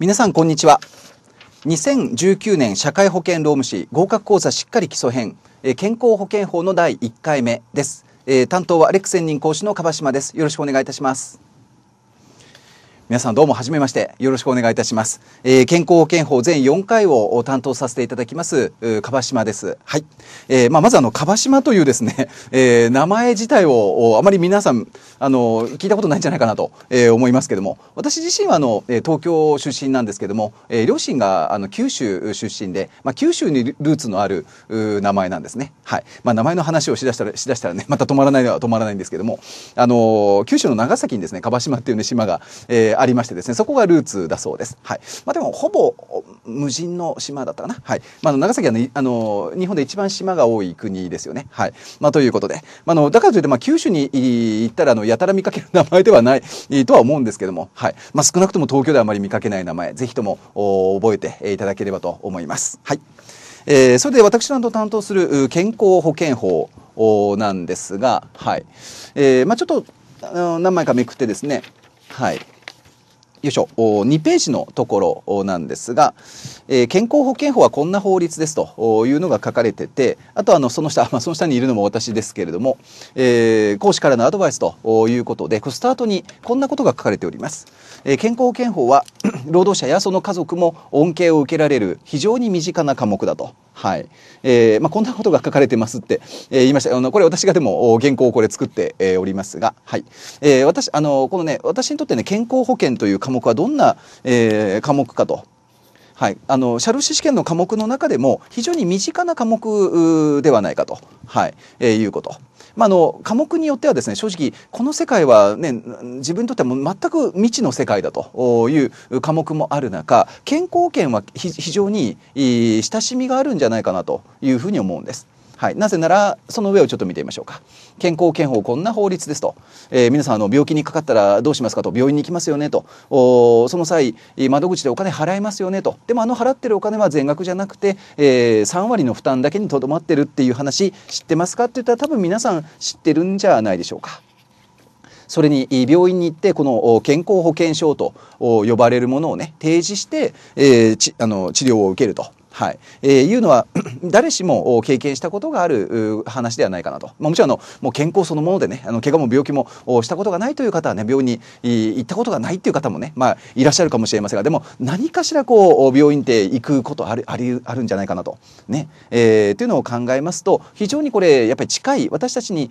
皆さんこんにちは2019年社会保険労務士合格講座しっかり基礎編、え健康保険法の第1回目です、え担当はアレクセ専任講師の樺島ですよろしくお願いいたします皆さんどうも初めましてよろしくお願いいたします、えー、健康保険法全4回を担当させていただきます樺島ですはい、えー、まあまずあの樺島というですね、えー、名前自体をあまり皆さんあの聞いたことないんじゃないかなと、えー、思いますけども私自身はあの東京出身なんですけども、えー、両親があの九州出身でまあ九州にルーツのある名前なんですねはい、まあ、名前の話をしだしたらしだしたらねまた止まらないのは止まらないんですけどもあの九州の長崎にですね樺島っていうね島が、えーー、ありましてですね、そこがルーツだそうです。はい。まあ、でも、ほぼ無人の島だったかな。はい。まあ、長崎はね、あの、日本で一番島が多い国ですよね。はい。まあ、ということで、まあ、あの、だからといって、まあ、九州に行ったら、あの、やたら見かける名前ではない、とは思うんですけども、はい。まあ、少なくとも東京ではあまり見かけない名前、ぜひともお、覚えていただければと思います。はい。えー、それで私の担当する健康保険法なんですが、はい。えー、まあ、ちょっと、何枚かめくってですね、はい。よいしょ、2ページのところなんですが、えー、健康保険法はこんな法律ですというのが書かれててあとあのその下、まあ、その下にいるのも私ですけれども、えー、講師からのアドバイスということでスタートにこんなことが書かれております、えー、健康保険法は 労働者やその家族も恩恵を受けられる非常に身近な科目だと。はいえーまあ、こんなことが書かれてますって、えー、言いましたあのこれ私がでも原稿をこれ作って、えー、おりますが、はいえー、私あのこのね私にとってね健康保険という科目はどんな、えー、科目かとはい、あのシャルシ試験の科目の中でも非常に身近な科目ではないかと、はいえー、いうこと。まあ、あの科目によってはですね正直この世界は、ね、自分にとっては全く未知の世界だという科目もある中健康圏は非常に親しみがあるんじゃないかなというふうに思うんです。はい、なぜならその上をちょっと見てみましょうか健康健保こんな法律ですと、えー、皆さんあの病気にかかったらどうしますかと病院に行きますよねとおその際窓口でお金払いますよねとでもあの払ってるお金は全額じゃなくて、えー、3割の負担だけにとどまってるっていう話知ってますかって言ったら多分皆さん知ってるんじゃないでしょうか。それに病院に行ってこの健康保険証と呼ばれるものをね提示して、えー、あの治療を受けるとはいえー、いうのは 誰しも経験したことがある話ではないかなと、まあ、もちろんあのもう健康そのものでねあの怪我も病気もしたことがないという方はね病院に行ったことがないという方もね、まあ、いらっしゃるかもしれませんがでも何かしらこう病院って行くことあるありあるんじゃないかなと、ねえー、というのを考えますと非常にこれやっぱり近い私たちに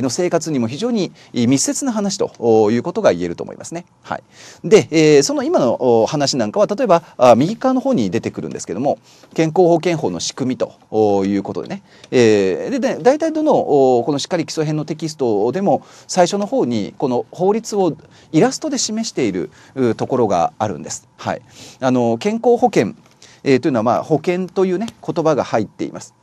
の生活にも非常に密接な話ということが言えると思いますね。はい、で、えー、その今の話なんかは例えば右側の方に出てくるんですけども健康保険法の仕組みということでね、えー、でで大体どのこのしっかり基礎編のテキストでも最初の方にこの法律をイラストで示しているところがあるんです。はい、あの健康保険、えー、というのはまあ保険というね言葉が入っています。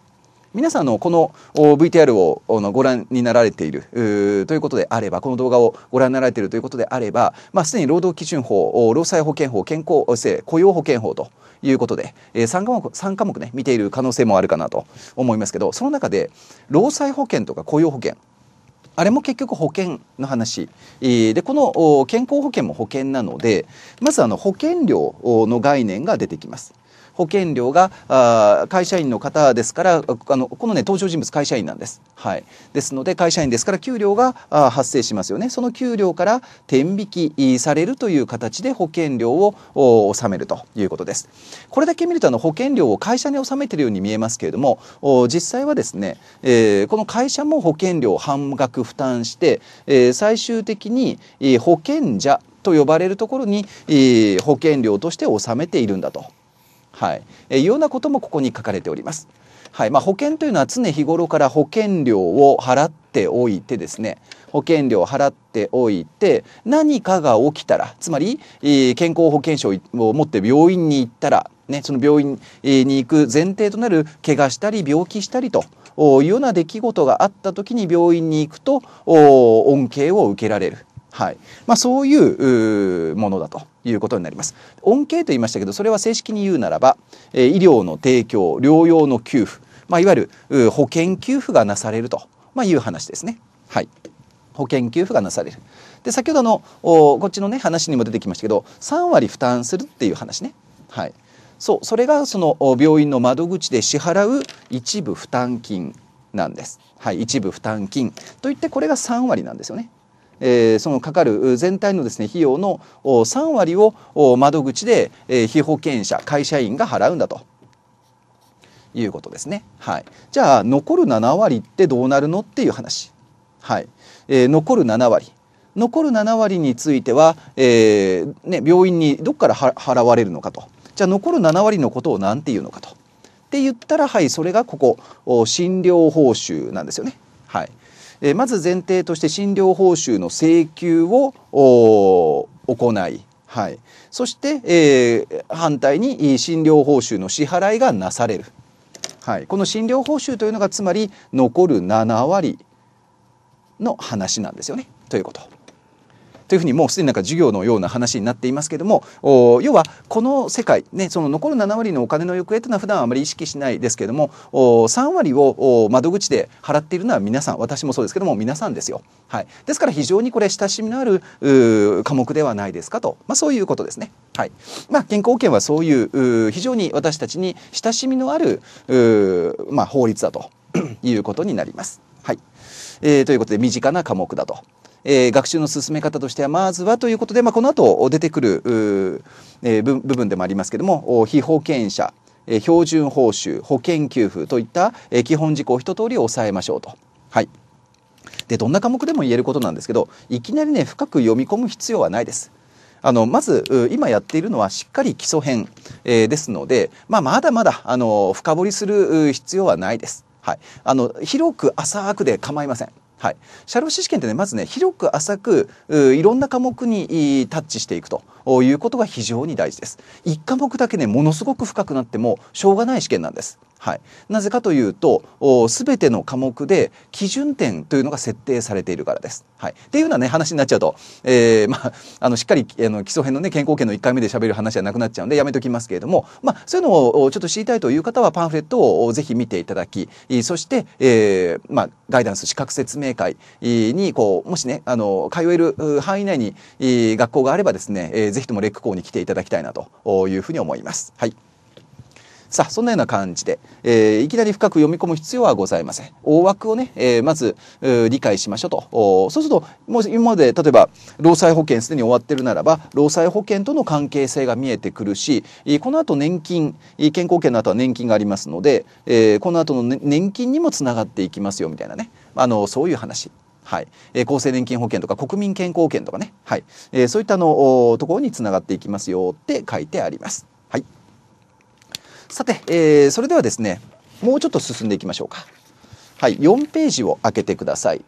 皆さんのこの VTR をご覧になられているということであればこの動画をご覧になられているということであれば、まあ、すでに労働基準法労災保険法健康性雇用保険法ということで、え3科目 ,3 科目ね見ている可能性もあるかなと思いますけどその中で労災保険とか雇用保険あれも結局保険の話でこの健康保険も保険なのでまずあの保険料の概念が出てきます。保険料があ会社員の方ですからあのこのね登場人物会社員なんです、はい、ですので会社員ですから給料があ発生しますよねその給料から転引きされるという形で保険料を納めるということですこれだけ見るとあの保険料を会社に納めてるように見えますけれども実際はですね、えー、この会社も保険料半額負担して、えー、最終的に、えー、保険者と呼ばれるところに、えー、保険料として納めているんだとはい、えようなこともここに書かれております。はいまあ、保険というのは常日頃から保険料を払っておいてですね保険料を払っておいて何かが起きたらつまり、え健康保険証を持って病院に行ったら、ね、その病院に行く前提となる怪我したり病気したりというような出来事があった時に病院に行くと恩恵を受けられる、はいまあ、そういうものだと。いうことになります恩恵と言いましたけどそれは正式に言うならば、え医療の提供療養の給付、まあ、いわゆる保険給付がなされると、まいう話ですね。はい保険給付がなされるで先ほどのこっちのね話にも出てきましたけど3割負担するっていう話ね、はい、そうそれがその病院の窓口で支払う一部負担金なんです、はい、一部負担金といってこれが3割なんですよね。えー、そのかかる全体のですね費用の3割を窓口で、えー、被保険者会社員が払うんだと。いうことですね、はい、じゃあ残る7割ってどうなるのっていう話、はいえー、残る7割残る7割については、えーね、病院にどこから払われるのかとじゃあ残る7割のことを何て言うのかとって言ったらはいそれがここ診療報酬なんですよね。はい、えまず前提として診療報酬の請求を行い、はい、そして、えー、反対に診療報酬の支払いがなされる、はい、この診療報酬というのがつまり残る7割の話なんですよねということ。というふうにもうすでになんか授業のような話になっていますけども要はこの世界、ね、その残る7割のお金の行方というのは普段あまり意識しないですけども3割を窓口で払っているのは皆さん私もそうですけども皆さんですよ。はい、ですから非常にこれ親しみのある科目ではないですかと、まあ、そういうことですね。はいまあ、健康保険はそういう非常に私たちに親しみのある、まあ、法律だと いうことになります。はいえー、ということで身近な科目だとえー、学習の進め方としてはまずはということで、まあ、この後出てくる、えー、部分でもありますけれども被保険者標準報酬保険給付といった基本事項を一通り押さえましょうと。はいでどんな科目でも言えることなんですけどいきなりね深く読み込む必要はないです。あのまず今やっているのはしっかり基礎編、えー、ですので、まあ、まだまだあの深掘りする必要はないです。はい、あの広く浅くで構いません。はい、社労士試験ってねまずね広く浅くいろんな科目にタッチしていくということが非常に大事です。1科目だけねものすごく深くなってもしょうがない試験なんです。はい、なぜかというと全ての科目で基準点というのが設定されているからです。はい、っていうような、ね、話になっちゃうと、えー、まあ、あのしっかりあの基礎編の、ね、健康圏の1回目で喋る話じゃなくなっちゃうんでやめときますけれども、まあ、そういうのをちょっと知りたいという方はパンフレットをぜひ見ていただきそして、えー、まあ、ガイダンス資格説明会にこうもしねあの通える範囲内に学校があればですね、えー、ぜひともレック校に来ていただきたいなというふうに思います。はいさあそんなような感じで、えー、いきなり深く読み込む必要はございません大枠をね、えー、まず理解しましょうとそうするともう今まで例えば労災保険すでに終わってるならば労災保険との関係性が見えてくるしこの後年金健康保険の後は年金がありますので、えー、この後の、ね、年金にもつながっていきますよみたいなねあのそういう話はいえー、厚生年金保険とか国民健康保険とかね、はいえー、そういったのところにつながっていきますよって書いてあります。さて、えー、それではですねもうちょっと進んでいきましょうか。はい、4ページを開けてください。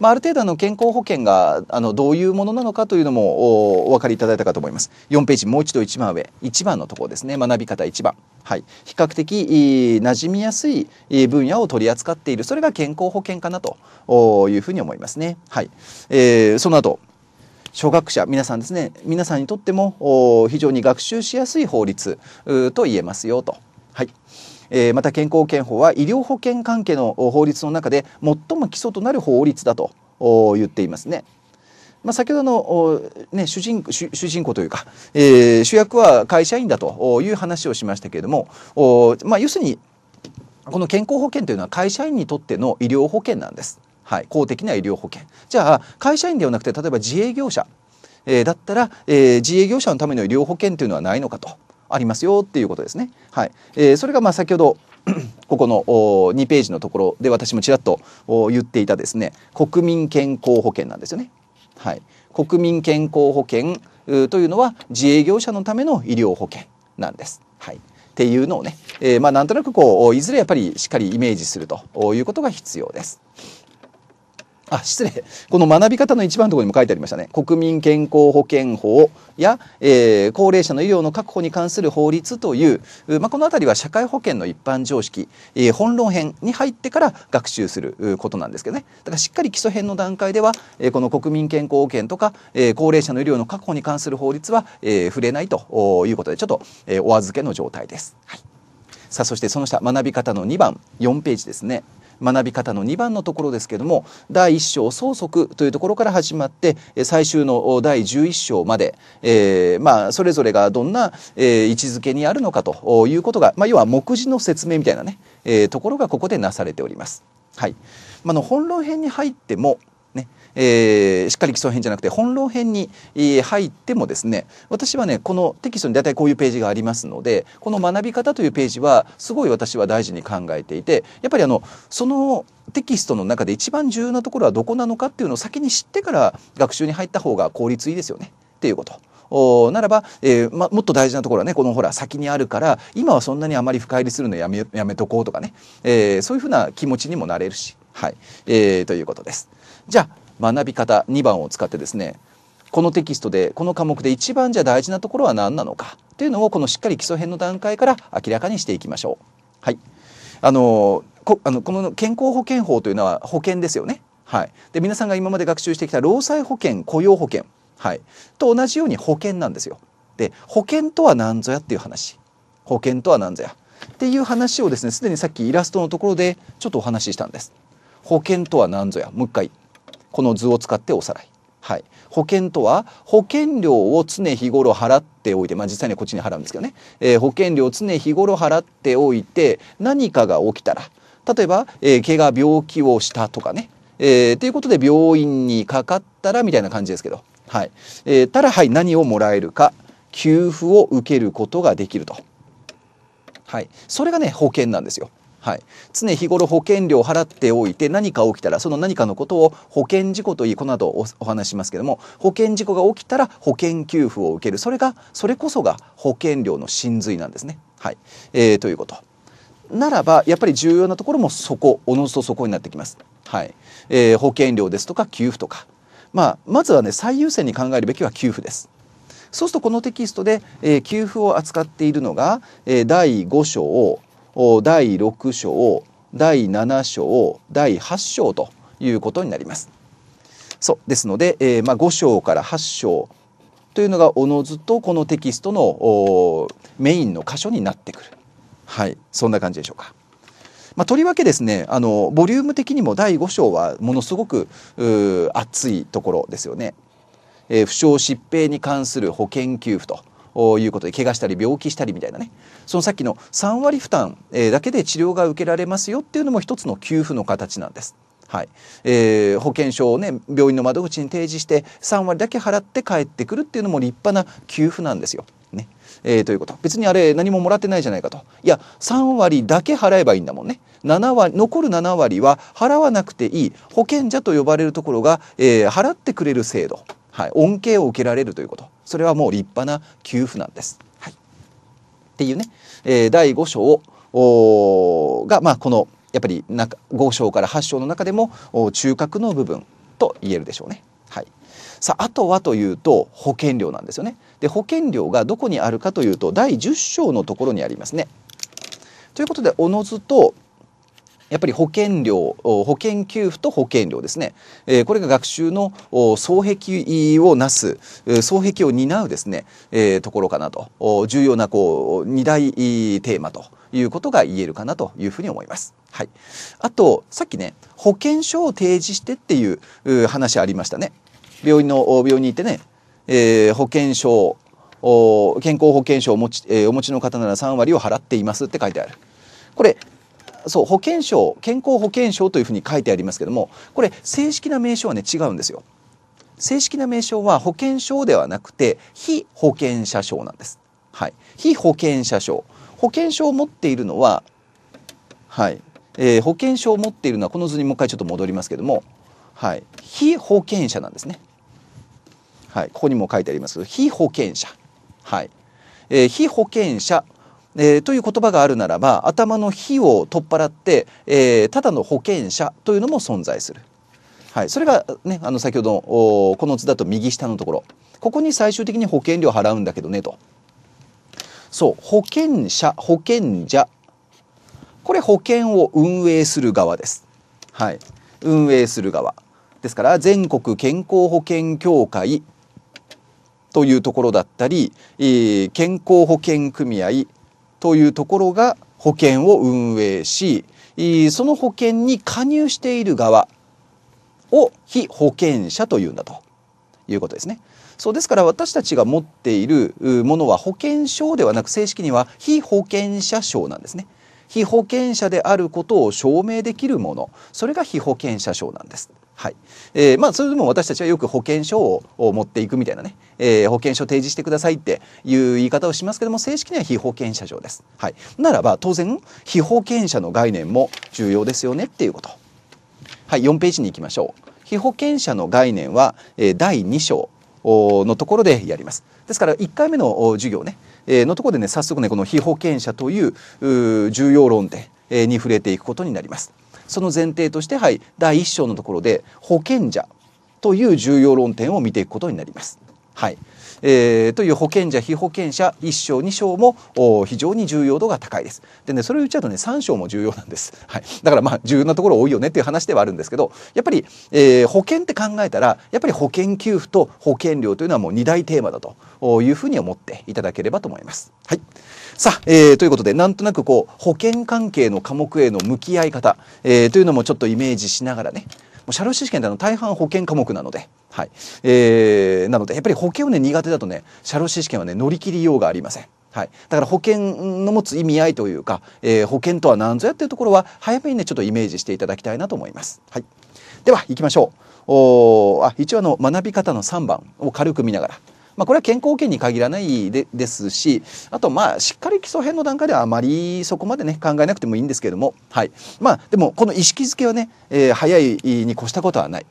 まあ、ある程度の健康保険があのどういうものなのかというのもお分かりいただいたかと思います。4ページもう一度一番上1番のところですね学び方1番、はい、比較的馴染みやすい分野を取り扱っているそれが健康保険かなというふうに思いますね。はいえー、その後初学者皆さんですね皆さんにとっても非常に学習しやすい法律と言えますよと。はいえまた健康保険法は医療保険関係の法律の中で最も基礎となる法律だと言っていますね。まあ、先ほどの、ね、主人主人公というか、えー、主役は会社員だという話をしましたけれども、まあ、要するにこの健康保険というのは会社員にとっての医療保険なんです。はい、公的な医療保険じゃあ会社員ではなくて例えば自営業者、えー、だったら、えー、自営業者のための医療保険というのはないのかとありますよっていうことですね。はいえー、それがまあ先ほど ここの2ページのところで私もちらっと言っていたですね国民健康保険なんですよね。はい、国民健康保険というのは自営業者のための医療保険なんです。はい、っていうのをね、えー、まあなんとなくこういずれやっぱりしっかりイメージするということが必要です。あ失礼この学び方の一番のところにも書いてありましたね国民健康保険法や、えー、高齢者の医療の確保に関する法律という、まあ、この辺りは社会保険の一般常識、えー、本論編に入ってから学習することなんですけどねだからしっかり基礎編の段階では、えー、この国民健康保険とか、え高齢者の医療の確保に関する法律は、え触れないということでちょっと、えお預けの状態です、はい、さあそしてその下学び方の2番4ページですね。学び方の2番のところですけども第1章相続というところから始まって最終の第11章まで、えー、まあ、それぞれがどんな、えー、位置づけにあるのかということが、まあ、要は目次の説明みたいなね、えー、ところがここでなされております。はいまあの本論編に入ってもえー、しっかり基礎編じゃなくて本論編に、入ってもですね私はねこのテキストに大体こういうページがありますのでこの学び方というページはすごい私は大事に考えていてやっぱりあのそのテキストの中で一番重要なところはどこなのかっていうのを先に知ってから学習に入った方が効率いいですよねっていうこと。おならば、えーま、もっと大事なところはねこのほら先にあるから今はそんなにあまり深入りするのやめやめとこうとかね、えー、そういうふうな気持ちにもなれるし、はいえー、ということです。じゃあ学び方2番を使ってですねこのテキストでこの科目で一番じゃ大事なところは何なのかというのをこのしっかり基礎編の段階から明らかにしていきましょう。はい、あのこあのこの健康保険法というのは保険ですよね。はい、で皆さんが今まで学習してきた労災保険雇用保険、はい、と同じように保険なんですよ。で保険とは何ぞやっていう話保険とは何ぞやっていう話をですねすでにさっきイラストのところでちょっとお話ししたんです。保険とは何ぞやもう一回この図を使っておさらい。はい、保険とは保険料を常日頃払っておいて、まあ、実際にはこっちに払うんですけどね、えー、保険料を常日頃払っておいて何かが起きたら例えば、えー、怪我病気をしたとかね、えー、ということで病院にかかったらみたいな感じですけど、はいえー、たら、はい、何をもらえるか給付を受けることができると、はい、それがね保険なんですよ。はい、常日頃保険料を払っておいて何か起きたらその何かのことを保険事故といいこの後おお話しますけども保険事故が起きたら保険給付を受けるそれがそれこそが保険料の真髄なんですね。はいえー、ということ。ならばやっぱり重要なところもそこおのずとそこになってきます。はいえー、保険料ですとか給付とか、まあ、まずはね最優先に考えるべきは給付です。そうするとこのテキストで、えー、給付を扱っているのが、えー、第5章を第6章第7章第8章ということになります。そうですので、えー、まあ、5章から8章というのがおのずとこのテキストのメインの箇所になってくる、はい、そんな感じでしょうか。まあ、とりわけですねあのボリューム的にも第5章はものすごく熱いところですよね。えー、不詳疾病に関する保険給付ということで怪我したり病気したりみたいなねそのさっきの3割負担、えだけで治療が受けられますよっていうのも一つの給付の形なんです。はいえー、保険証をね病院の窓口に提示して3割だけ払って帰ってくるっていうのも立派な給付なんですよ。ねえー、ということ別にあれ何ももらってないじゃないかといや3割だけ払えばいいんだもんね7割残る7割は払わなくていい保険者と呼ばれるところが、えー、払ってくれる制度、はい、恩恵を受けられるということそれはもう立派な給付なんです。はい、っていうね、えー、第5章をが、まあ、このやっぱり5章から8章の中でも中核の部分と言えるでしょうね。はい、さああとはというと保険料なんですよね。で保険料がどこにあるかというと第10章のところにありますね。ということでおのずとやっぱり保険料保険給付と保険料ですね、えこれが学習の双璧をなす双璧を担うですね、えところかなと重要なこう二大テーマということが言えるかなというふうに思います。はい、あとさっきね保険証を提示してっていう話ありましたね。病院の病院に行ってね、え保険証健康保険証をお持ち,、えお持ちの方なら3割を払っていますって書いてある。これそう保険証健康保険証というふうに書いてありますけどもこれ正式な名称はね違うんですよ。正式な名称は保険証ではなくて非保険者証なんです。はい、非保険者証保険証を持っているのは、はいえー、保険証を持っているのはこの図にもう一回ちょっと戻りますけども、はい、非保険者なんですね。はい、ここにも書いてありますけど非保険者、はいえー、非保険者えー、という言葉があるならば頭の火を取っ払って、えー、ただの保険者というのも存在する。はい、それが、ね、あの先ほどのこの図だと右下のところここに最終的に保険料払うんだけどねとそう保険者保険者これ保険を運営する側です、はい、運営する側ですから全国健康保険協会というところだったり、えー、健康保険組合というところが保険を運営しその保険に加入している側を被保険者というんだということですね。そうですから私たちが持っているものは保険証ではなく正式には被保険者証なんですね。被保険者であることを証明できるものそれが被保険者証なんです。はいえー、まあそれでも私たちはよく保険証を持っていくみたいなね、えー、保険証提示してくださいっていう言い方をしますけども正式には被保険者証です、はい、ならば当然被保険者の概念も重要ですよねっていうことはい4ページに行きましょう被保険者の概念は、えー、第2章のところでやりますですから1回目の授業ね、えー、のところでね早速ねこの被保険者という重要論点に触れていくことになります。その前提としてはい第一章のところで保険者という重要論点を見ていくことになります。はいえー、という保険者被保険者1章2章も非常に重要度が高いです。でねそれを言っちゃうとね3章も重要なんです、はい、だからまあ重要なところ多いよねっていう話ではあるんですけどやっぱり、えー、保険って考えたらやっぱり保険給付と保険料というのはもう2大テーマだというふうに思っていただければと思います。はいさあ、えー、ということで、なんとなくこう、保険関係の科目への向き合い方、えー、というのもちょっとイメージしながらね、もう社労士試験っあの大半保険科目なので、はい。えー、なので、やっぱり保険をね、苦手だとね、社労士試験はね、乗り切りようがありません。はい、だから保険の持つ意味合いというか、えー、保険とは何ぞやっていうところは早めにねちょっとイメージしていただきたいなと思います。はい、では行きましょう。おあ一応あの学び方の3番を軽く見ながらまあ、これは健康保険に限らないでですしあとまあしっかり基礎編の段階ではあまりそこまでね考えなくてもいいんですけども、はい、まあでもこの意識づけはね、えー、早いに越したことはない。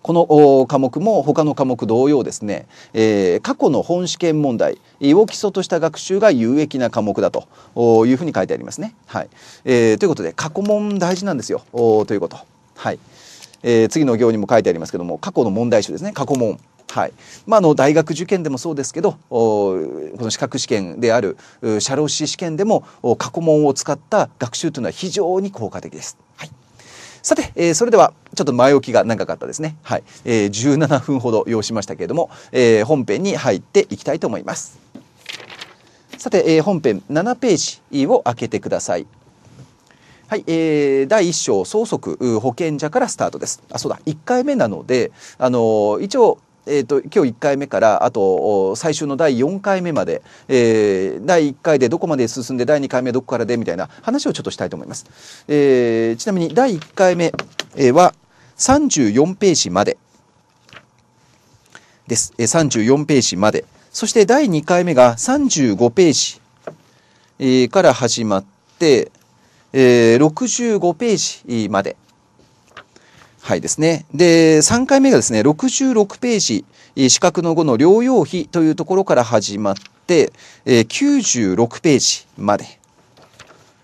この科目も他の科目同様ですね、えー、過去の本試験問題を基礎とした学習が有益な科目だというふうに書いてありますね。はいえー、ということで過去問大事なんですよということ。はいえー、次の行にも書いてありますけども過去の問題集ですね過去問。はいまあ、あの大学受験でもそうですけどこの資格試験である社労士試験でも過去問を使った学習というのは非常に効果的です。はいさて、えー、それではちょっと前置きが長かったですね。はい、えー、17分ほど要しましたけれども、えー、本編に入っていきたいと思います。さて、えー、本編7ページを開けてください。はい、えー、第1章、相続保険者からスタートです。あ、そうだ、1回目なので、あのー、一応、えーと、今日1回目からあと最終の第4回目まで、えー、第1回でどこまで進んで第2回目どこからでみたいな話をちょっとしたいと思います。えー、ちなみに第1回目は34ページまでです。34ページまで。そして第2回目が35ページ、えー、から始まって、えー、65ページまで。はいですね。で、3回目がですね、66ページ、資格の後の療養費というところから始まって、え96ページまで。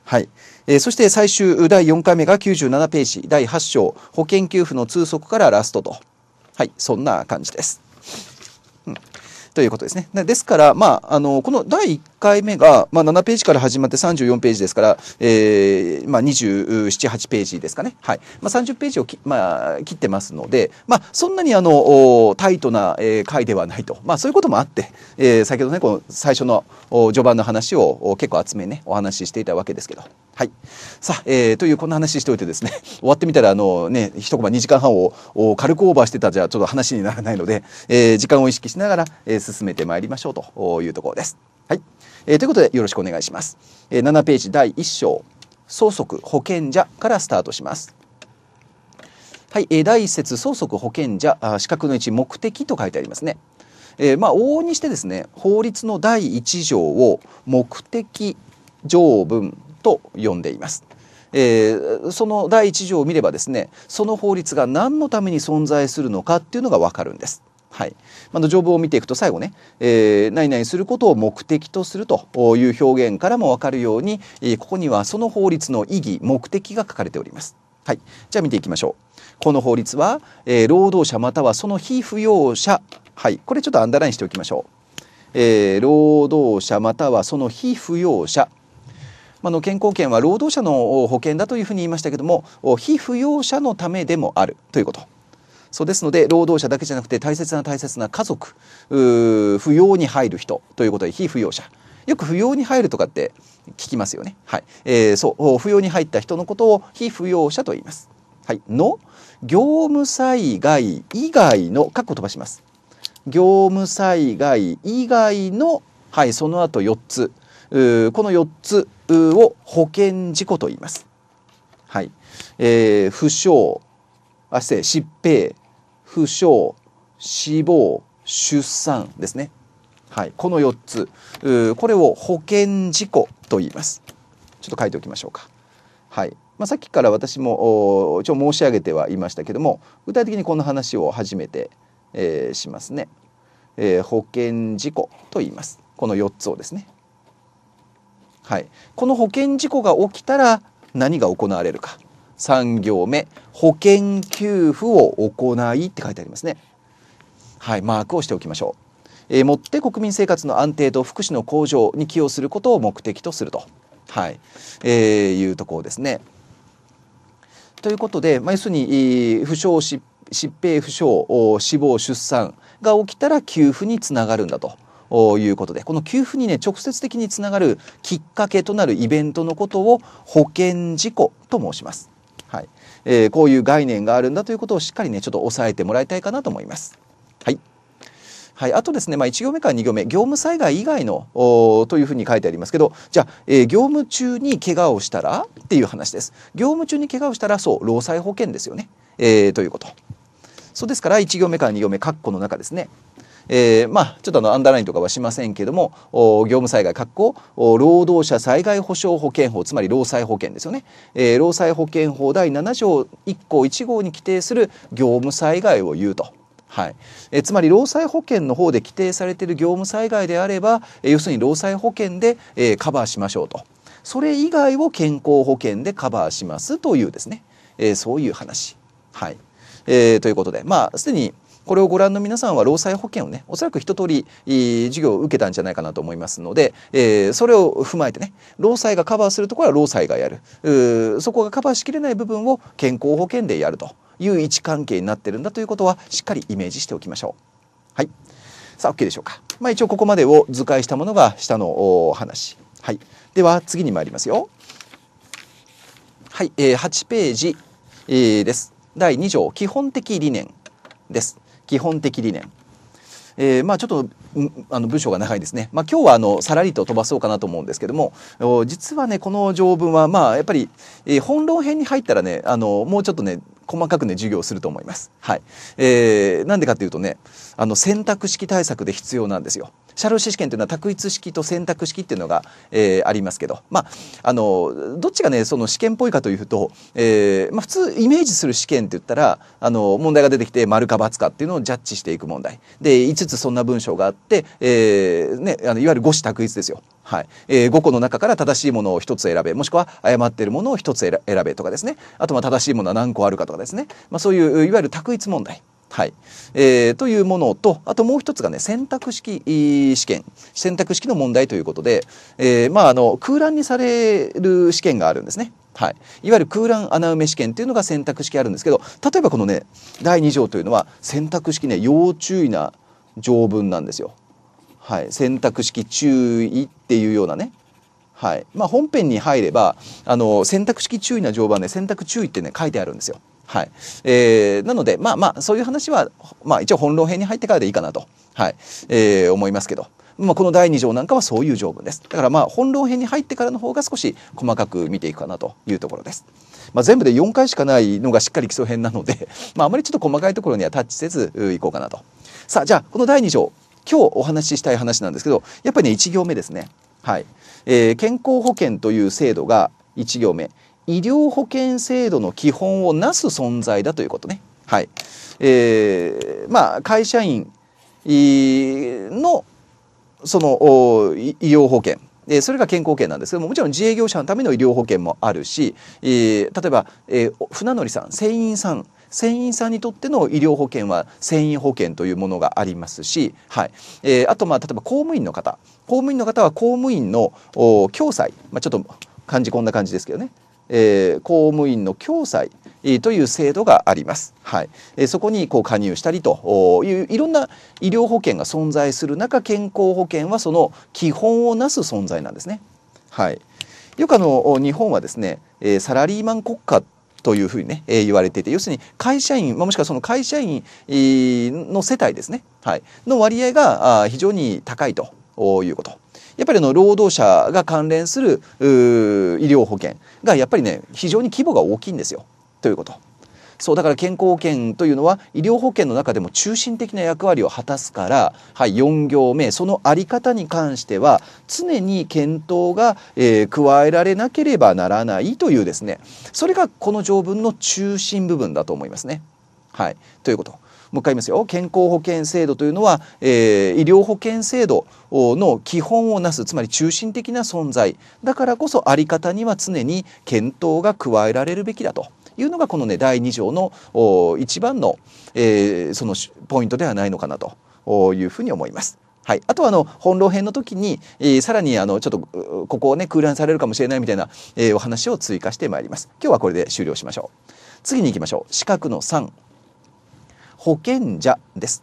はい。えそして最終第4回目が97ページ、第8章、保険給付の通則からラストと。はい、そんな感じです。うんということですね。ですから、まあ、あのこの第1回目が、まあ、7ページから始まって34ページですから、えーまあ、27、8ページですかね。はい。まあ、30ページをまあ、切ってますので、まあ、そんなにあの、タイトな、えー、回ではないと。まあ、そういうこともあって、えー、先ほどね、この最初の序盤の話を結構集めね、お話ししていたわけですけど。はい。さあ、えー、というこんな話しておいてですね、終わってみたら、あのね、一コマ2時間半を軽くオーバーしてたじゃちょっと話にならないので、えー、時間を意識しながら、えー、進めてまいりましょうというところです。えー、ということでよろしくお願いします。えー、7ページ第1章「相続保険者」からスタートします。はい、えー、第1節相続保険者あ資格の1目的と書いてありますね。えー、まあ往々にしてですね法律の第1条を目的条文と呼んでいます。えー、その第1条を見ればですねその法律が何のために存在するのかっていうのがわかるんです。はい。まあ、条文を見ていくと最後ね、えー、何々することを目的とするという表現からもわかるように、えー、ここにはその法律の意義、目的が書かれております。はい。じゃあ見ていきましょう。この法律は、えー、労働者またはその被扶養者、はい。これちょっとアンダーラインしておきましょう。えー、労働者またはその被扶養者。まあの健康険は労働者の保険だというふうに言いましたけども、被扶養者のためでもあるということ。そうですので労働者だけじゃなくて大切な大切な家族扶養に入る人ということで非扶養者よく扶養に入るとかって聞きますよね。はいえー、そう扶養に入った人のことを非扶養者と言います。はい、の業務災害以外の括弧飛ばします。業務災害以外の、はい、その後4つこの4つを保険事故と言います。はいえー、負傷あ失病負傷死亡、出産ですね。はい、この4つ、これを保険事故と言います。ちょっと書いておきましょうか。はい。まあ、さっきから私も一応申し上げてはいましたけども、具体的にこの話を初めて、えー、しますね、えー、保険事故と言います。この4つをですね。はい。この保険事故が起きたら何が行われるか。3行目保険給付を行いって書いてありますねはいマークをしておきましょう、えー、もって国民生活の安定と福祉の向上に寄与することを目的とするとはい、えー、いうところですねということで、まあ、要するに不傷疾病不傷死亡出産が起きたら給付につながるんだということでこの給付にね直接的につながるきっかけとなるイベントのことを保険事故と申します。はいえー、こういう概念があるんだということをしっかりねちょっと押さえてもらいたいかなと思います。はいはい、あとですね、まあ、1行目から2行目業務災害以外のというふうに書いてありますけどじゃあ、えー、業務中に怪我をしたらっていう話です業務中に怪我をしたらそう労災保険ですよね、えー、ということそうですから1行目から2行目括弧の中ですねえー、まあ、ちょっとあのアンダーラインとかはしませんけども業務災害確保労働者災害保障保険法つまり労災保険ですよね、えー、労災保険法第7条1項1号に規定する業務災害を言うと。はい、えつまり労災保険の方で規定されている業務災害であれば、え要するに労災保険で、えカバーしましょうとそれ以外を健康保険でカバーしますというですね、えそういう話。はいえー、ということでまあすでにこれをご覧の皆さんは労災保険をねおそらく一通り授業を受けたんじゃないかなと思いますので、えー、それを踏まえてね労災がカバーするところは労災がやるそこがカバーしきれない部分を健康保険でやるという位置関係になってるんだということはしっかりイメージしておきましょう。はい、さあ OK でしょうか。まあ、一応ここまでを図解したものが下の話。はい、では次に参りますよ。はい、えー、8ページ、えー、です。第2条基本的理念です。基本的理念。えー、まあちょっとあの文章が長いですね、まあ、今日はあのさらりと飛ばそうかなと思うんですけども実はねこの条文はまあやっぱり、えー、本論編に入ったらねあのもうちょっとね細かくね授業をすると思います。はい、えー、なんでかっていうとねあの選択式対策で必要なんですよ。シャルシ試験というのは択一式と選択式っていうのが、えー、ありますけど、まあ、あのどっちがねその試験っぽいかというと、えーまあ、普通イメージする試験って言ったらあの問題が出てきて丸か×かっていうのをジャッジしていく問題で5つそんな文章があって、えーね、あのいわゆる五子択一ですよ。はいえー、5個の中から正しいものを1つ選べもしくは誤っているものを1つ選べとかですねあとま正しいものは何個あるかとかですね、まあ、そういういわゆる択一問題。はいえー、というものとあともう一つがね選択式試験選択式の問題ということで、えー、まあ、あの空欄にされる試験があるんですね。はい、いわゆる空欄穴埋め試験というのが選択式あるんですけど例えばこのね第2条というのは選択式ね要注意な条文なんですよ。はい、選択式注意っていうようなね、はいまあ、本編に入ればあの選択式注意な条版で、ね、選択注意ってね書いてあるんですよ。はいえー、なのでまあまあそういう話は、まあ、一応本論編に入ってからでいいかなと、はいえー、思いますけど。まあ、この第2条なんかはそういう条文です。だからまあ本論編に入ってからの方が少し細かく見ていくかなというところです。まあ、全部で4回しかないのがしっかり基礎編なので、まあ、あまりちょっと細かいところにはタッチせずいこうかなと。さあじゃあこの第2条今日お話ししたい話なんですけどやっぱりね1行目ですね。はいえー、健康保険という制度が1行目医療保険制度の基本をなす存在だということね。はいえーまあ、会社員のその医療保険それが健康保険なんですけどももちろん自営業者のための医療保険もあるし、えー、例えば、えー、船乗りさん船員さん船員さんにとっての医療保険は船員保険というものがありますし、はいえー、あとまあ例えば公務員の方公務員の方は公務員の共済、まあ、ちょっと感じこんな感じですけどね、えー、公務員の共済という制度があります。はい、そこにこう加入したりといういろんな医療保険が存在する中健康保険はその基本をなす存在なんですね。はい、よくあの日本はですねえサラリーマン国家というふうにね、えー、言われていて要するに会社員、まあ、もしくはその会社員の世帯ですね、はい、の割合が非常に高いということ。やっぱりの労働者が関連する医療保険がやっぱりね非常に規模が大きいんですよということ。そうだから健康保険というのは医療保険の中でも中心的な役割を果たすから、はい、4行目その在り方に関しては常に検討が、えー、加えられなければならないというですねそれがこの条文の中心部分だと思いますね。はい、ということ。もう一回言いますよ健康保険制度というのは、えー、医療保険制度の基本をなすつまり中心的な存在だからこそ在り方には常に検討が加えられるべきだと。いうのがこのね第2条の一番の、えー、そのポイントではないのかなというふうに思います。はい、あとはあの本論編の時に、えー、さらにあのちょっとここをね空欄されるかもしれないみたいな、えー、お話を追加してまいります。今日はこれで終了しましょう。次に行きましょう。四角の3保険者です。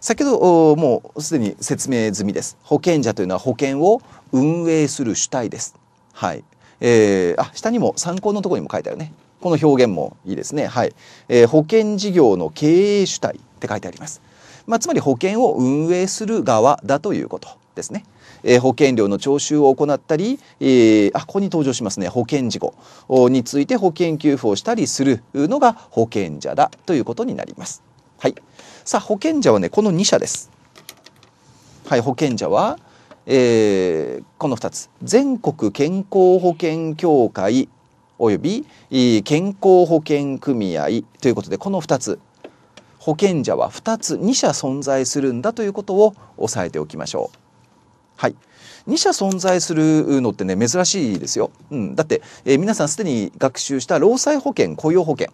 先ほどもうすでに説明済みです。保険者というのは保険を運営する主体です。はい。えー、あ下にも参考のところにも書いてあるね。この表現もいいですね。はい。えー、保険事業の経営主体って書いてあります。まあ、つまり保険を運営する側だということですね。えー、保険料の徴収を行ったり、えー、あここに登場しますね保険事故について保険給付をしたりするのが保険者だということになります。はい、さあ保険者はねこの2社です。はい、保険者は、えー、この2つ全国健康保険協会および健康保険組合ということでこの2つ保険者は2つ2社存在するんだということを押さえておきましょう。はい、2社存在するのってね珍しいですよ。うん、だって、えー、皆さんすでに学習した労災保険雇用保険。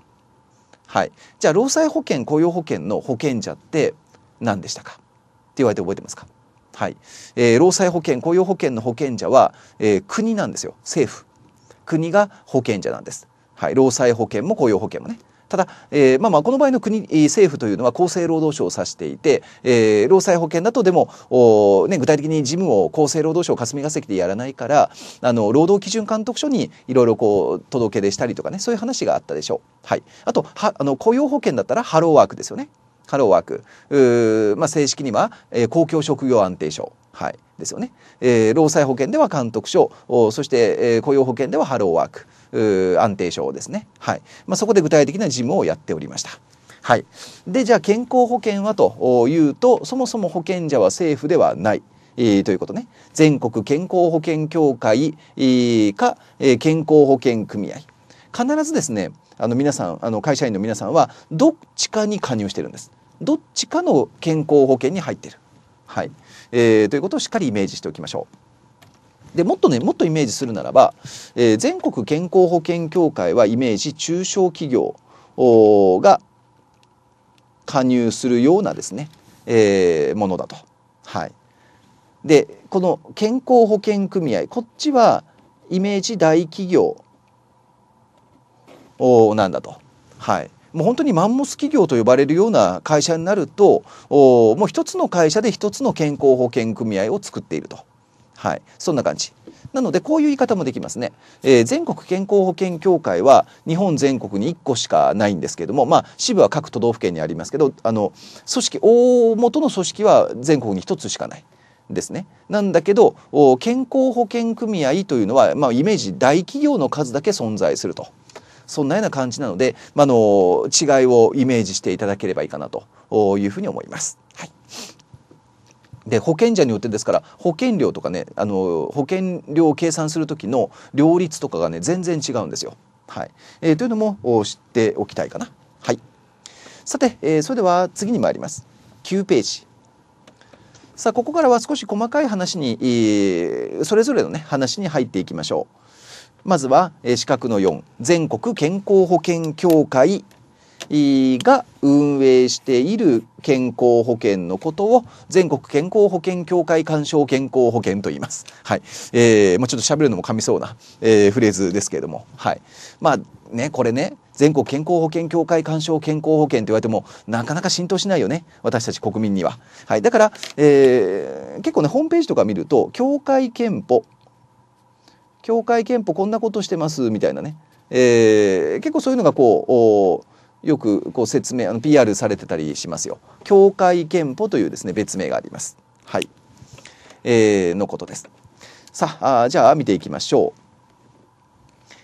はい、じゃあ労災保険雇用保険の保険者って何でしたかって言われて覚えてますかはい、えー、労災保険雇用保険の保険者は、えー、国なんですよ政府国が保険者なんです。はい、労災保険も雇用保険もね。ただ、えー、まあまあこの場合の国、政府というのは厚生労働省を指していて、えー、労災保険だとでもお、ね、具体的に事務を厚生労働省霞が関でやらないからあの労働基準監督署にいろいろこう届け出したりとかねそういう話があったでしょう。はい、あとはあの雇用保険だったらハローワークですよね。ハローワーク、まあ、正式には、えー、公共職業安定省はい、ですよね、えー、労災保険では監督署そして、えー、雇用保険ではハローワーク安定賞ですね、はいまあ、そこで具体的な事務をやっておりました。はい、でじゃあ健康保険はというとそもそも保険者は政府ではない、えー、ということね全国健康保険協会、えー、か、えー、健康保険組合必ずですねあの皆さんあの会社員の皆さんはどっちかに加入してるんですどっちかの健康保険に入ってる。はい、えー、ということをしっかりイメージしておきましょう。でもっとねもっとイメージするならば、えー、全国健康保険協会はイメージ中小企業が加入するようなですね、えー、ものだと。はい、でこの健康保険組合こっちはイメージ大企業なんだと。はいもう本当にマンモス企業と呼ばれるような会社になるとおもう一つの会社で一つの健康保険組合を作っていると、はい、そんな感じ。なのでこういう言い方もできますね、えー、全国健康保険協会は日本全国に1個しかないんですけども、まあ、支部は各都道府県にありますけどあの組織大元の組織は全国に1つしかない。ですね、なんだけど健康保険組合というのは、まあ、イメージ大企業の数だけ存在すると。そんなような感じなので、まあの違いをイメージしていただければいいかなというふうに思います。はい、で保険者によってですから保険料とかねあの保険料を計算する時の両立とかがね全然違うんですよ。はいえー、というのも知っておきたいかな。はい、さて、えー、それでは次に参ります。9ページさあここからは少し細かい話に、えー、それぞれのね話に入っていきましょう。まずは、え資格の4全国健康保険協会が運営している健康保険のことを全国健康保険協会鑑賞健康保険と言います。はい、えー、まちょっと喋るのも噛みそうな、えー、フレーズですけれども、はい、まあねこれね全国健康保険協会鑑賞健康保険と言われてもなかなか浸透しないよね私たち国民には。はい、だから、えー、結構ねホームページとか見ると協会憲法教会憲法こんなことしてますみたいなね、えー、結構そういうのがこうよくこう説明あの PR されてたりしますよ。教会憲法というですね別名があります。はい、えー、のことです。さああじゃあ見ていきましょう。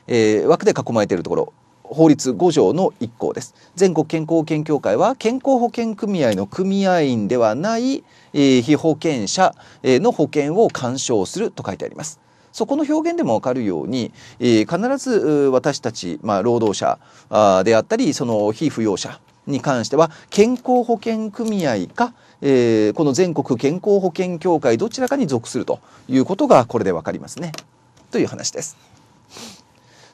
えー、枠で囲まれているところ法律5条の1項です全国健康保険協会は健康保険組合の組合員ではない、えー、被保険者の保険を勧奨すると書いてありますそこの表現でもわかるように、えー、必ず私たち、まあ、労働者あであったりその非扶養者に関しては健康保険組合か、えー、この全国健康保険協会どちらかに属するということがこれで分かりますねという話です。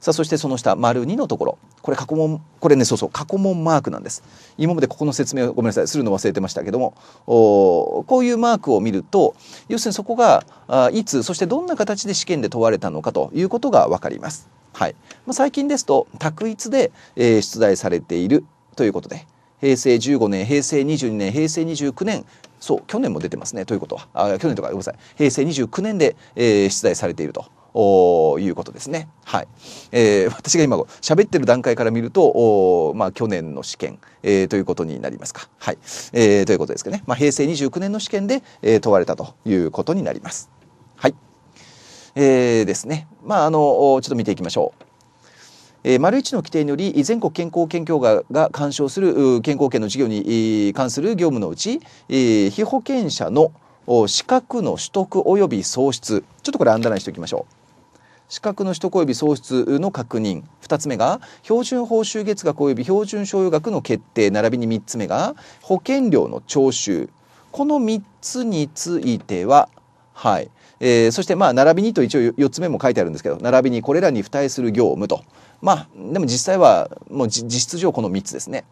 さあそしてその下丸2のところこれ過去問これねそうそう過去問マークなんです今までここの説明をごめんなさいするの忘れてましたけどもおこういうマークを見ると要するにそこがあいつそしてどんな形で試験で問われたのかということが分かります。はいまあ、最近ですと択一で、えー、出題されているということで平成15年平成22年平成29年そう去年も出てますねということはあ去年とかごめんなさい平成29年で、えー、出題されているということですね。はい、えー、私が今喋ってる段階から見ると、おまあ、去年の試験、えー、ということになりますか。はい、えー、ということですけね、まあ、平成29年の試験で、えー、問われたということになります。はい、えー、ですね、まあ、あのちょっと見ていきましょう。えー、丸一の規定により全国健康研究会が干渉する健康保険の事業に関する業務のうち、えー、被保険者の資格の取得及び創出ちょっとこれアンダーラインしておきましょう。資格の取得及び創出の確認2つ目が標準報酬月額及び標準賞与額の決定並びに3つ目が保険料の徴収この3つについてははい、えー、そしてまあ並びにと一応4つ目も書いてあるんですけど並びにこれらに付帯する業務とまあでも実際はもう実質上この3つですね。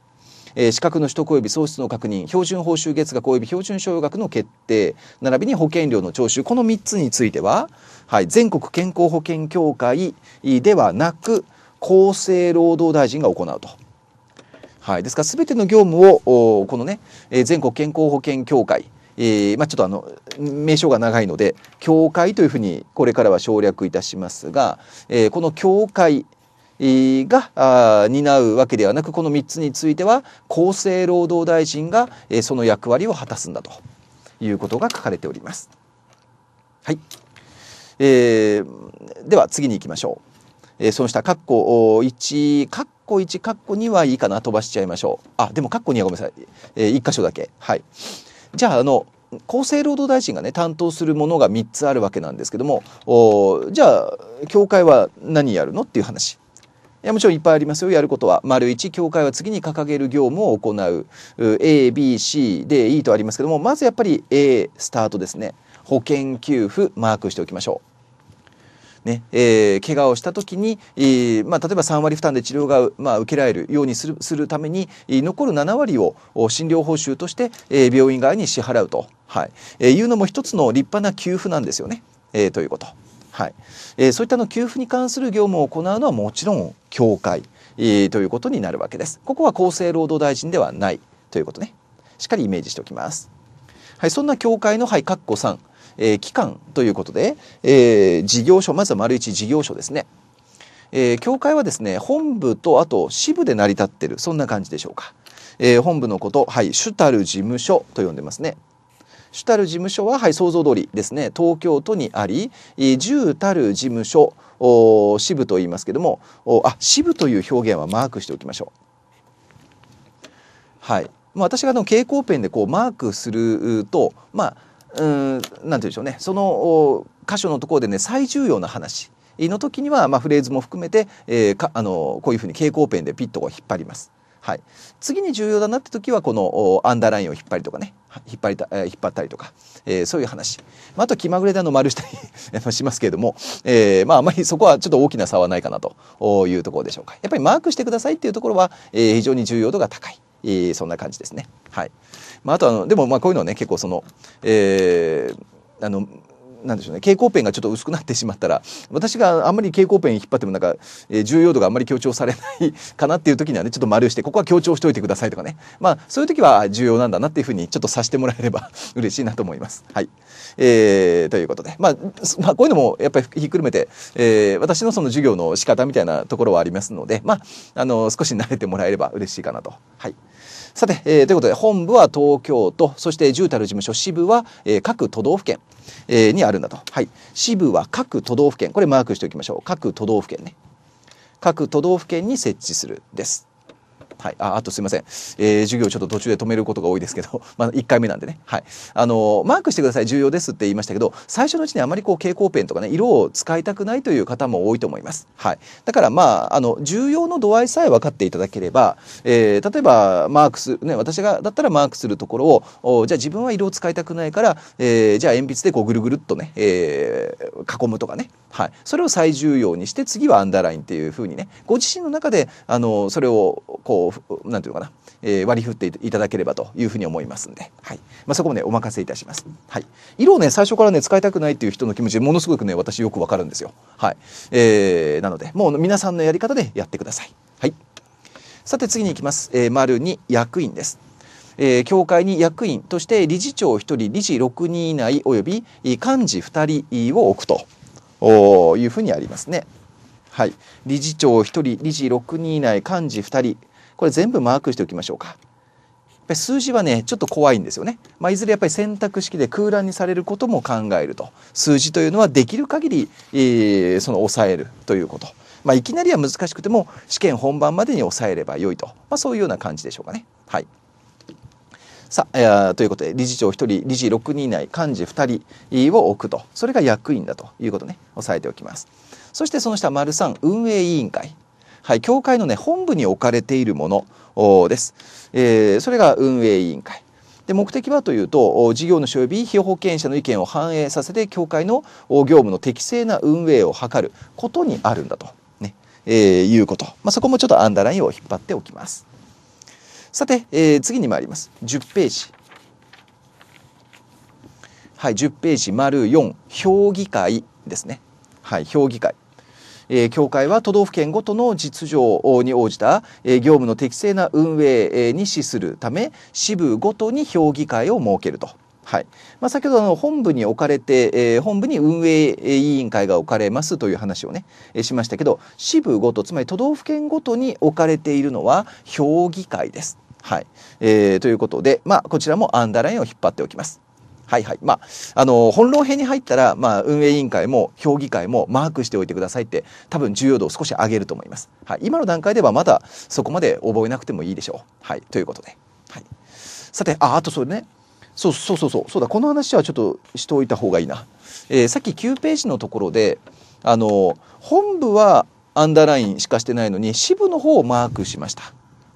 えー、資格の取得及び喪失の確認標準報酬月額及び標準賞与額の決定並びに保険料の徴収この3つについては、はい、全国健康保険協会ではなく厚生労働大臣が行うと。はい、ですから全ての業務をこのね、えー、全国健康保険協会えー、まあ、ちょっとあの名称が長いので協会というふうにこれからは省略いたしますが、えー、この協会が担うわけではなくこの3つについては厚生労働大臣がその役割を果たすんだということが書かれております。はいえー、では次に行きましょう。えー、その下括弧1括弧1括弧2はいいかな飛ばしちゃいましょう。あでも括弧2はごめんなさい、えー、1箇所だけ。はい、じゃああの厚生労働大臣がね担当するものが3つあるわけなんですけどもおじゃあ協会は何やるのっていう話いやもちろんいっぱいありますよやることは丸1教会は次に掲げる業務を行う ABC で E とありますけどもまずやっぱり A スタートですね保険給付マークしておきましょう。ねえー、怪我をした時に、えー、まあ、例えば3割負担で治療が、まあ、受けられるようにするするために、残る7割を診療報酬として、えー、病院側に支払うと、はいえいうのも一つの立派な給付なんですよね、えということ。はいえー、そういったの給付に関する業務を行うのはもちろん協会、えー、ということになるわけです。ここは厚生労働大臣ではないということね。しっかりイメージしておきます。はい、そんな協会の、はい、括弧3、えー、機関ということで、えー、事業所、まずは丸一事業所ですね。えー、会はですね、本部とあと支部で成り立ってる、そんな感じでしょうか。えー、本部のこと、はい、主たる事務所と呼んでますね。主たる事務所は、はい、想像通りですね東京都にあり住たる事務所お支部と言いますけどもおあ支部という表現はマークしておきましょう。はい、まあ、私がの蛍光ペンでこうマークするとまあうんなんて言うんでしょうねそのお箇所のところでね最重要な話の時には、まあ、フレーズも含めて、えー、かあのこういうふうに蛍光ペンでピットを引っ張ります。はい、次に重要だなって時はこのアンダーラインを引っ張りとかね引っ張りた、え引っ張ったりとか、えー、そういう話、まあ、あと気まぐれで あの丸したりしますけれども、えー、まああまりそこはちょっと大きな差はないかなというところでしょうかやっぱりマークしてくださいっていうところは、えー、非常に重要度が高い。えー、そんな感じですね。はい。まあ、あとあの、でもまあこういうのはね、結構その、えー、あのなんでしょうね蛍光ペンがちょっと薄くなってしまったら私があんまり蛍光ペン引っ張ってもなんか、えー、重要度があんまり強調されないかなっていう時にはねちょっと丸してここは強調しておいてくださいとかねまあそういう時は重要なんだなっていうふうにちょっとさしてもらえれば 嬉しいなと思います。はいえー、ということで、まあ、まあこういうのもやっぱりひっくるめて、えー、私のその授業の仕方みたいなところはありますのでまああの少し慣れてもらえれば嬉しいかなと。はいさて、えー、ということで本部は東京都そして住たる事務所支部は、えー、各都道府県、えー、にあるんだと、はい、支部は各都道府県これマークしておきましょう各都道府県ね各都道府県に設置するですはい、ああとすいません、えー、授業ちょっと途中で止めることが多いですけど、まあ、1回目なんでね、はいあのマークしてください重要ですって言いましたけど最初のうちにあまりこう蛍光ペンとかね色を使いたくないという方も多いと思います、はい、だからまああの重要の度合いさえ分かっていただければ、えー、例えばマークすね私がだったらマークするところをじゃあ自分は色を使いたくないから、えー、じゃあ鉛筆でこうぐるぐるっとね、えー、囲むとかね、はい、それを最重要にして次はアンダーラインっていうふうにねご自身の中であのそれをこうこう何ていうのかな、えー、割り振っていただければというふうに思いますんで、はいまあ、そこもねお任せいたします、はい、色をね最初からね使いたくないっていう人の気持ちものすごくね私よくわかるんですよ、はいえー、なのでもう皆さんのやり方でやってください、はい、さて次に行きます、えー、丸2役員ですえー、教会に役員として理事長1人理事6人以内および幹事2人を置くとおいうふうにありますね。はい、理事長1人理事6人以内幹事2人これ全部マークしておきましょうか。数字はねちょっと怖いんですよね、まあ、いずれやっぱり選択式で空欄にされることも考えると数字というのはできる限り、えー、その抑えるということ、まあ、いきなりは難しくても試験本番までに抑えればよいと、まあ、そういうような感じでしょうかね。はいさあ、ということで理事長1人理事6人以内幹事2人を置くとそれが役員だということね押さえておきます。そしてその下丸3運営委員会はい、教会のね、本部に置かれているものです。えー、それが運営委員会。で目的はというと事業主及び被保険者の意見を反映させて教会の業務の適正な運営を図ることにあるんだと、ねえー、いうこと、まあ、そこもちょっとアンダーラインを引っ張っておきますさて、えー、次に参ります10ページはい10ページ丸4評議会ですねはい評議会えー、協会は都道府県ごとの実情に応じた、えー、業務の適正な運営に資するため支部ごとに評議会を設けると。はいまあ、先ほどの本部に置かれて、えー、本部に運営委員会が置かれますという話をね、えー、しましたけど支部ごとつまり都道府県ごとに置かれているのは評議会です。はいえー、ということで、まあ、こちらもアンダーラインを引っ張っておきます。はいはい。まあ、あの、本論編に入ったら、まあ、運営委員会も評議会もマークしておいてくださいって、多分重要度を少し上げると思います。はい。今の段階ではまだそこまで覚えなくてもいいでしょう。はい。ということで。はい。さて、あ、あとそれね。そうそうそうそう。そうだ、この話はちょっとしておいた方がいいな。えー、さっき9ページのところで、あの、本部はアンダーラインしかしてないのに、支部の方をマークしました。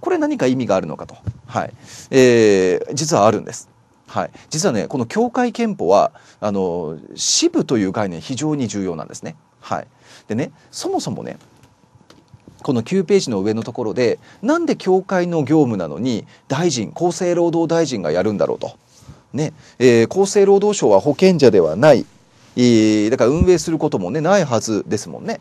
これ何か意味があるのかと。はい。えー、実はあるんです。はい、実はねこの教会憲法はあの支部という概念非常に重要なんですね。はい、でねそもそもねこの9ページの上のところでなんで教会の業務なのに大臣厚生労働大臣がやるんだろうと。ねえー、厚生労働省は保険者ではない、えー、だから運営することも、ね、ないはずですもんね。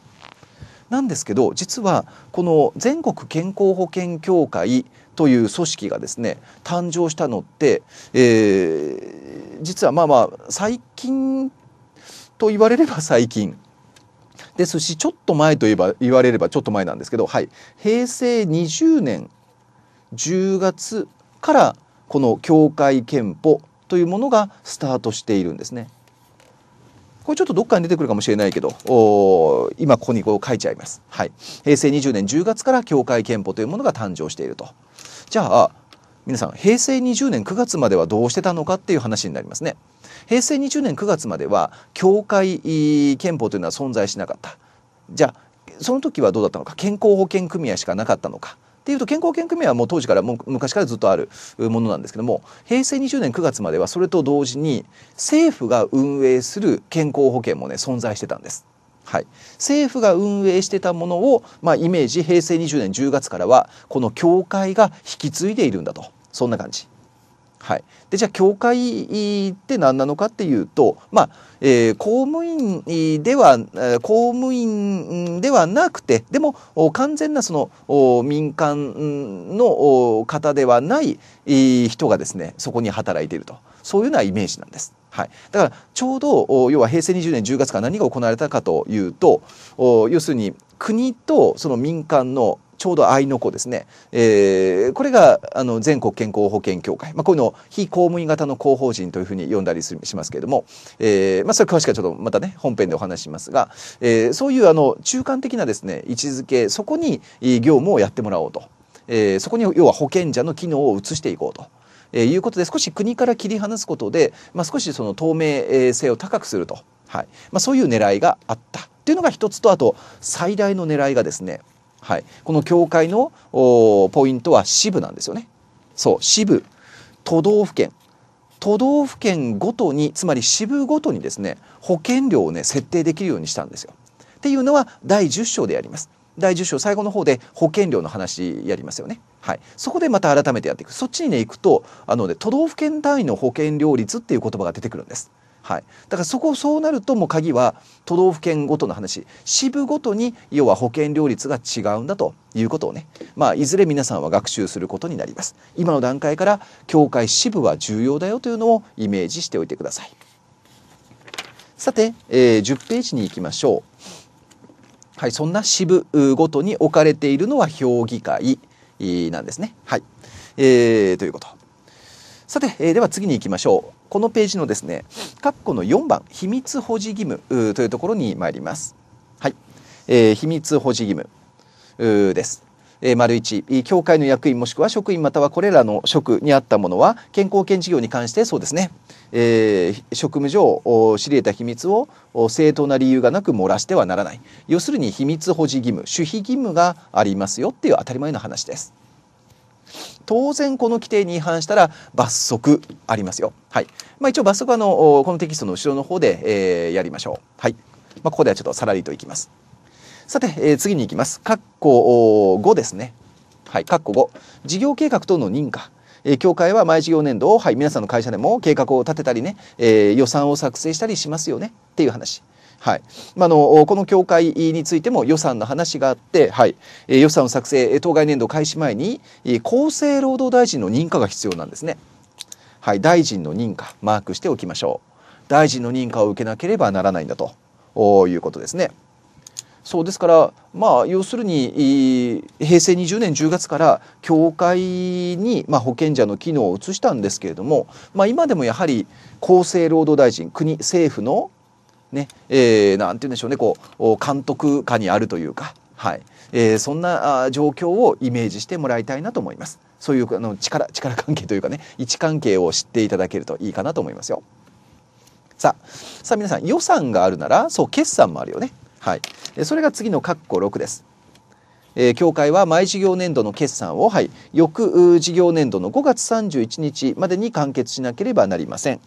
なんですけど実はこの全国健康保険協会という組織がですね誕生したのって、えー、実はまあまあ最近と言われれば最近ですしちょっと前といえば言われればちょっと前なんですけど、はい、平成20年10月からこの教会憲法というものがスタートしているんですね。これちょっとどっかに出てくるかもしれないけど今ここにこう書いちゃいます、はい、平成20年10月から教会憲法というものが誕生しているとじゃあ皆さん平成20年9月まではどうしてたのかっていう話になりますね平成20年9月までは教会憲法というのは存在しなかったじゃあその時はどうだったのか健康保険組合しかなかったのかっていうと健康保険組合はもう当時からもう昔からずっとあるものなんですけども平成20年9月まではそれと同時に政府が運営する健康保険もね存在してたんです。はい、政府が運営してたものを、まあ、イメージ平成20年10月からはこの協会が引き継いでいるんだとそんな感じ。はい、でじゃあ教会って何なのかっていうと、まあえー、公務員では公務員ではなくてでも完全なその民間の方ではない人がですねそこに働いているとそういうようなイメージなんです。はい、だからちょうど要は平成20年10月から何が行われたかというと要するに国とその民間のちょうど愛の子ですね、えー、これがあの全国健康保険協会、まあ、こういうのを非公務員型の広報人というふうに呼んだりしますけれども、えーまあ、それ詳しくはちょっとまたね本編でお話しますが、えー、そういうあの中間的なですね位置づけそこに業務をやってもらおうと、えー、そこに要は保険者の機能を移していこうと。えー、いうことで少し国から切り離すことで、まあ、少しその透明性を高くすると、はいまあ、そういう狙いがあったというのが一つとあと最大の狙いがですねはい、この教会のポイントは支部なんですよね。そう支部都道府県都道府県ごとにつまり支部ごとにですね保険料をね設定できるようにしたんですよ。っていうのは第10章でやります。第10章最後の方で保険料の話やりますよね。はい、そこでまた改めてやっていくそっちにね行くとあの、ね、都道府県単位の保険料率っていう言葉が出てくるんです。はい、だからそこそうなるともう鍵は都道府県ごとの話支部ごとに要は保険料率が違うんだということをね、まあ、いずれ皆さんは学習することになります今の段階から協会支部は重要だよというのをイメージしておいてくださいさて、えー、10ページに行きましょうはい、そんな支部ごとに置かれているのは評議会なんですね。はい、えー、ということ。さて、えー、では次に行きましょう。このページのですね括弧の4番秘密保持義務というところに参ります。はい、えー、秘密保持義務です。えー、丸1教会の役員もしくは職員またはこれらの職にあったものは健康保険事業に関してそうですね、えー、職務上知り得た秘密を正当な理由がなく漏らしてはならない要するに秘密保持義務守秘義務がありますよっていう当たり前の話です。当然この規定に違反したら罰則ありますよ。はい。まあ、一応罰則はあのこのテキストの後ろの方で、えー、やりましょう。はい。まあ、ここではちょっとさらりといきます。さて、えー、次に行きます。括弧五ですね。はい、括弧五。事業計画等の認可。えー、協会は毎事業年度を、はい、皆さんの会社でも計画を立てたりね、えー、予算を作成したりしますよねっていう話。はいまあの、のこの協会についても予算の話があって、はいえ予算を作成当該年度開始前に厚生労働大臣の認可が必要なんですね。はい、大臣の認可マークしておきましょう。大臣の認可を受けなければならないんだとおいうことですね。そうですからまあ要するに平成20年10月から教会に、まあ、保険者の機能を移したんですけれども、まあ、今でもやはり厚生労働大臣国政府のね、えー、なんて言うんでしょうね、こう、監督下にあるというか、はい。えー、そんな状況をイメージしてもらいたいなと思います。そういうあの力、力関係というかね、位置関係を知っていただけるといいかなと思いますよ。さあ、さあ皆さん、予算があるなら、そう、決算もあるよね。はい。それが次の括弧6です。え協会は毎事業年度の決算を、はい、翌事業年度の5月31日までに完結しなければなりません。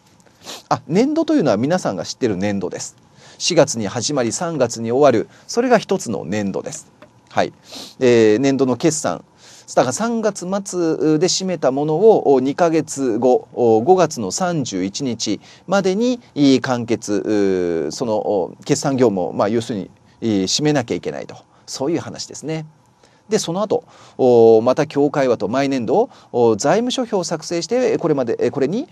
あ年度というのは皆さんが知っている年度です4月に始まり3月に終わるそれが一つの年度ですはい、えー、年度の決算だから3月末で締めたものを2か月後5月の31日までに完結その決算業務を、まあ、要するに締めなきゃいけないとそういう話ですね。でその後また協会はと毎年度財務諸表を作成してこれまでこれに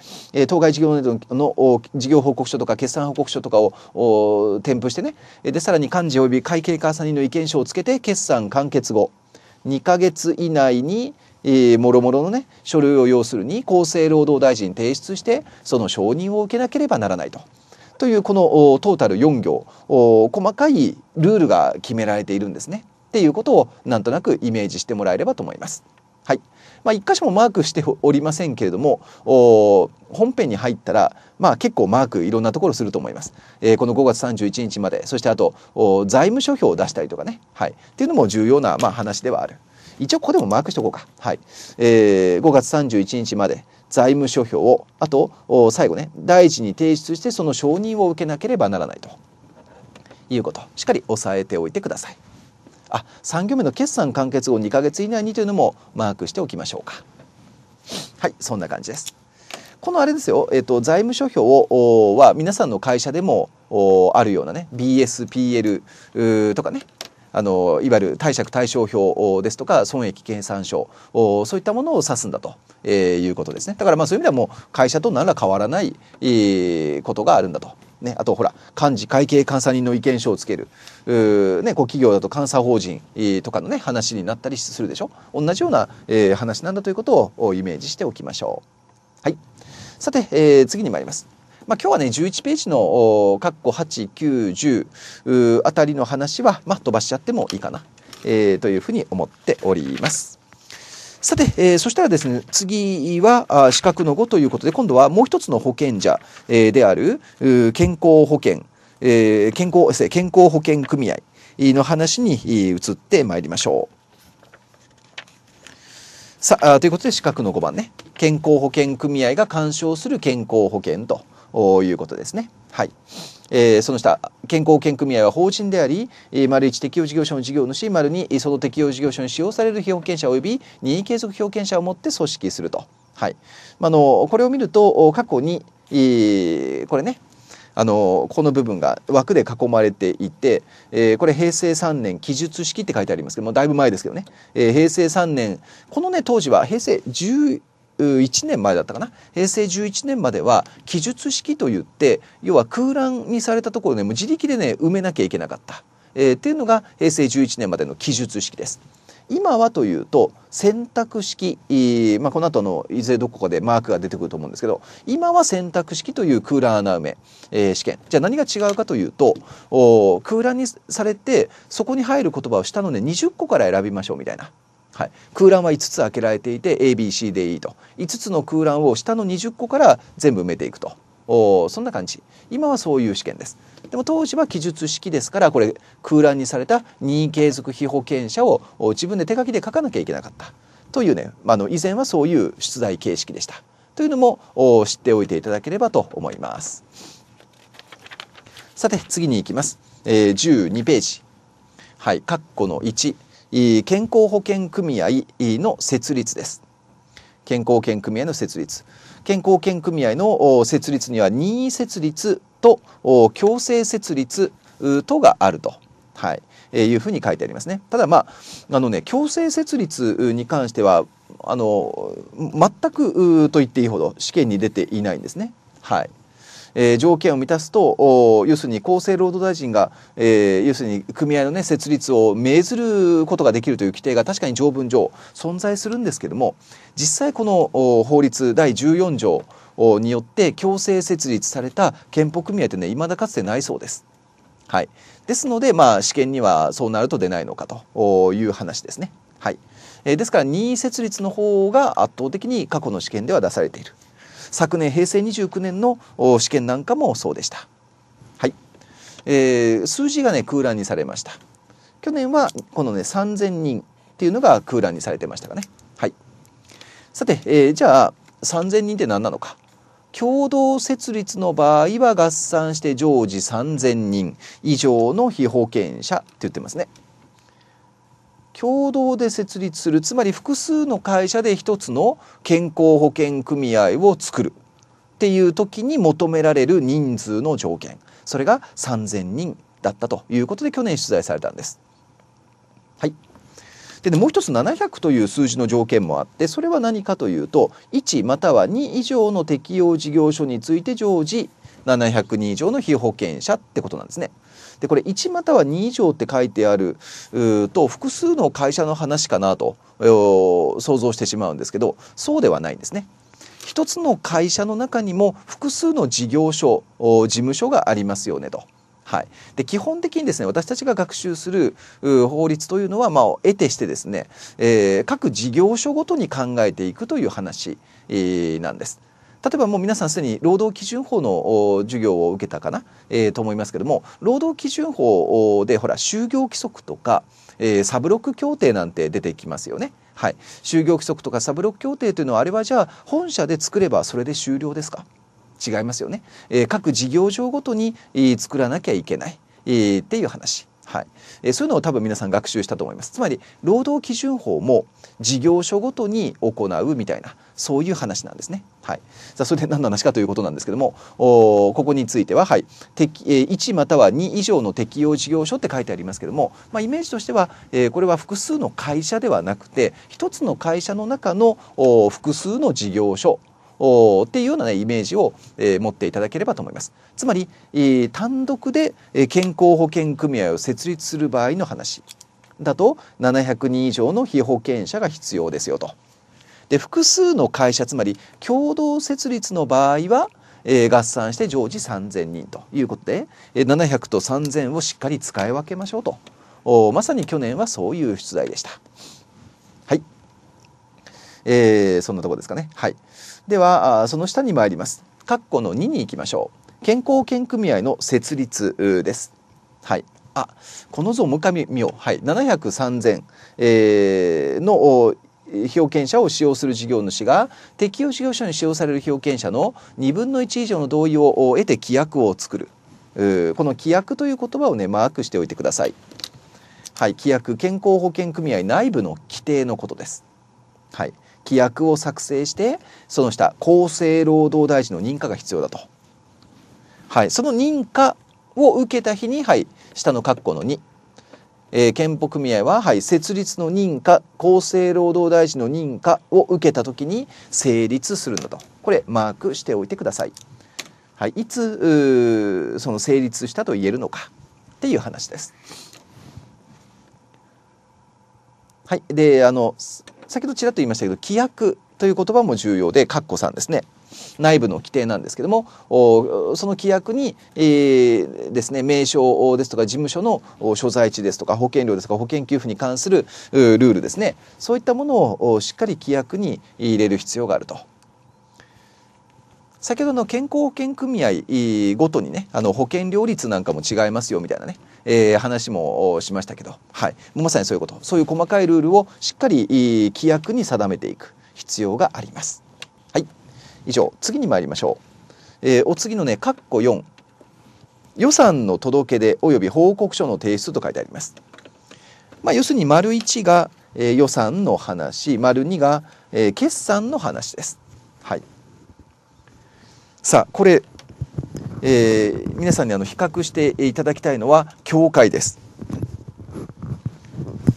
当該事業の事業報告書とか決算報告書とかを添付してねでさらに幹事及び会計監査人の意見書をつけて決算完結後2か月以内にもろもろのね書類を要するに厚生労働大臣提出してその承認を受けなければならないと。というこのトータル4行細かいルールが決められているんですね。っていうことをなんとなくイメージしてもらえればと思います。はいまあ、1箇所もマークしておりませんけれども本編に入ったら、まあ、結構マークいろんなところすると思います、えー、この5月31日までそしてあと財務諸表を出したりとかね、はい、っていうのも重要な、まあ、話ではある一応ここでもマークしておこうか、はいえー、5月31日まで財務諸表をあと最後ね第1に提出してその承認を受けなければならないということしっかり押さえておいてください。あ3行目の決算完結後2ヶ月以内にというのもマークしておきましょうかはいそんな感じですこのあれですよ、えーと、と財務諸表をは皆さんの会社でもあるようなね BSPL とかねあのいわゆる貸借対照表ですとか損益計算書そういったものを指すんだと、えー、いうことですねだからまあそういう意味ではもう会社と何ら変わらない、えー、ことがあるんだとね、あとほら幹事会計監査人の意見書をつけるね、こう企業だと監査法人とかのね話になったりするでしょ同じような、えー、話なんだということをイメージしておきましょう。はい、さて、えー、次に参ります。まあ、今日はね11ページの括弧8910あたりの話は、まあ、飛ばしちゃってもいいかな、えー、というふうに思っております。さて、えー、そしたらですね、次は資格の5ということで、今度はもう一つの保険者、えー、である健康保険、えー、健康、健康保険組合の話に移ってまいりましょう。さあということで資格の5番ね健康保険組合が干渉する健康保険ということですね。はいえー、その下健康保険組合は法人であり、えー、丸1適用事業者の事業主丸2その適用事業者に使用される被保険者及び任意継続被保険者をもって組織すると、はい、あのこれを見ると過去に、えー、これねあのこの部分が枠で囲まれていて、えー、これ平成3年記述式って書いてありますけどもだいぶ前ですけどね、えー、平成3年このね当時は平成1年1年前だったかな平成11年までは記述式といって要は空欄にされたところねもう自力でね埋めなきゃいけなかった、えー、っていうのが平成11年までの記述式です。今はというと選択式、まあ、この後のいずれどこかでマークが出てくると思うんですけど今は選択式という空欄穴埋め、えー、試験じゃあ何が違うかというと空欄にされてそこに入る言葉を下のね20個から選びましょうみたいなはい、空欄は5つ開けられていて ABCDE と5つの空欄を下の20個から全部埋めていくとおそんな感じ今はそういう試験ですでも当時は記述式ですからこれ空欄にされた任意継続被保険者を自分で手書きで書かなきゃいけなかったというね、まあ、の以前はそういう出題形式でしたというのも知っておいていただければと思いますさて次に行きます、えー、12ページはい括弧の1健康保険組合の設立です健康保険組合の設立健康保険組合の設立には任意設立と強制設立とがあると、はい、えいうふうに書いてありますね。ただまああのね強制設立に関してはあの全くと言っていいほど試験に出ていないんですね。はい。えー、条件を満たすと要するに厚生労働大臣が、えー、要するに組合の、ね、設立を命ずることができるという規定が確かに条文上存在するんですけども実際この法律第14条によって強制設立された憲法組合ってね未だかつてないそうです。はい、ですので、まあ、試験にはそうなると出ないのかという話ですね。はいえですから任意設立の方が圧倒的に過去の試験では出されている。昨年平成29年の試験なんかもそうでした。はい、えー、数字がね空欄にされました。去年はこのね3000人っていうのが空欄にされてましたかね。はい。さて、えー、じゃあ3000人って何なのか。共同設立の場合は合算して常時3000人以上の被保険者って言ってますね。共同で設立するつまり複数の会社で一つの健康保険組合を作るっていう時に求められる人数の条件それが3,000人だったということで去年取材されたんです。はいで、ね、もう一つ700という数字の条件もあってそれは何かというと1または2以上の適用事業所について常時700人以上の被保険者ってことなんですね。でこれ1または2以上って書いてあると複数の会社の話かなと想像してしまうんですけどそうではないんですね。一つの会社の中にも複数の事業所事務所がありますよねと。はい、で基本的にですね私たちが学習する法律というのは、まあ、得てしてですね、えー、各事業所ごとに考えていくという話、えー、なんです。例えばもう皆さんすでに労働基準法の授業を受けたかな、えー、と思いますけども労働基準法でほら就業規則とか、えー、サブロック協定なんて出てきますよね。はい、就業規則とかサブロック協定というのはあれはじゃあ本社で作ればそれで終了ですか違いますよね、えー、各事業場ごとに、作らなきゃいけない、えー、っていう話はい、えー、そういうのを多分皆さん学習したと思いますつまり労働基準法も事業所ごとに行うみたいなそういう話なんですね。はい、さあそれで何の話かということなんですけどもおここについては、はい適えー、1または2以上の適用事業所って書いてありますけども、まあ、イメージとしては、えー、これは複数の会社ではなくて1つの会社の中のお複数の事業所っていうような、ね、イメージを、えー、持っていただければと思います。つまり、えー、単独で、え健康保険組合を設立する場合の話だと700人以上の被保険者が必要ですよと。で複数の会社つまり共同設立の場合は、えー、合算して常時3,000人ということで、え700と3,000をしっかり使い分けましょうとおまさに去年はそういう出題でした。はい、えー、そんなとこですかね。はいではその下に参ります括弧の2に行きましょう健康保険組合の設立ですはいあこの図をもう一回見よう、はい、703,000、えー、の被保険者を使用する事業主が適用事業者に使用される被保険者の2分の1以上の同意を得て規約を作るこの規約という言葉をねマークしておいてください。はい、規約健康保険組合内部の規定のことです。はい、規約を作成してその下厚生労働大臣の認可が必要だと、はい、その認可を受けた日に、はい、下の括弧の2、えー、憲法組合は、はい、設立の認可厚生労働大臣の認可を受けた時に成立するんだとこれマークしておいてください。はい、いつその成立したと言えるのかっていう話です。はい、であの先ほどちらっと言いましたけど規約という言葉も重要で括弧3ですね内部の規定なんですけどもその規約に、えー、ですね名称ですとか事務所の所在地ですとか保険料ですとか保険給付に関するルールですねそういったものをしっかり規約に入れる必要があると先ほどの健康保険組合ごとにねあの保険料率なんかも違いますよみたいなね、えー、話もしましたけど、はい、まさにそういうことそういう細かいルールをしっかり規約に定めていく必要があります。はい、以上次に参りましょう。えー、お次のね括弧4予算の届け出及び報告書の提出と書いてあります。まあ、要するに丸1が、えー、予算の話丸2が、えー、決算の話です。はいさあこれ、えー、皆さんにあの比較していただきたいのは教会です。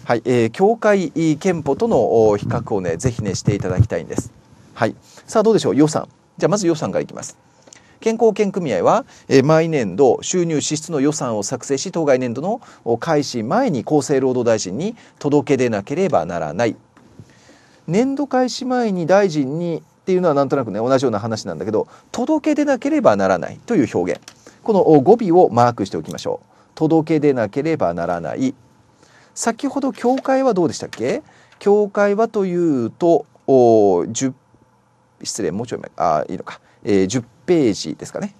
はい、えー、教会憲法との比較をねぜひねしていただきたいんです。はい、さあどうでしょう予算じゃあまず予算がいきます。健康保険組合は、えー、毎年度収入支出の予算を作成し当該年度の開始前に厚生労働大臣に届け出なければならない年度開始前に大臣にっていうのはなんとなくね同じような話なんだけど届け出なければならないという表現この語尾をマークしておきましょう届け出なければならない先ほど教会はどうでしたっけ教会はというと10失礼もうちょい前あいいのか、えー、10ページですかね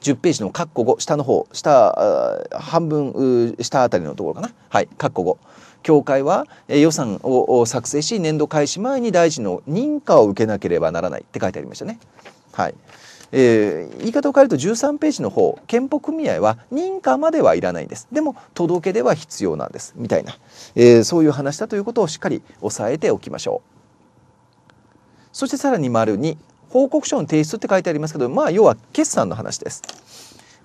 10ページの括弧5下の方下半分下あたりのところかなはい括弧5協会は予算を作成し年度開始前に大臣の認可を受けなければならないって書いてありましたね。はいえー、言い方を変えると13ページの方憲法組合は認可まではいらないんですでも届け出は必要なんですみたいな、えー、そういう話だということをしっかり押さえておきましょう。そしてさらに丸2報告書の提出って書いてありますけどまあ要は決算の話です。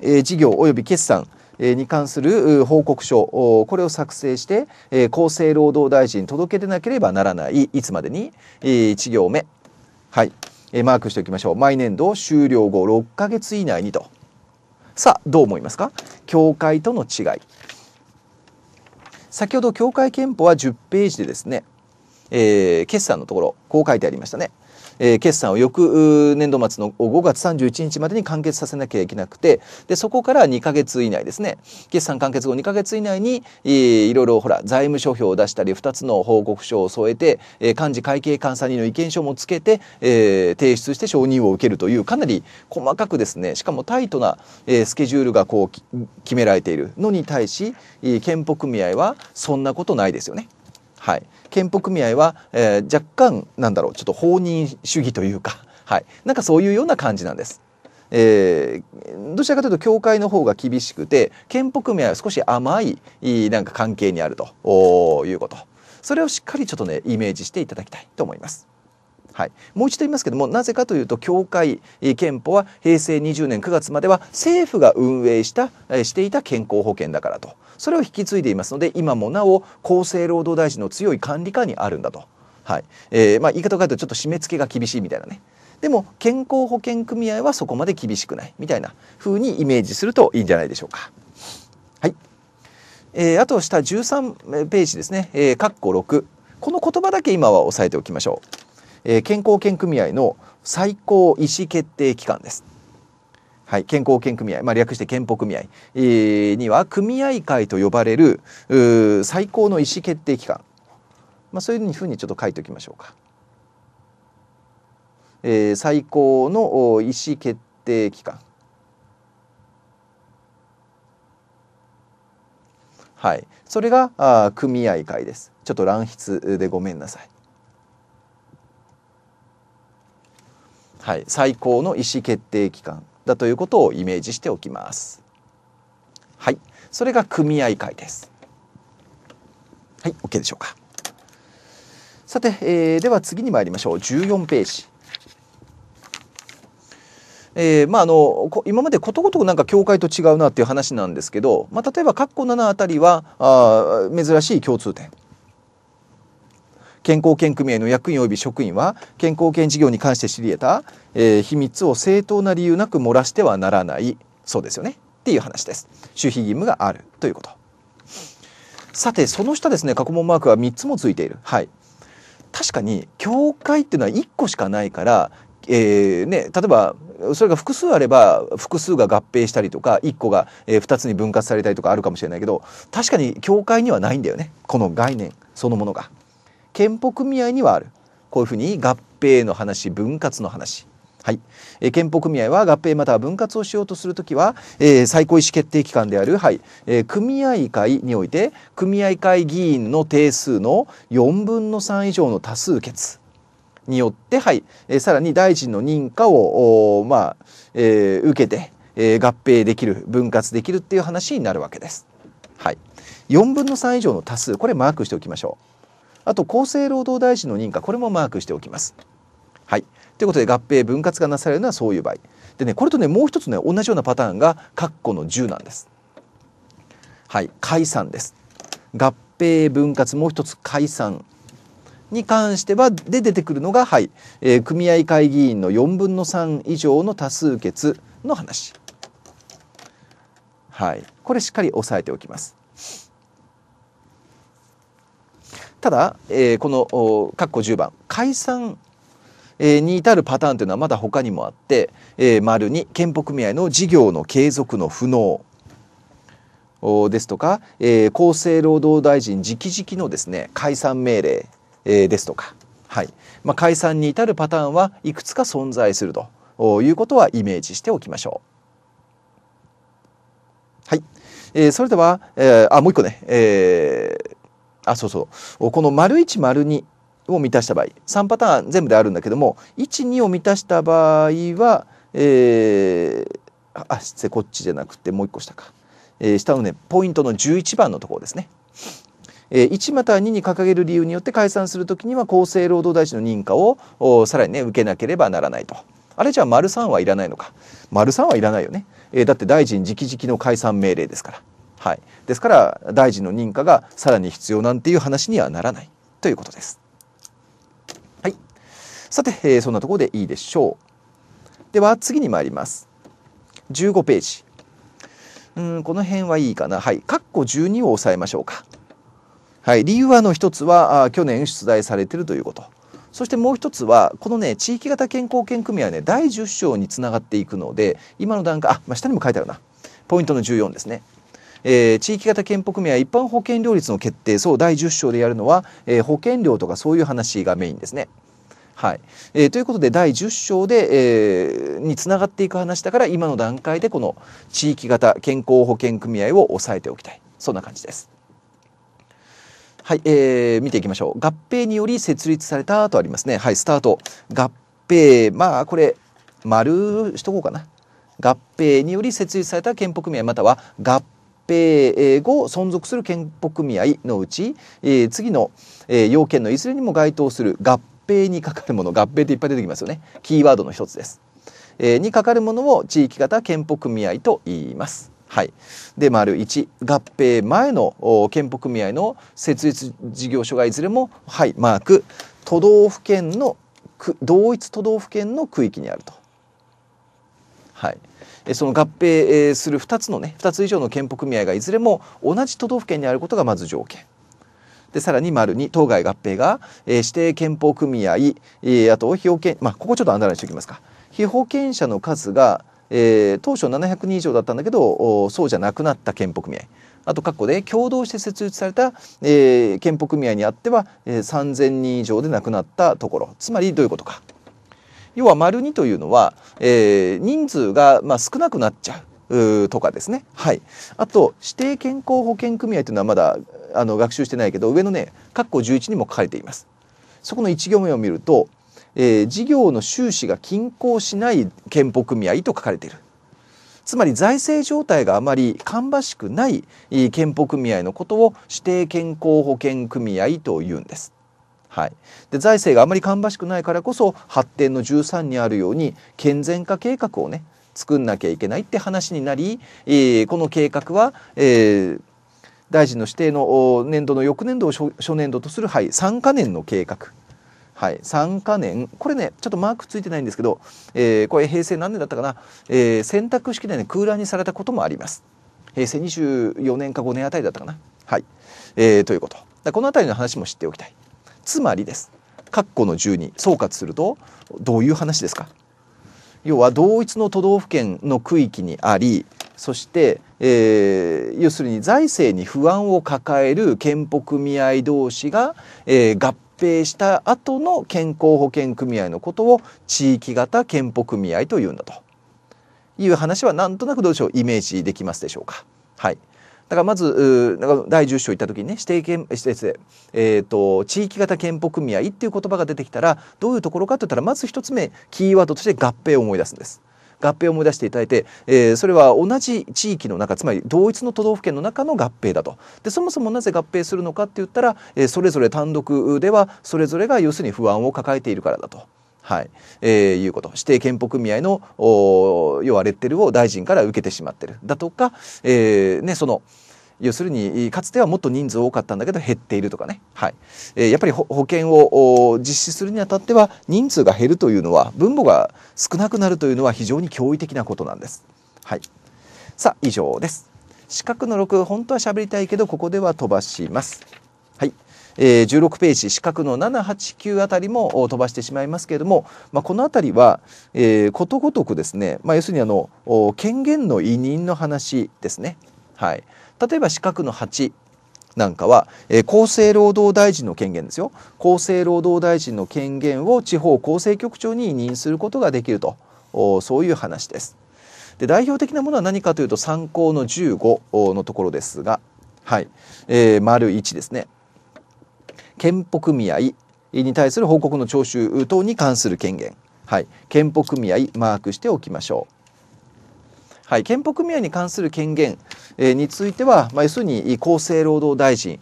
えー、事業及び決算に関する報告書これを作成して厚生労働大臣に届け出なければならないいつまでに1行目はいマークしておきましょう毎年度終了後6ヶ月以内にとさあどう思いますか教会との違い先ほど教会憲法は10ページでですね、えー、決算のところこう書いてありましたねえ決算を翌年度末の5月31日までに完結させなきゃいけなくてでそこから2か月以内ですね決算完結後2か月以内に、えいろいろほら財務諸表を出したり2つの報告書を添えて、え幹事会計監査人の意見書もつけて、え提出して承認を受けるというかなり細かくですねしかもタイトな、えスケジュールがこう決められているのに対し、え憲法組合はそんなことないですよね。はい、憲法組合は、えー、若干なんだろうちょっと放任主義というか、はい、なんかそういうような感じなんです。えー、どちらかというと教会の方が厳しくて憲法組合は少し甘いなんか関係にあるということそれをしっかりちょっとねイメージしていただきたいと思います。はい、もう一度言いますけどもなぜかというと教会憲法は平成20年9月までは政府が運営したしていた健康保険だからとそれを引き継いでいますので今もなお厚生労働大臣の強い管理下にあるんだと、はいえー、まあ、言い方を変えるとちょっと締め付けが厳しいみたいなねでも健康保険組合はそこまで厳しくないみたいなふうにイメージするといいんじゃないでしょうか。はいえー、あと下13ページですね、えー、括弧6この言葉だけ今は押さえておきましょう。え健康研組合の最高意思決定機関です。はい、健康険組合、まあ、略して健保組合、えー、には組合会と呼ばれる最高の意思決定機関、まあ、そういうふうにちょっと書いておきましょうか。えー、最高の意思決定機関。はい、それがあ組合会です。ちょっと乱筆でごめんなさい。はい、最高の意思決定機関だということをイメージしておきます。はい、それが組合会です。はい、OK でしょうか。さて、えー、では次に参りましょう。14ページ。えー、まあ、あの今までことごとくなんか教会と違うなっていう話なんですけど、まあ、例えば括弧7あたりはあ珍しい共通点健康保険組合の役員及び職員は健康保険事業に関して知り得た、えー、秘密を正当な理由なく漏らしてはならないそうですよねっていう話です守秘義務があるということさてその下ですね過去問マークは3つもついているはい確かに教会っていうのは1個しかないからえーね、例えばそれが複数あれば複数が合併したりとか1個が、え2つに分割されたりとかあるかもしれないけど確かに教会にはないんだよねこの概念そのものが。憲法組合にはあるこういうふうに合併の話分割の話はい、えー、憲法組合は合併または分割をしようとするときは、えー、最高意思決定機関である、はいえー、組合会において組合会議員の定数の4分の3以上の多数決によって、はいえー、さらに大臣の認可をまあえー、受けて、えー、合併できる分割できるっていう話になるわけです。はい、4分の3以上の多数これマークしておきましょう。あと厚生労働大臣の認可これもマークしておきます。はいということで合併分割がなされるのはそういう場合でねこれとねもう一つね同じようなパターンが括弧の10なんです。はい解散です。合併分割もう一つ解散に関してはで出てくるのが、はいえー、組合会議員の4分の3以上の多数決の話。はい、これしっかり押さえておきます。ただ、えー、この括弧10番解散に至るパターンというのはまだ他にもあって、えー、丸に憲法組合の事業の継続の不能ですとか、えー、厚生労働大臣直々のですね解散命令、えー、ですとか、はいまあ、解散に至るパターンはいくつか存在するということはイメージしておきましょう。はい、えー、それでは、えー、あもう一個ね、えー、あそうそうこの丸1丸2を満たした場合3パターン全部であるんだけども12を満たした場合はえー、あ失礼こっちじゃなくてもう一個下か、えー、下のねポイントの11番のところですね。えー、1または2に掲げる理由によって解散する時には厚生労働大臣の認可をさらにね受けなければならないと。あれじゃあ丸3はいらないのか丸3はいらないよね、えー、だって大臣直々の解散命令ですから。はい、ですから大臣の認可がさらに必要なんていう話にはならないということです。はい、さて、えー、そんなところでいいでしょう。では次に参ります。15ページ。うんこの辺はいいかな。はい。括弧12を押さえましょうか。はい。理由はの一つはあ去年出題されているということ。そしてもう一つはこのね地域型健康研組合ね第10章につながっていくので今の段階あ、まあ、下にも書いてあるなポイントの14ですねえー、地域型健保組合一般保険料率の決定そう第10章でやるのは、えー、保険料とかそういう話がメインですね。はいえー、ということで第10章で、えー、につながっていく話だから今の段階でこの地域型健康保険組合を抑えておきたいそんな感じです。はい、えー、見ていきましょう合併により設立されたとありますねはいスタート合併まあこれ丸しとこうかな合併により設立された健保組合または合併後存続する健保組合のうち、えー、次の、えー、要件のいずれにも該当する合併にかかるもの合併っていっぱい出てきますよねキーワードの一つです、えー、にかかるものを地域型健保組合と言いますはい、で丸1合併前の健保組合の設立事業所がいずれも、はい、マーク都道府県の同一都道府県の区域にあると。はい、その合併する2つのね2つ以上の憲法組合がいずれも同じ都道府県にあることがまず条件。でさらに丸に当該合併が、えー、指定憲法組合、えー、あと被保険まあここちょっとアンダーラインしておきますか被保険者の数が、えー、当初700人以上だったんだけどそうじゃなくなった憲法組合あと括弧で共同して設立された、えー、健組合にあっては、えー、3000人以上でなくなったところつまりどういうことか要は丸2というのは、えー、人数がまあ少なくなっちゃうとかですね、はい、あと指定健康保険組合というのはまだあの学習してないけど上のね括弧11にも書かれています。そこの1行目を見ると、えー、事業の収支が均衡しない健保組合と書かれている。つまり財政状態があまり芳しくない健保組合のことを指定健康保険組合というんです。はい、で財政があまり芳しくないからこそ発展の13にあるように健全化計画をね作んなきゃいけないって話になり、えー、この計画は、えー、大臣の指定の年度の翌年度を初年度とする、はい、3か年の計画。はい、3か年これねちょっとマークついてないんですけど、えー、これ平成何年だったかな、えー、選択式でね空欄にされたこともあります平成24年か5年あたりだったかなはい、えー、ということこの辺りの話も知っておきたいつまりです。括弧の12総括するとどういう話ですか要は同一の都道府県の区域にありそして、えー、要するに財政に不安を抱える健保組合同士が、えー、合併した後の健康保険組合のことを地域型健保組合というんだという話はなんとなくどうでしょうイメージできますでしょうか。はい、からまずなんか第10章行った時にね指定憲えーと、地域型憲法組合っていう言葉が出てきたらどういうところかって言ったらまず1つ目キーワードとして合併を思い出すんです。合併を思い出していただいて、えー、それは同じ地域の中つまり同一の都道府県の中の合併だとでそもそもなぜ合併するのかって言ったら、えー、それぞれ単独ではそれぞれが要するに不安を抱えているからだと。はいえー、いうこと指定憲法組合の要はレッテルを大臣から受けてしまってるだとか、えーね、その要するにかつてはもっと人数多かったんだけど減っているとかね、はいえー、やっぱり保険を実施するにあたっては人数が減るというのは分母が少なくなるというのは非常に驚異的なことなんです。はい、さあ以上です。四角の6本当は喋りたいけどここでは飛ばします。はいえー、16ページ四角の789あたりも飛ばしてしまいますけれども、まあ、このあたりは、えー、ことごとくですね、まあ、要するにあの権限の委任の話ですね。はい、例えば四角の8なんかは、えー、厚生労働大臣の権限ですよ厚生労働大臣の権限を地方厚生局長に委任することができるとそういう話です。で代表的なものは何かというと参考の15のところですが、はいえー、丸1ですね憲法組合に対する報告の徴収等に関する権限、はい、憲法組合マークしておきましょう。はい、憲法組合に関する権限、えについては、まあ、要するに厚生労働大臣、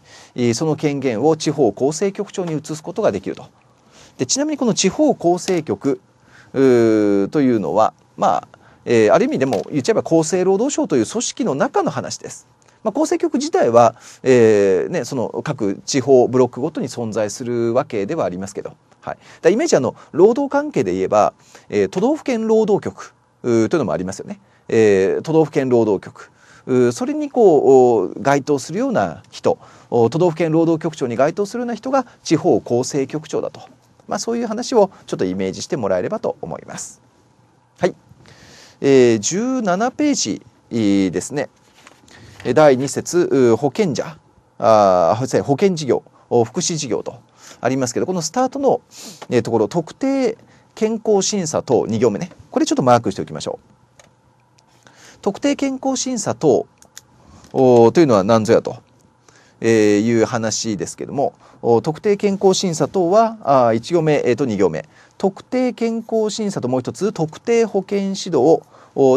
その権限を地方厚生局長に移すことができると。でちなみにこの地方厚生局というのは、まあえある意味でも言っちゃえば厚生労働省という組織の中の話です。まあ、厚生局自体は、えーね、その各地方ブロックごとに存在するわけではありますけど、はい、だイメージあの労働関係で言えば、えー、都道府県労働局というのもありますよね。えー、都道府県労働局それにこう該当するような人都道府県労働局長に該当するような人が地方厚生局長だと、まあ、そういう話をちょっとイメージしてもらえればと思います。はいえー、17ページですね第2節保険者あ保険事業福祉事業とありますけどこのスタートの、えところ特定健康審査等2行目ねこれちょっとマークしておきましょう。特定健康審査等というのは何ぞやと、えいう話ですけども特定健康審査等はあ1行目と2行目特定健康審査ともう一つ特定保健指導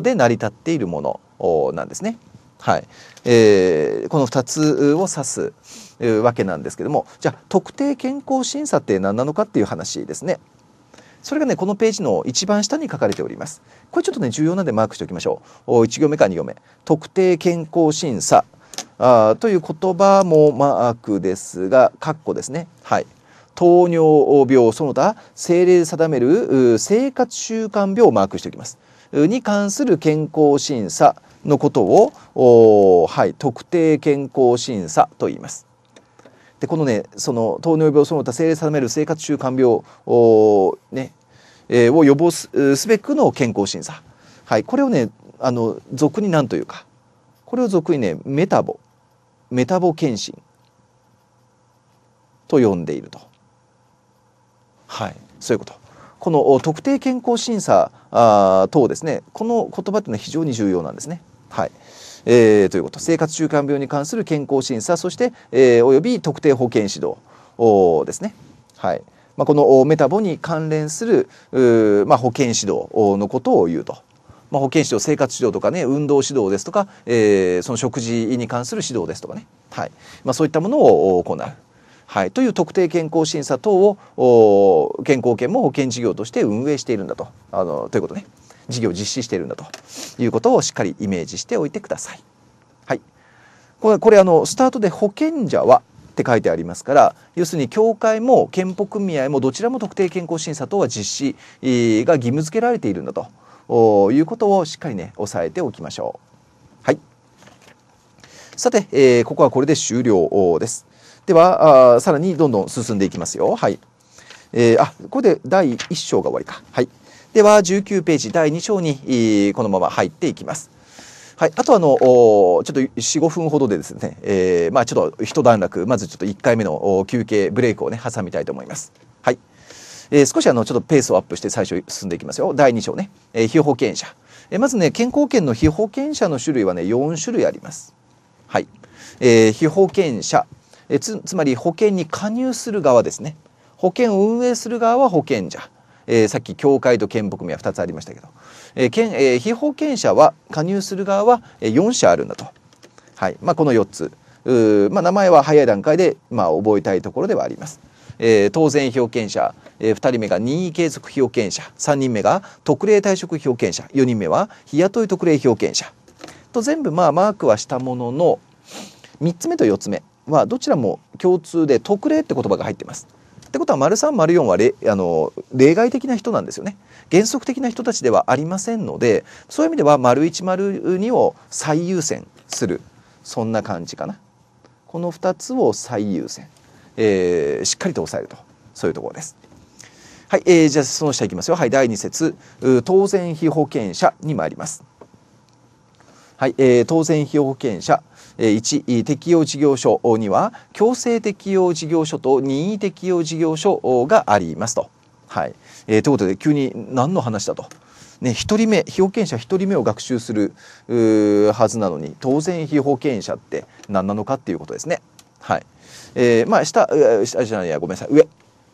で成り立っているものなんですね。はいえー、この2つを指すわけなんですけどもじゃあ特定健康審査って何なのかっていう話ですね。それがねこのページの一番下に書かれておりますこれちょっとね重要なんでマークしておきましょう1行目か2行目特定健康審査あという言葉もマークですが括弧ですねはい糖尿病その他政令で定める生活習慣病をマークしておきますに関する健康審査のことを、はい、特定健康審査と言います。でこのねその糖尿病その他生理定める生活習慣病を,、ねえー、を予防すすべくの健康審査、はい、これをねあの俗に何というかこれを俗にねメタボメタボ検診と呼んでいると。はい、そういうこと。この特定健康審査等ですねこの言葉というのは非常に重要なんですね。はい、えー、ということ生活習慣病に関する健康審査そして、えー、および特定保健指導ですね。はいまあ、このメタボに関連する、まあ、保健指導のことを言うと。まあ、保健指導生活指導とかね運動指導ですとか、えー、その食事に関する指導ですとかね、はいまあ、そういったものを行う、はい、という特定健康審査等を健康保険も保険事業として運営しているんだとあのということね。事業を実施しているんだということをしっかりイメージしておいてください。はい、これこれあのスタートで保険者はって書いてありますから要するに協会も健保組合もどちらも特定健康審査等は実施が義務付けられているんだということをしっかりね押さえておきましょう。はい、さて、えー、ここはこれで終了です。ではあさらにどんどん進んでいきますよ。はいえー、あこれで第1章が終わりか。はいでは19ページ第2章にこのまま入っていきます。はい、あとあのちょっと45分ほどでですね、えー、まあ、ちょっと一段落まずちょっと1回目の休憩ブレイクをね挟みたいと思います。はい、えー、少しあのちょっとペースをアップして最初進んでいきますよ第2章ね、えー、被保険者、えまずね健康保険の被保険者の種類はね4種類あります。はい、え被保険者、えつまり保険に加入する側ですね保険を運営する側は保険者えー、さっき教会と県牧民は2つありましたけど、えー県えー、被保険者は加入する側は4社あるんだと、はいまあ、この4つう、まあ、名前は早い段階で、まあ、覚えたいところではあります。えー、当然被保険者、えー、2人目が任意継続被保険者3人目が特例退職被保険者4人目は日雇い特例被保険者と全部まあマークはしたものの3つ目と4つ目はどちらも共通で特例って言葉が入ってます。ってことは丸3丸4はれあの例外的な人なんですよね原則的な人たちではありませんのでそういう意味では丸1丸2を最優先するそんな感じかなこの2つを最優先、えー、しっかりと抑えるとそういうところです。はい、えー、じゃあその下いきますよ。はい、第2節当然被保険者に参ります。はい、えー、当然被保険者、1適用事業所には強制適用事業所と任意適用事業所がありますと。はいえー、ということで急に何の話だと。ね、1人目被保険者1人目を学習するはずなのに当然被保険者って何なのかっていうことですね。はいえー、まあ下下じゃないやごめんなさい上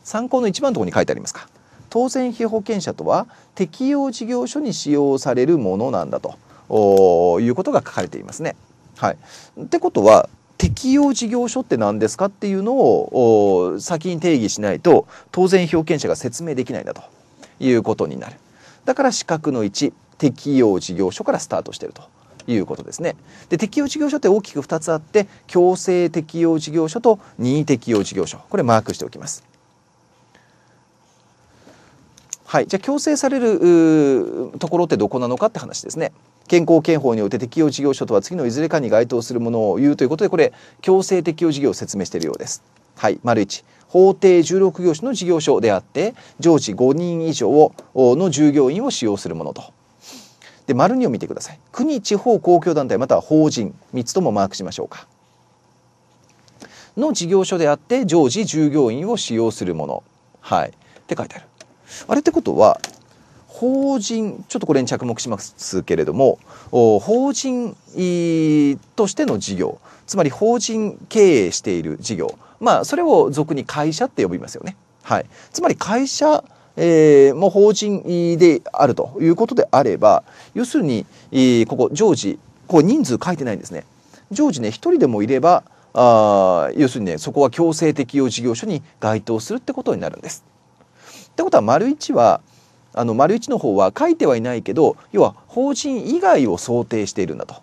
参考の一番のとこに書いてありますか当然被保険者とは適用事業所に使用されるものなんだということが書かれていますね。はい、ってことは適用事業所って何ですかっていうのを先に定義しないと当然表現者が説明できないんだということになるだから資格の1適用事業所からスタートしているということですねで適用事業所って大きく2つあって強制適用事業所と任意適用事業所これマークしておきますはいじゃあ強制されるところってどこなのかって話ですね健康保険法において適用事業所とは次のいずれかに該当するものを言うということでこれ強制適用事業を説明しているようです。はい丸一法定16業種の事業所であって常時5人以上の従業員を使用するものと。で丸2を見てください国地方公共団体または法人3つともマークしましょうかの事業所であって常時従業員を使用するものはいって書いてあるあれってことは法人ちょっとこれに着目しますけれども法人としての事業つまり法人経営している事業まあそれを俗に会社って呼びますよね。はい、つまり会社えー、も法人であるということであれば要するに、ここ常時こう人数書いてないんですね常時ね1人でもいればあ要するにねそこは強制適用事業所に該当するってことになるんです。ってことは丸1はあの丸1の方は書いてはいないけど要は法人以外を想定しているんだと、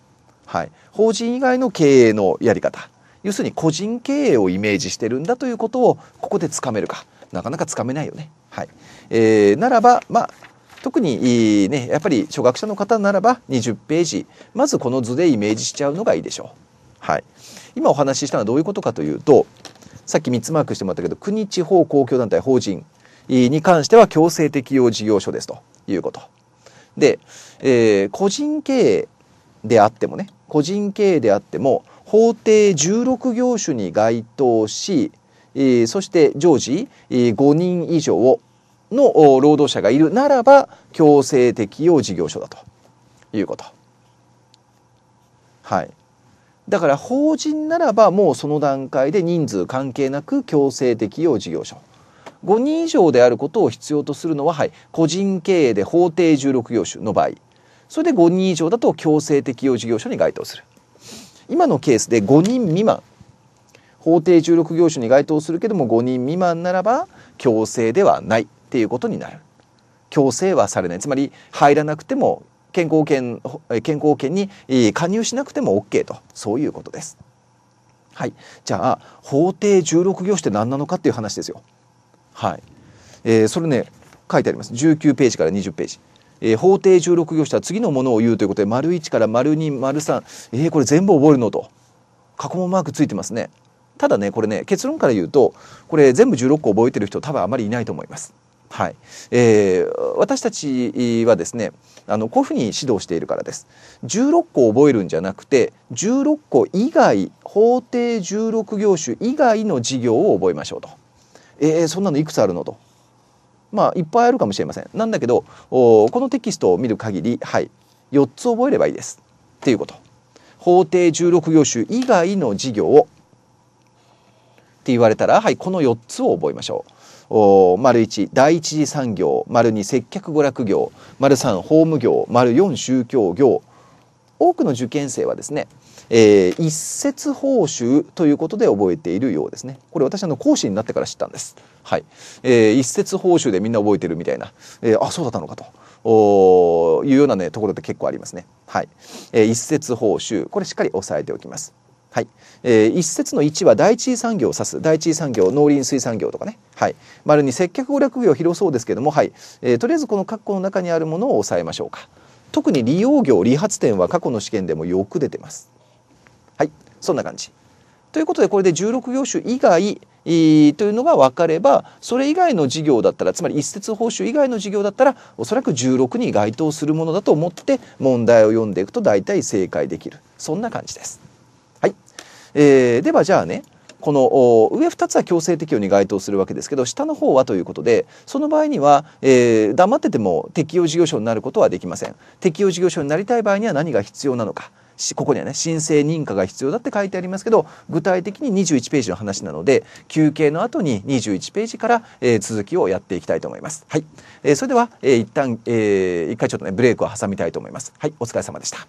はい、法人以外の経営のやり方要するに個人経営をイメージしてるんだということをここでつかめるかなかなかつかめないよね。はいえー、ならば、まあ、特にねやっぱり初学者の方ならば20ページまずこの図でイメージしちゃうのがいいでしょう。はい、今お話ししたのはどういうことかというとさっき3つマークしてもらったけど国地方公共団体法人に関しては強制適用事業所ですということ。で、えー、個人経営であってもね、個人経営であっても、法定16業種に該当し、えー、そして常時、えー、5人以上の労働者がいるならば、強制適用事業所だということ。はい。だから法人ならばもうその段階で人数関係なく強制適用事業所。5人以上であることを必要とするのは、はい、個人経営で法定16業種の場合それで5人以上だと強制適用事業所に該当する今のケースで5人未満法定16業種に該当するけども5人未満ならば強制ではないっていうことになる強制はされないつまり入らなくても健康保険健康保険に加入しなくても OK とそういうことです。はい、じゃあ法定16業種って何なのかっていう話ですよ。はいえー、それね書いてあります19ページから20ページ。えー、法定16行詞とは次のものを言うということで丸1から丸2丸3えー、これ全部覚えるのと過去問マークついてますねただねこれね結論から言うとこれ全部16個覚えてる人多分あまりいないと思います。はいえー、私たちはですねあのこういうふうに指導しているからです16個覚えるんじゃなくて16個以外法定16行種以外の事業を覚えましょうと。えー、そんなのいくつあるのと。まあ、いっぱいあるかもしれません。なんだけど、おこのテキストを見る限り、はい、4つ覚えればいいです。っていうこと。法定16業種以外の事業をって言われたら、はい、この4つを覚えましょう。お丸1第一次産業丸2接客娯楽業丸3法務業丸4宗教業多くの受験生はですねえー、一節報酬ということで覚えているようですね。これ私あの講師になってから知ったんです。はい。えー、一節報酬でみんな覚えてるみたいな、えー、あ、そうだったのかと。おいうようなねところって結構ありますね。はい、えー、一節報酬これしっかり押さえておきます。はい、えー、一節の1は第一産業を指す第一産業農林水産業とかね、はい、丸に接客攻略業広そうですけども、はいえー、とりあえずこの括弧の中にあるものを押さえましょうか特に利用業理髪店は過去の試験でもよく出てますそんな感じ。ということでこれで16業種以外というのが分かればそれ以外の事業だったらつまり一節報酬以外の事業だったらおそらく16に該当するものだと思って問題を読んでいくと大体正解できるそんな感じです。はいえー、ではじゃあねこの上2つは強制適用に該当するわけですけど下の方はということでその場合には、えー、黙ってても適用事業所になることはできません。適用事業所になりたい場合には何が必要なのか。ここにはね申請認可が必要だって書いてありますけど具体的に21ページの話なので休憩の後に21ページから、えー、続きをやっていきたいと思います。はい、えー、それでは、えー、一旦、えー、一回ちょっとねブレイクを挟みたいと思います。はい、お疲れ様でした。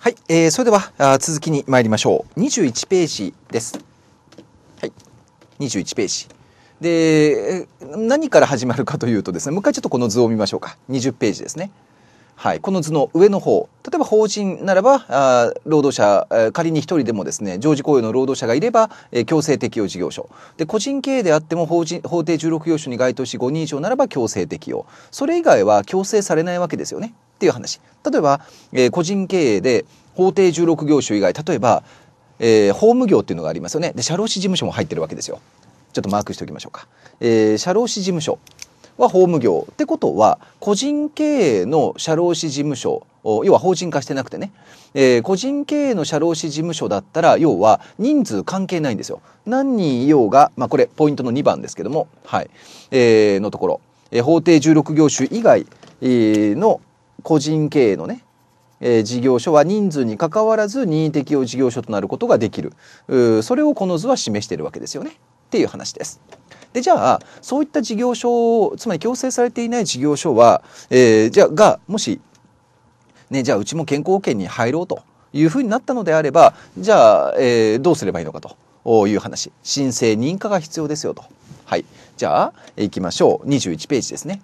はい、えー、それではあ続きに参りましょう。21ページです。はい、21ページ。で、何から始まるかというとですね、もう一回ちょっとこの図を見ましょうか。20ページですね。はい、この図の上の方例えば法人ならばあ労働者、え仮に1人でもですね常時雇用の労働者がいれば、え強制適用事業所で個人経営であっても法人法定16要所に該当し5人以上ならば強制適用それ以外は強制されないわけですよねっていう話例えば、えー、個人経営で法定16業種以外例えば、えー、法務業っていうのがありますよねで社労士事務所も入ってるわけですよちょっとマークしておきましょうか、えー、社労士事務所は法務業ってことは個人経営の社労士事務所要は法人化してなくてね、えー、個人経営の社労士事務所だったら要は人数関係ないんですよ。何人いようが、まあ、これポイントの2番ですけども、はいえー、のところ、えー、法定16業種以外、えー、の個人経営のねえー、事業所は人数にかかわらず任意適用事業所となることができるそれをこの図は示しているわけですよねっていう話です。でじゃあそういった事業所つまり強制されていない事業所は、えー、じゃがもし、ね、じゃあうちも健康保険に入ろうというふうになったのであればじゃあ、えー、どうすればいいのかという話申請認可が必要ですよと。はい、じゃあいきましょう21ページですね。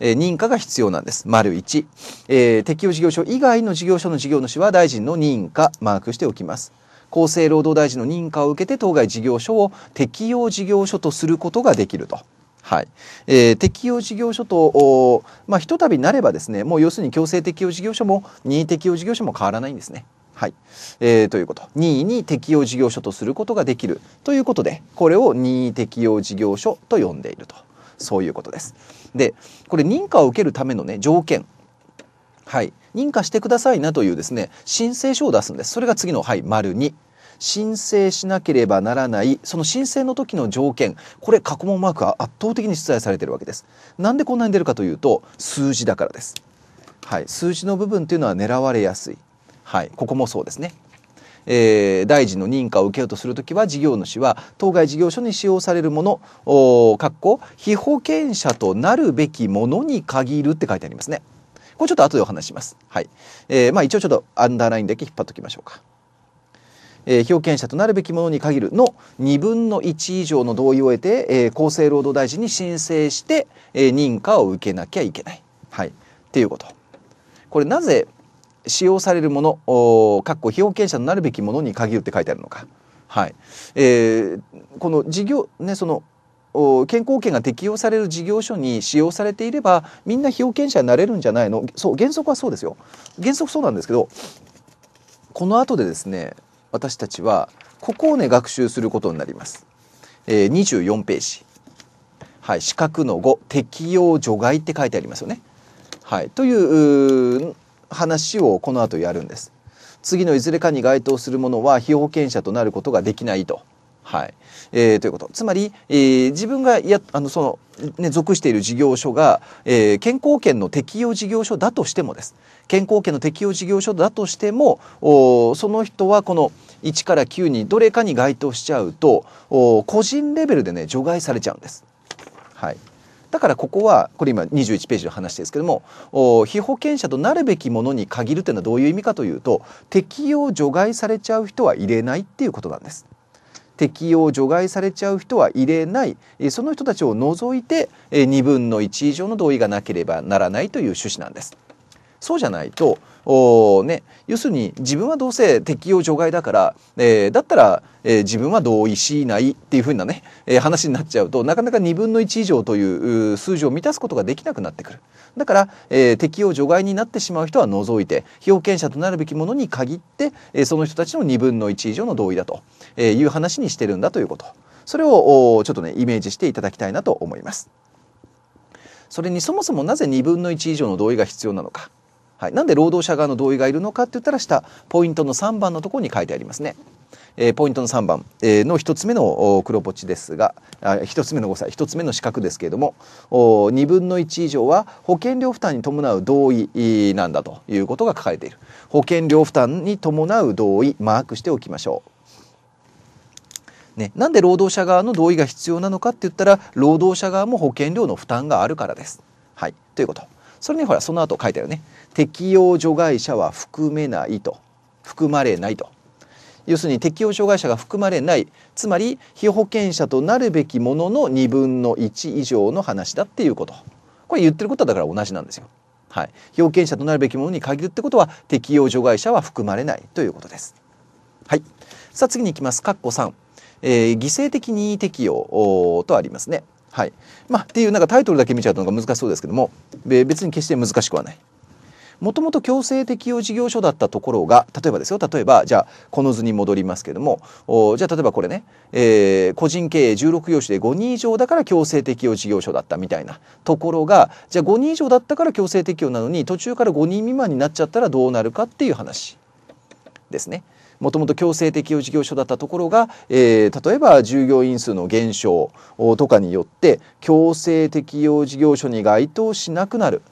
え認可が必要なんです。丸1、えー、適用事業所以外の事業所の事業主は大臣の認可マークしておきます。厚生労働大臣の認可を受けて当該事業所を適用事業所とすることができると。はいえー、適用事業所と、まあ、ひとたびなればですねもう要するに強制適用事業所も任意適用事業所も変わらないんですね。はい、えー、ということ任意に適用事業所とすることができるということでこれを任意適用事業所と呼んでいるとそういうことです。でこれ認可を受けるためのね条件はい、認可してくださいなというですね申請書を出すんですそれが次の、はい、丸2申請しなければならないその申請の時の条件これ過去問マークは圧倒的に出題されてるわけですなんでこんなに出るかというと数字だからです、はい、数字の部分というのは狙われやすい、はい、ここもそうですねえー、大臣の認可を受けようとするときは事業主は当該事業所に使用されるものおかっこ被保険者となるべきものに限るって書いてありますね。これちょっと後でお話します。はい。えー、まあ一応ちょっとアンダーラインだけ引っ張っておきましょうか。えー、表現者となるべきものに限るの2分の1以上の同意を得て、えー、厚生労働大臣に申請して、えー、認可を受けなきゃいけない、はい、っていうこと。これなぜ使用されるものおかっこ被保険者になるべきものに限るって書いてあるのか。はいえー、この事業、ね、その健康保険が適用される事業所に使用されていればみんな被保険者になれるんじゃないのそう原則はそうですよ原則そうなんですけどこの後でですね私たちはここをね学習することになります、えー、24ページはい資格の5適用除外って書いてありますよねはいという話をこの後やるんです次のいずれかに該当するものは被保険者となることができないとはい。えー、ということ。つまり、えー、自分がや、あの、その、ね、属している事業所が、えー、健康権の適用事業所だとしてもです。健康険の適用事業所だとしても、おその人はこの1から9にどれかに該当しちゃうと、お個人レベルでね、除外されちゃうんです。はい。だからここはこれ今21ページの話ですけども被保険者となるべきものに限るというのはどういう意味かというと適用除外されちゃう人は入れないっていうことなんです。適用除外されちゃう人は入れないその人たちを除いて2分の1以上の同意がなければならないという趣旨なんです。そうじゃないとおね要するに自分はどうせ適用除外だから、えー、だったら、えー、自分は同意しないっていうふうなね、えー、話になっちゃうとなかなか2分の1以上という数字を満たすことができなくなってくるだから、えー、適用除外になってしまう人は除いて被保険者となるべきものに限って、えー、その人たちの2分の1以上の同意だと、えいう話にしてるんだということそれをちょっとねイメージしていただきたいなと思います。それにそもそもなぜ2分の1以上の同意が必要なのかはい、なんで労働者側の同意がいるのかって言ったら下ポイントの3番のところに書いてありますね。えー、ポイントの3番、えー、の1つ目の黒ポチですがあ1つ目の誤差1つ目の資格ですけれどもお2分の1以上は保険料負担に伴う同意なんだということが書かれている保険料負担に伴う同意マークしておきましょう。ね、なんで労働者側の同意が必要なのかって言ったら労働者側も保険料の負担があるからです。はい、ということ。それねほらその後書いてあるね適用除外者は含めないと含まれないと要するに適用障害者が含まれないつまり被保険者となるべきものの2分の1以上の話だっていうことこれ言ってることはだから同じなんですよ。はい、被保険者となるべきものに限るってことは適用除外者は含まれないということです。はい、さあ次に行きます。かっこ3、えー、犠牲的任意適用とありますね。はいまあ、っていうなんかタイトルだけ見ちゃうのが難しそうですけども別に決して難しくはない。もともと強制適用事業所だったところが例えばですよ例えばじゃあこの図に戻りますけどもじゃあ例えばこれね、えー、個人経営16業種で5人以上だから強制適用事業所だったみたいなところがじゃあ5人以上だったから強制適用なのに途中から5人未満になっちゃったらどうなるかっていう話ですね。もともと強制適用事業所だったところが、えー、例えば従業員数の減少とかによって強制適用事業所に該当しなくなる、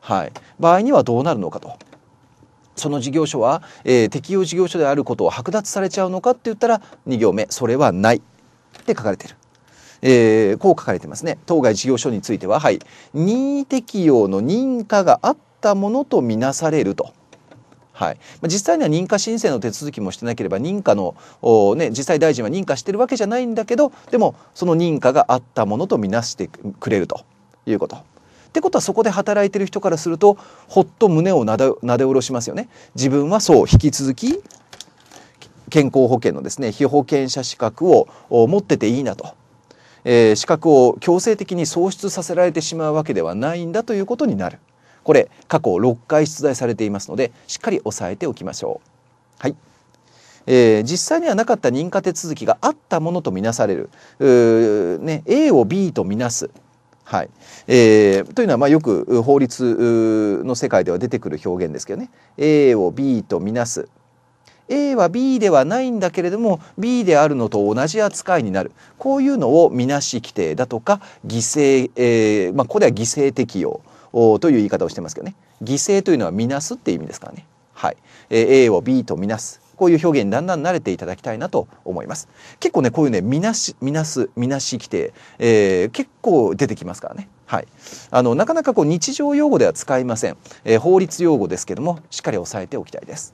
はい、場合にはどうなるのかと。その事業所は、えー、適用事業所であることを剥奪されちゃうのかって言ったら2行目「それはない」って書かれてる。えー、こう書かれてますね当該事業所についてははい任意適用の認可があったものとみなされるとはい、まあ、実際には認可申請の手続きもしてなければ認可の、ね、実際大臣は認可してるわけじゃないんだけどでもその認可があったものとみなしてくれるということ。ってことはそこで働いてる人からするとほっと胸をなで下ろしますよね。自分はそう引き続き健康保険のですね被保険者資格を持ってていいなと、えー、資格を強制的に喪失させられてしまうわけではないんだということになる。これ過去6回出題されていますのでしっかり押さえておきましょう。はいえー、実際にはなかった認可手続きがあったものとみなされる、ね、A を B とみなす、はいえー、というのはまあよく法律の世界では出てくる表現ですけどね A を B とみなす A は B ではないんだけれども B であるのと同じ扱いになるこういうのをみなし規定だとか犠牲、えーまあ、こでは犠牲適用という言い方をしてますけどね犠牲というのはみなすっていう意味ですからね、はいえー、A を B とみなすこういう表現にだんだん慣れていただきたいなと思います結構ねこういうねみなしみなすみなし規定、えー、結構出てきますからねはい、あのなかなかこう日常用語では使いません、えー、法律用語ですけどもしっかり押さえておきたいです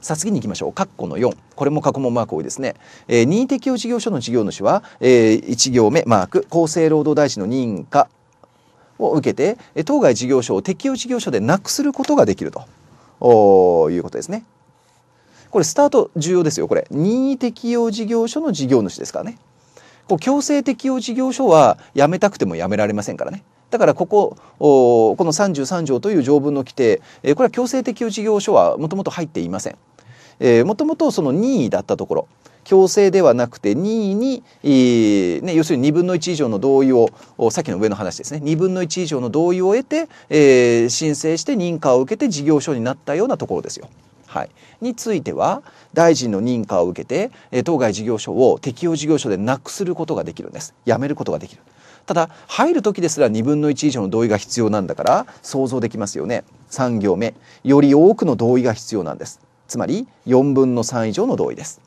さあ次に行きましょう。括弧の4。これも過去問マーク多いですね。えー、任意適用事業所の事業主は、えー、1行目マーク、厚生労働大臣の認可を受けて当該事業所を適用事業所でなくすることができるということですね。これスタート重要ですよこれ任意適用事業所の事業主ですからね。こう強制適用事業所はやめたくてもやめられませんからね。だからこここの33条という条文の規定、えこれは強制適用事業所はもともと入っていません。もともとその任意だったところ強制ではなくて任意に、えー、ね、要するに2分の1以上の同意をさっきの上の話ですね2分の1以上の同意を得て、えー、申請して認可を受けて事業所になったようなところですよ。はい、については大臣の認可を受けて、えー、当該事業所を適用事業所でなくすることができるんですやめることができるただ入る時ですら2分の1以上の同意が必要なんだから想像できますよね3行目より多くの同意が必要なんですつまり4分の3以上の同意です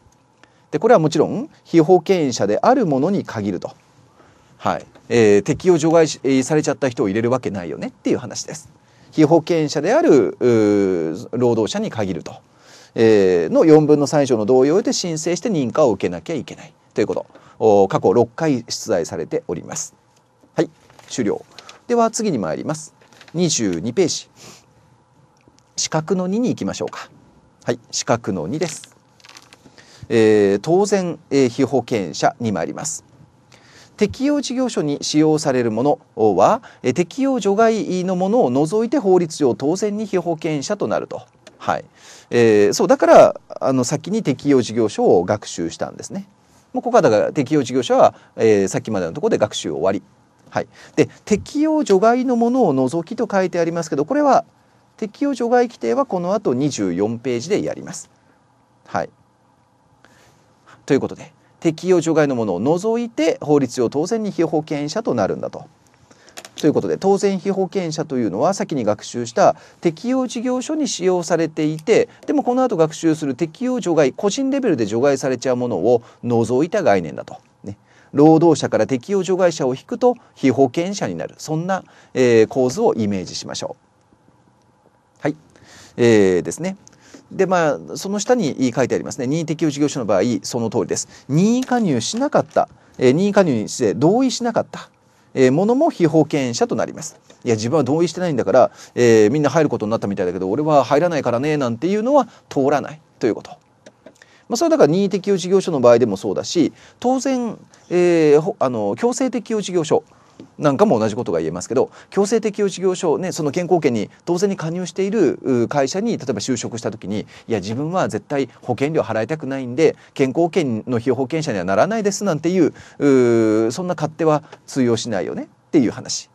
でこれはもちろん被保険者であるものに限ると、はいえー、適用除外されちゃった人を入れるわけないよねっていう話です。被保険者である労働者に限ると、えー、の4分の3以上の同様で申請して認可を受けなきゃいけないということ過去6回出題されております。はい終了では次に参ります22ページ四角の2に行きましょうかはい四角の2ですえー、当然、えー、被保険者に参ります。適用事業所に使用されるものはえ適用除外のものを除いて法律上当然に被保険者となると。はいえー、そうだからあの先に適用事業所を学習したんですね。もうここはだから適用事業者は、えー、さっきまでのところで学習終わり。はい、で適用除外のものを除きと書いてありますけどこれは適用除外規定はこの後24ページでやります。はいということで適用除外のものを除いて法律上当然に被保険者となるんだと。ということで当然被保険者というのは先に学習した適用事業所に使用されていてでもこの後学習する適用除外個人レベルで除外されちゃうものを除いた概念だと。ね、労働者から適用除外者を引くと被保険者になるそんな、えー、構図をイメージしましょう。はい、えー、ですね。でまあその下に書いてありますね任意適用事業所の場合その通りです任意加入しなかった、えー、任意加入にして同意しなかったえー、ものも被保険者となります。いや自分は同意してないんだから、えー、みんな入ることになったみたいだけど俺は入らないからねなんていうのは通らないということ。まあ、それはだから任意適用事業所の場合でもそうだし当然、えー、あの強制適用事業所なんかも同じことが言えますけど強制適用事業所、ね、その健康保険に当然に加入している会社に例えば就職した時にいや自分は絶対保険料払いたくないんで健康保険の被保険者にはならないですなんていうそんな勝手は通用しないよねっていう話。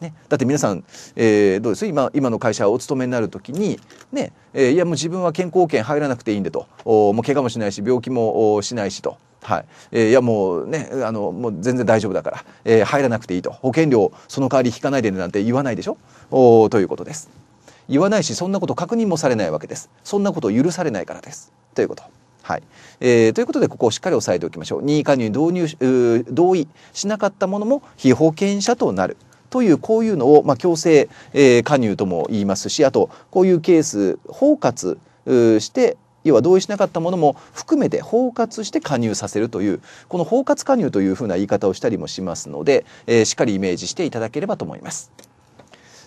ね、だって皆さん、えー、どうです今今の会社お勤めになる時に、ねえー、いやもう自分は健康保険入らなくていいんでとおもう怪我もしないし病気もしないしと。はいえー、いやもうねあのもう全然大丈夫だから、えー、入らなくていいと保険料その代わり引かないでねなんて言わないでしょおということです言わないしそんなこと確認もされないわけですそんなことを許されないからですということはい、えー、ということでここをしっかり押さえておきましょう任意加入に導入同意しなかったものも非保険者となるというこういうのを、まあ、強制、えー、加入とも言いますしあとこういうケース包括して要は同意しなかったものも含めて包括して加入させるというこの包括加入というふうな言い方をしたりもしますので、えー、しっかりイメージしていただければと思います。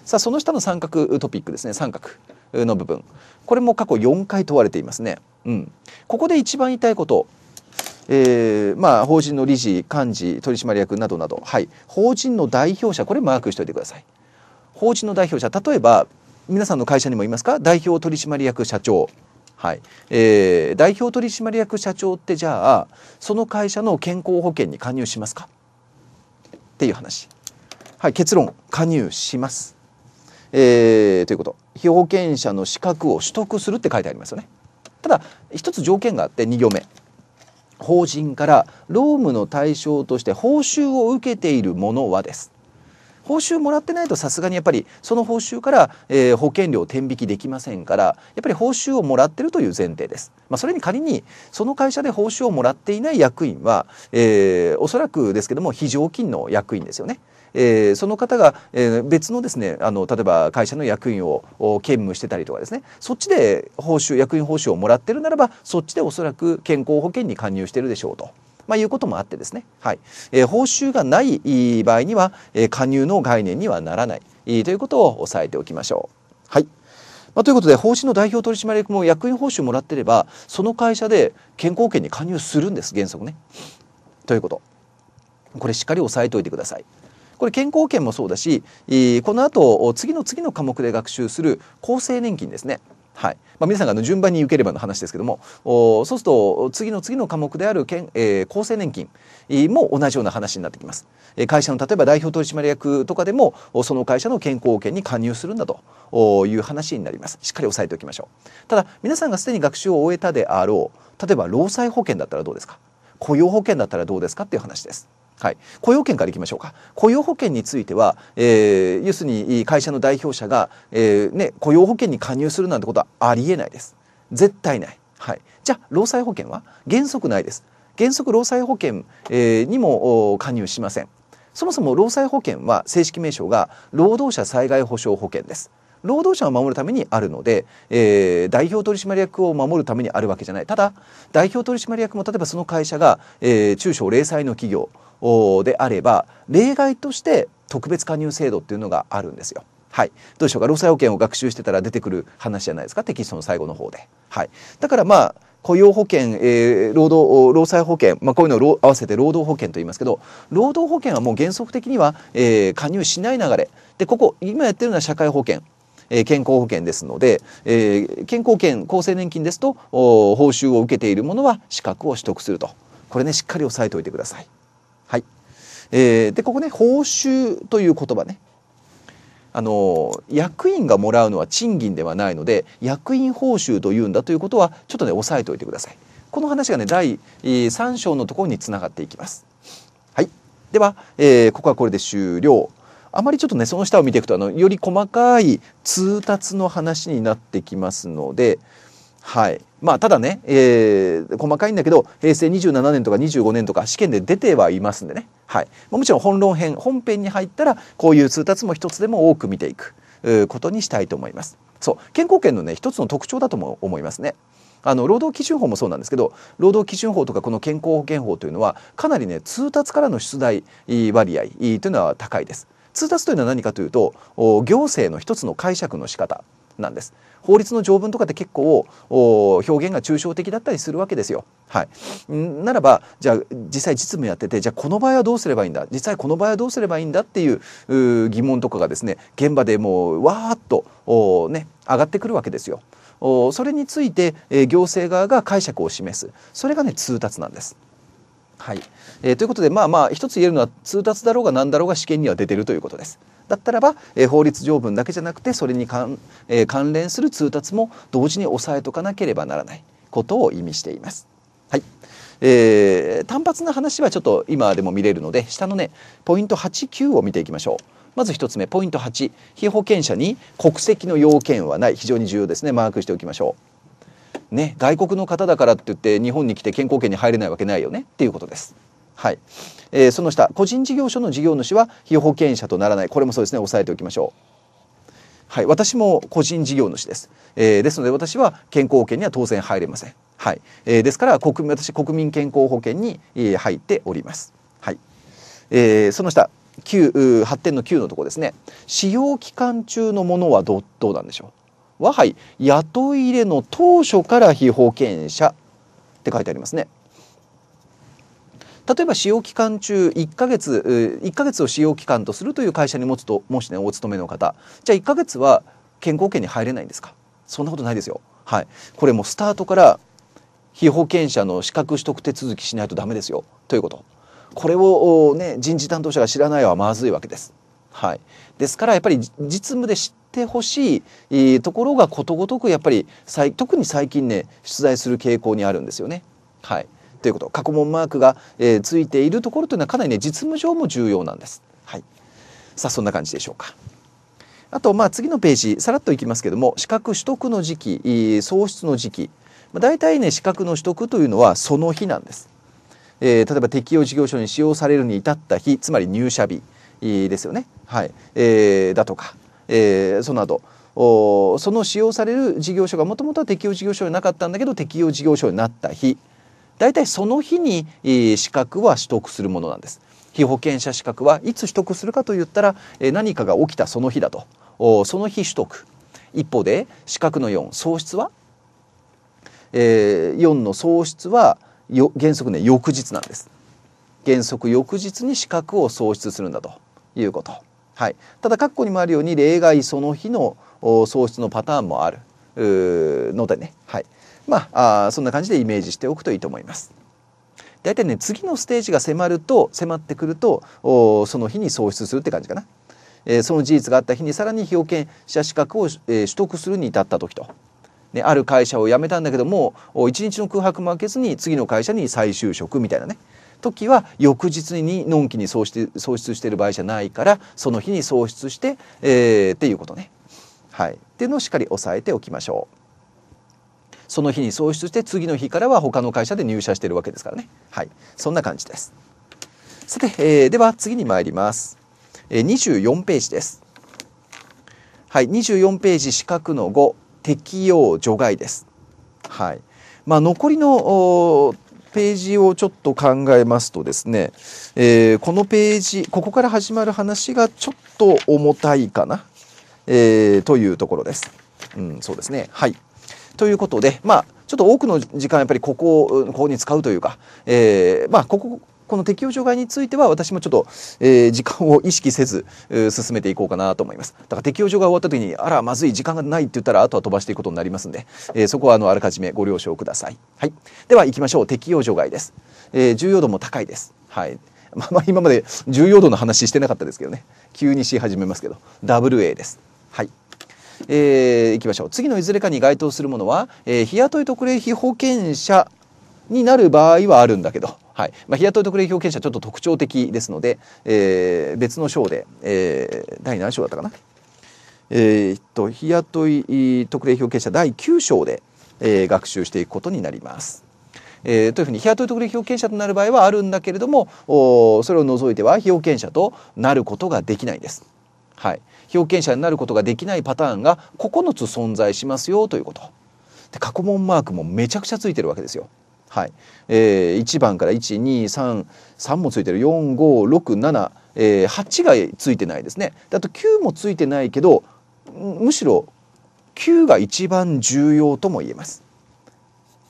さあその下の三角トピックですね三角の部分これも過去4回問われていますね。うん、ここで一番言いたいことえー、まあ、法人の理事幹事取締役などなど、はい、法人の代表者これマークしておいてください。法人の代表者例えば皆さんの会社にもいますか代表取締役社長はいえー、代表取締役社長ってじゃあその会社の健康保険に加入しますかっていう話、はい、結論加入します、えー、ということ被保険者の資格を取得するって書いてありますよねただ一つ条件があって2行目法人から労務の対象として報酬を受けているものはです報酬もらってないとさすがにやっぱりその報酬から、えー、保険料を転引きできませんからやっぱり報酬をもらってるという前提です。まあ、それに仮にその会社で報酬をもらっていない役員は、えー、おそらくですけども非常勤の役員ですよね。えー、その方が、えー、別のですねあの例えば会社の役員を兼務してたりとかですねそっちで報酬役員報酬をもらってるならばそっちでおそらく健康保険に加入してるでしょうと。まあ、いうこともあってですね、はいえー、報酬がない場合には、えー、加入の概念にはならない、えー、ということを押さえておきましょう。はい、まあ、ということで法人の代表取締役も役員報酬もらってればその会社で健康保険に加入するんです原則ね。ということこれしっかり押さえておいてください。これ健康保険もそうだし、この後次の次の科目で学習する厚生年金ですね。はいまあ、皆さんがあの順番に受ければの話ですけどもそうすると次の次の科目であるけん、えー、厚生年金も同じような話になってきます。会社の例えば代表取締役とかでもその会社の健康保険に加入するんだという話になります。しっかり押さえておきましょう。ただ皆さんがすでに学習を終えたであろう例えば労災保険だったらどうですか雇用保険だったらどうですかっていう話です。はい、雇用保険からいきましょうか雇用保険については、えー、要するに会社の代表者が、えーね、雇用保険に加入するなんてことはありえないです絶対ない、はい、じゃあ労災保険は原則ないです原則労災保険、えー、にも加入しませんそもそも労災保険は正式名称が労働者災害保障保険です労働者を守るためにあるので、えー、代表取締役を守るためにあるわけじゃないただ代表取締役も例えばその会社が、えー、中小零細の企業であれば例外として特別加入制度っていうのがあるんですよ。はい、どうでしょうか労災保険を学習してたら出てくる話じゃないですかテキストの最後の方で。はい、だからまあ雇用保険、えー、労働労災保険、まあ、こういうのを合わせて労働保険と言いますけど労働保険はもう原則的には、えー、加入しない流れでここ今やってるのは社会保険え健康保険ですので、え健康保険厚生年金ですと報酬を受けているものは資格を取得するとこれねしっかり押さえておいてください。はいえー、でここね報酬という言葉ねあの役員がもらうのは賃金ではないので役員報酬というんだということはちょっとね押さえておいてください。この話がね第3章のところにつながっていきます。はい、では、えー、ここはこれで終了。あまりちょっとねその下を見ていくとあのより細かい通達の話になってきますので。はいまあ、ただね、えー、細かいんだけど平成27年とか25年とか試験で出てはいますんでね、はい、もちろん本論編本編に入ったらこういう通達も一つでも多く見ていくことにしたいと思います。そう健康圏のね一つの特徴だとも思いますね。あの労働基準法もそうなんですけど労働基準法とかこの健康保険法というのはかなりね通達からの出題割合というのは高いです。通達というのは何かというと行政の一つの解釈の仕方なんです法律の条文とかって結構表現が抽象的だったりするわけですよ。はい、ならばじゃあ実際実務やっててじゃあこの場合はどうすればいいんだ実際この場合はどうすればいいんだっていう疑問とかがですね現場でもうわーっとね上がってくるわけですよ。それについて、えー、行政側が解釈を示すそれがね通達なんです。はいえー、ということでまあまあ一つ言えるのは通達だろうが何だろうが試験には出てるということです。だったらば、えー、法律条文だけじゃなくてそれに関,、えー、関連する通達も同時に押さえとかなければならないことを意味しています。はいえー、単発な話はちょっと今でも見れるので下のねポイント89を見ていきましょう。まず1つ目ポイント8被保険者に国籍の要件はない非常に重要ですねマークしておきましょう。ね、外国の方だからって言って日本に来て健康圏に入れないわけないよねっていうことです。はいえー、その下個人事業所の事業主は被保険者とならないこれもそうですね押さえておきましょう。はい、私も個人事業主です、えー、ですので私は健康保険には当然入れません、はいえー、ですから国私国民健康保険に、えー、入っております、はいえー、その下9発展の9のところですね使用期間中のものはどどうなんでしょう和杯雇い入れの当初から被保険者って書いてありますね。例えば使用期間中1ヶ月1ヶ月を使用期間とするという会社に持つともしねお勤めの方じゃあ1ヶ月は健康保険に入れないんですかそんなことないですよ。はい、これもスタートから被保険者の資格取得手続きしないとダメですよということこれを、ね、人事担当者が知らないはまずいわけです。はい、ですからやっぱり実務で知ってほしいところがことごとくやっぱり特に最近ね出題する傾向にあるんですよね。はいということ過去問マークが、えついているところというのはかなりね実務上も重要なんです。はい、さあそんな感じでしょうか。あとまあ次のページさらっといきますけども資格取得の時期喪失の時期、まあ、大体ね資格の取得というのはその日なんです。えー、例えば適用事業所に使用されるに至った日つまり入社日ですよね、はいえー、だとか、えー、その後おその使用される事業所がもともとは適用事業所じなかったんだけど適用事業所になった日大体その日に、えー、資格は取得するものなんです。被保険者資格はいつ取得するかといったら、えー、何かが起きたその日だとおその日取得一方で資格の4喪失は、えー、4の喪失はよ原則ね翌日なんです。原則翌日に資格を喪失するんだということ。はい、ただ括弧にもあるように例外その日の喪失のパターンもあるのでね、はい、まあそんな感じでイメージしておくといいと思います。大体ね次のステージが迫ると迫ってくるとその日に喪失するって感じかな、えー、その事実があった日にさらに保険者資格を、えー、取得するに至った時と、ね、ある会社を辞めたんだけども一日の空白も開けずに次の会社に再就職みたいなね時は翌日にのんきに喪失喪失している場合じゃないからその日に喪失して、えー、っていうことね。はい、っていうのをしっかり押さえておきましょう。その日に喪失して次の日からは他の会社で入社しているわけですからねはいそんな感じですさて、えー、では次に参ります、えー、24ページですはい24ページ四角の5適用除外ですはいまあ残りのページをちょっと考えますとですね、えー、このページここから始まる話がちょっと重たいかな、えー、というところです。うん、そうですねはいということでまあちょっと多くの時間やっぱりここをここに使うというか、えー、まあこここの適用除外については私もちょっと、えー、時間を意識せず、えー、進めていこうかなと思いますだから適用除外終わった時にあらまずい時間がないって言ったらあとは飛ばしていくことになりますんで、えー、そこはあのあらかじめご了承ください、はい、では行きましょう適用除外です、え重要度も高いですはい まあ、今まで重要度の話してなかったですけどね急にし始めますけど WA ですはいえー、いきましょう次のいずれかに該当するものは、えー、日雇い特例被保険者になる場合はあるんだけど、はいまあ、日雇い特例表現者ちょっと特徴的ですので、えー、別の章で、えー、第何章だったかな、えー、っと日雇い特例表現者第9章で、えー、学習していくことになります。えー、というふうに日雇い特例被保険者となる場合はあるんだけれどもおそれを除いては被保険者となることができないです。はい、被保険者になることができないパターンが9つ存在しますよということ。で過去問マークもめちゃくちゃついてるわけですよ。はいえー、1番から1233もついてる4567、えー、8がついてないですねあと9もついてないけどむしろ9が一番重要とも言えます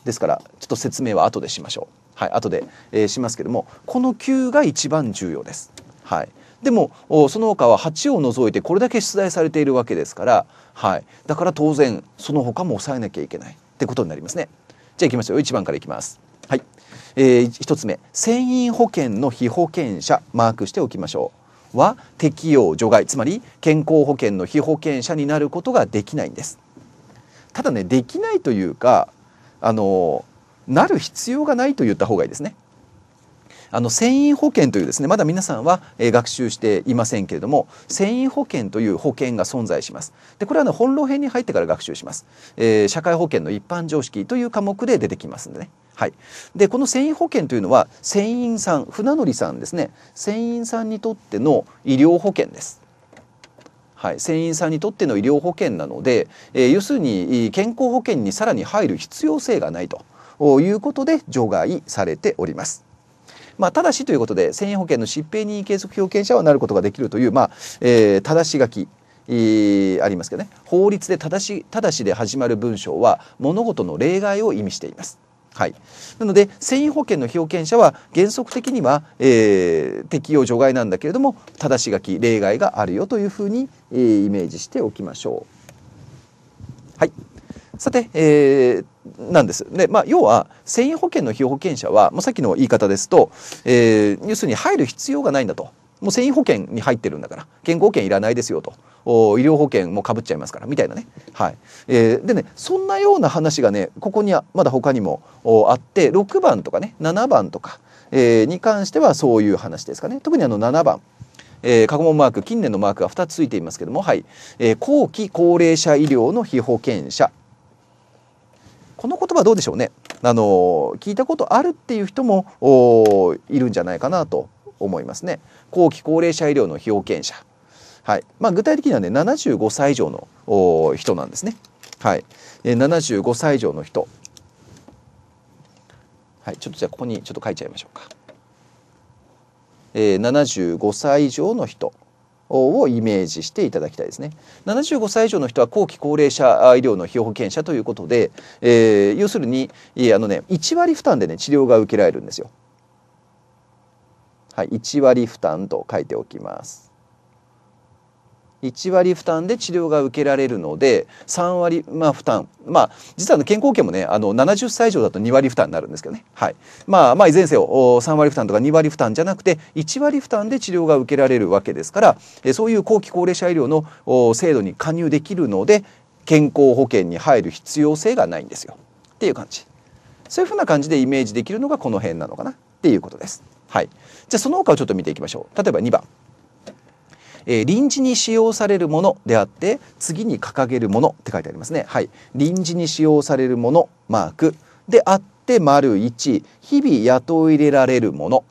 ですからちょっと説明は後でしましょうはい後で、えー、しますけどもこの9が一番重要ですはいでもその他は8を除いてこれだけ出題されているわけですから、はい、だから当然その他も抑えなきゃいけないってことになりますね。ゃあいきましょう1番からいきます。はい、えー、1つ目船員保険の被保険者マークしておきましょう。は適用除外つまり健康保険の被保険者になることができないんですただねできないというかあのなる必要がないと言った方がいいですねあの船員保険というですねまだ皆さんは、えー、学習していませんけれども船員保険という保険が存在しますでこれはの本論編に入ってから学習します、えー、社会保険の一般常識という科目で出てきますんでねはい、でこの船員保険というのは船員さん船乗りさんですね船員さんにとっての医療保険です。はい、船員さんにとっての医療保険なので、えー、要するに健康保険にさらに入る必要性がないということで除外されております。まあ、ただしということで繊維保険の疾病任意継続表現者はなることができるという、まあえー、正し書きえー、ありますけどね法律でたし「ただし」で始まる文章は物事の例外を意味しています。はい、なので繊維保険の被保険者は原則的には、えー、適用除外なんだけれどもただし書き例外があるよというふうに、えー、イメージしておきましょう。はい、さて、えー、なんです。で、まあ、要は、繊維保険の被保険者は、もうさっきの言い方ですと、えー、要するに入る必要がないんだと。もう繊維保険に入ってるんだから、健康保険いらないですよと。お医療保険もかぶっちゃいますからみたいなね、はいえー、でねそんなような話がねここにはまだ他にもあって6番とかね7番とか、えー、に関してはそういう話ですかね特にあの7番。えー、過去問マーク近年のマークが2つついていますけども、はいえー、後期高齢者医療の被保険者この言葉どうでしょうねあの聞いたことあるっていう人もいるんじゃないかなと思いますね。後期高齢者医療の被保険者、はいまあ、具体的にはね75歳以上の人なんですね。はい、え75歳以上の人、はい、ちょっとじゃあここにちょっと書いちゃいましょうか。えー、75歳以上の人をイメージしていただきたいですね。75歳以上の人は後期高齢者医療の被保険者ということで、えー、要するにあの、ね、1割負担で、ね、治療が受けられるんですよ。はい、1割負担と書いておきます。1割負担で治療が受けられるので3割、まあ、負担まあ実は、健康保険もねあの70歳以上だと2割負担になるんですけどね、はいまあ、まあいずれにせよ3割負担とか2割負担じゃなくて1割負担で治療が受けられるわけですからそういう後期高齢者医療の制度に加入できるので健康保険に入る必要性がないんですよっていう感じそういうふうな感じでイメージできるのがこの辺なのかなっていうことです。はい、じゃあその他をちょっと見ていきましょう。例えば2番えー、臨時に使用されるものであって次に掲げるものって書いてありますね。はい、臨時に使用されるものマークであって丸1日々雇い入れられるもの、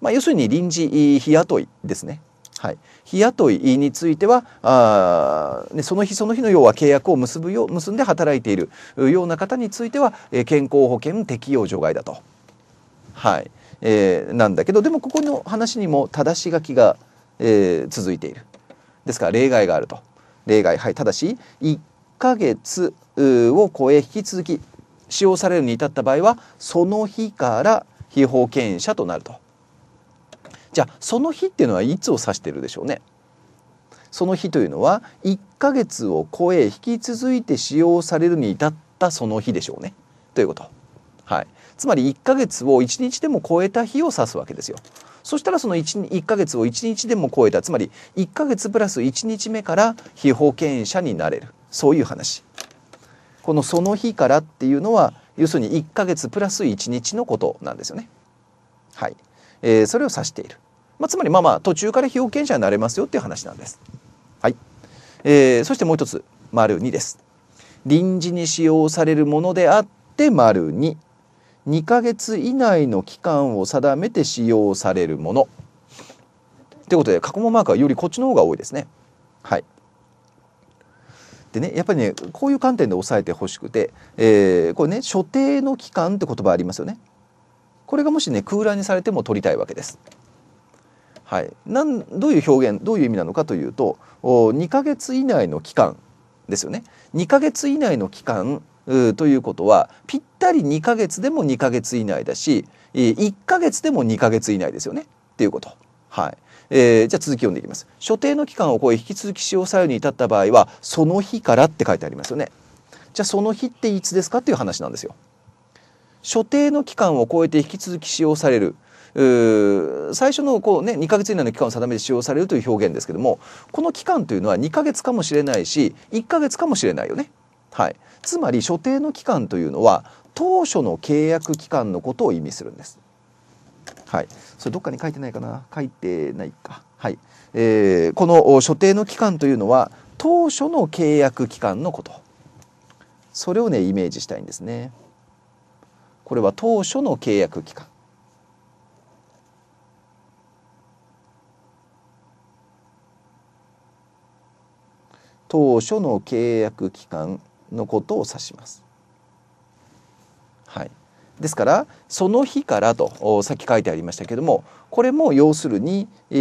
まあ、要するに臨時日雇いですね。はい、日雇いについてはあ、ね、その日その日の要は契約を結ぶよ結んで働いているような方については、えー、健康保険適用除外だと。はいえー、なんだけどでもここの話にも正し書きがえー、続いているですから例外があると例外はいただし1ヶ月を超え引き続き使用されるに至った場合はその日から被保険者となるとじゃあその日っていうのはいつを指してるでしょうねその日というのは1ヶ月を超え引き続いて使用されるに至ったその日でしょうねということはいつまり1ヶ月を1日でも超えた日を指すわけですよそしたらその 1, 1ヶ月を1日でも超えたつまり1ヶ月プラス1日目から被保険者になれるそういう話この「その日から」っていうのは要するに1ヶ月プラス1日のことなんですよね。はいえー、それを指している、まあ、つまりまあまあ途中から被保険者になれますよっていう話なんです。はいえー、そしてもう一つ丸2です。臨時に使用されるものであって丸2 2ヶ月以内の期間を定めて使用されるもの。ということで過去問マークはよりこっちの方が多いですね。はい、でねやっぱりねこういう観点で押さえてほしくて、えー、これね所定の期間って言葉ありますよね。これがもしね空欄にされても取りたいわけです。はい、なんどういう表現どういう意味なのかというとお2ヶ月以内の期間ですよね。2ヶ月以内の期間ということはぴったり2ヶ月でも2ヶ月以内だし1ヶ月でも2ヶ月以内ですよねっていうこと。はいえー、じゃあ続き読んでいきます。所定の期間を超え引き続き使用作用に至った場合はその日からって書いてありますよね。じゃあその日っていつですかっていう話なんですよ。所定の期間を超えて引き続き使用される最初のこう、ね、2ヶ月以内の期間を定めて使用されるという表現ですけどもこの期間というのは2ヶ月かもしれないし1ヶ月かもしれないよね。はい、つまり所定の期間というのは当初の契約期間のことを意味するんです。はい、それどっかに書いてないかな書いてないか。はいえー、この所定の期間というのは当初の契約期間のことそれをねイメージしたいんですね。これは当初の契約期間。当初の契約期間のことを指します。はい、ですからその日からとさっき書いてありましたけどもこれも要するに、え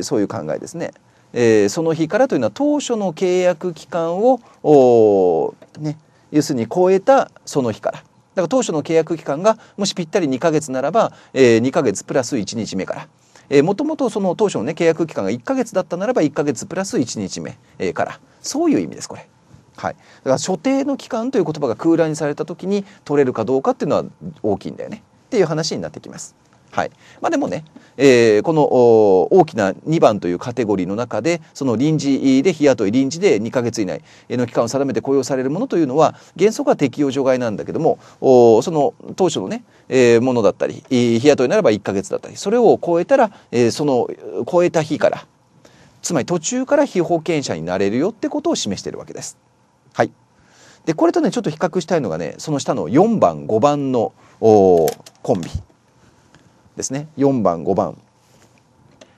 ー、そういう考えですね。えー、その日からというのは当初の契約期間を、ね、要するに超えたその日から。だから当初の契約期間がもしぴったり2ヶ月ならば、えー、2ヶ月プラス1日目から。えもともとその当初のね契約期間が1ヶ月だったならば1ヶ月プラス1日目、えからそういう意味ですこれ。はい、だから所定の期間という言葉が空欄にされた時に取れるかどうかっていうのは大きいんだよねっていう話になってきます。はいまあ、でもね、えー、この大きな2番というカテゴリーの中でその臨時で日雇い臨時で2ヶ月以内の期間を定めて雇用されるものというのは原則は適用除外なんだけどもその当初のね、えー、ものだったり日雇いならば1ヶ月だったりそれを超えたら、えー、その超えた日からつまり途中から被保険者になれるよってことを示しているわけです。はいでこれとねちょっと比較したいのがねその下の4番5番のコンビですね4番5番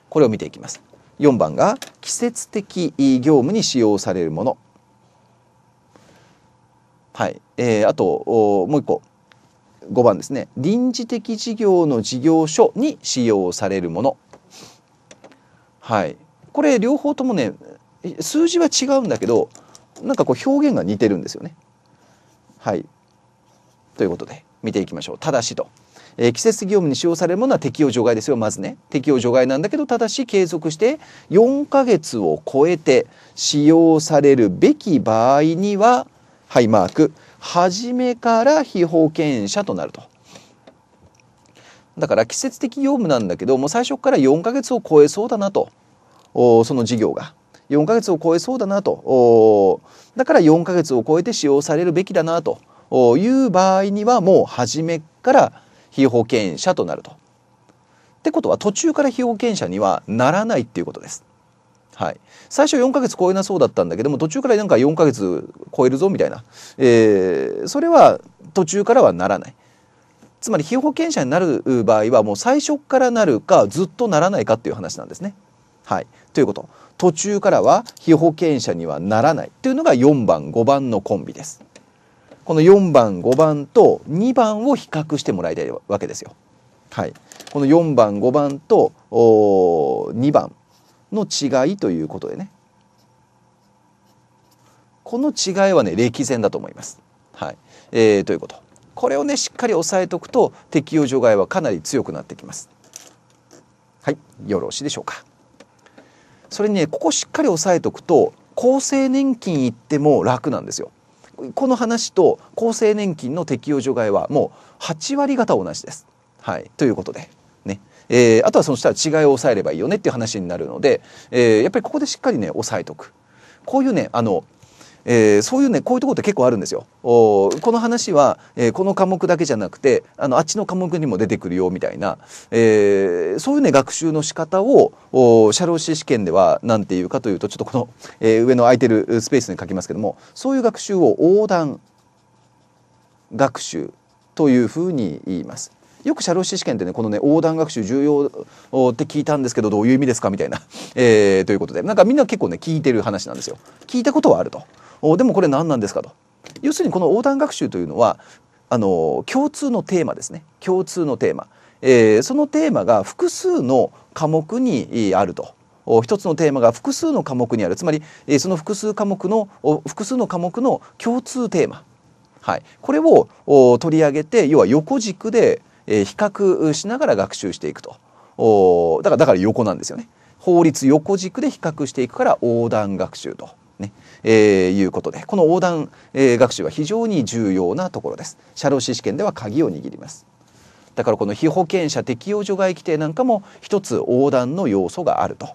これを見ていきます4番が季節的業務に使用されるものはい、えー、あともう一個5番ですね臨時的事業の事業所に使用されるものはいこれ両方ともね数字は違うんだけどなんかこう表現が似てるんですよね。はいということで見ていきましょう。ただしと。えー、季節業務に使用されるものは適用除外ですよまずね適用除外なんだけどただし継続して4ヶ月を超えて使用されるべき場合にははいマーク初めから被保険者となると。だから季節的業務なんだけどもう最初から4ヶ月を超えそうだなとおその事業が4ヶ月を超えそうだなとだから4ヶ月を超えて使用されるべきだなという場合にはもう初めから被保険者となると。ってことは途中から被保険者にはならないっていうことです。はい、最初4ヶ月超えなそうだったんだけども途中からなんか4ヶ月超えるぞみたいな、えー、それは途中からはならないつまり被保険者になる場合はもう最初からなるかずっとならないかっていう話なんですね。はい、ということ。途中からは被保険者にはならないというのが4番5番のコンビです。この4番5番と2番を比較してもらいたいわけですよ。はい、この4番5番と2番の違いということでねこの違いはね歴然だと思います。はいえー、ということこれをねしっかり押さえておくと適用除外はかなり強くなってきます。はいよろしいでしょうか。それにねここしっかり押さえとくと厚生年金行っても楽なんですよ。この話と厚生年金の適用除外はもう8割方同じです。はい、ということで。ねえー、あとはそしたら違いを抑えればいいよねっていう話になるので、えー、やっぱりここでしっかりね抑えとく。こういうねあのえー、そういうねこういうとこって結構あるんですよ。おこの話は、えー、この科目だけじゃなくてあのあっちの科目にも出てくるよみたいな、えー、そういうね学習の仕方をお社労士試験では何て言うかというとちょっとこの、えー、上の空いてるスペースに書きますけどもそういう学習を横断学習というふうに言います。よく社労士試験ってねこのね横断学習重要って聞いたんですけどどういう意味ですかみたいな、えー、ということでなんかみんな結構ね聞いてる話なんですよ聞いたことはあるとでもこれ何なんですかと要するにこの横断学習というのはあの共通のテーマですね共通のテーマ、えー、そのテーマが複数の科目にあると一つのテーマが複数の科目にあるつまりその複数科目の複数の科目の共通テーマ、はい、これを取り上げて要は横軸で比較しながら学習していくとだからだから横なんですよね法律横軸で比較していくから横断学習とね、えー、いうことでこの横断、えー、学習は非常に重要なところです社労士試験では鍵を握りますだからこの被保険者適用除外規定なんかも一つ横断の要素があると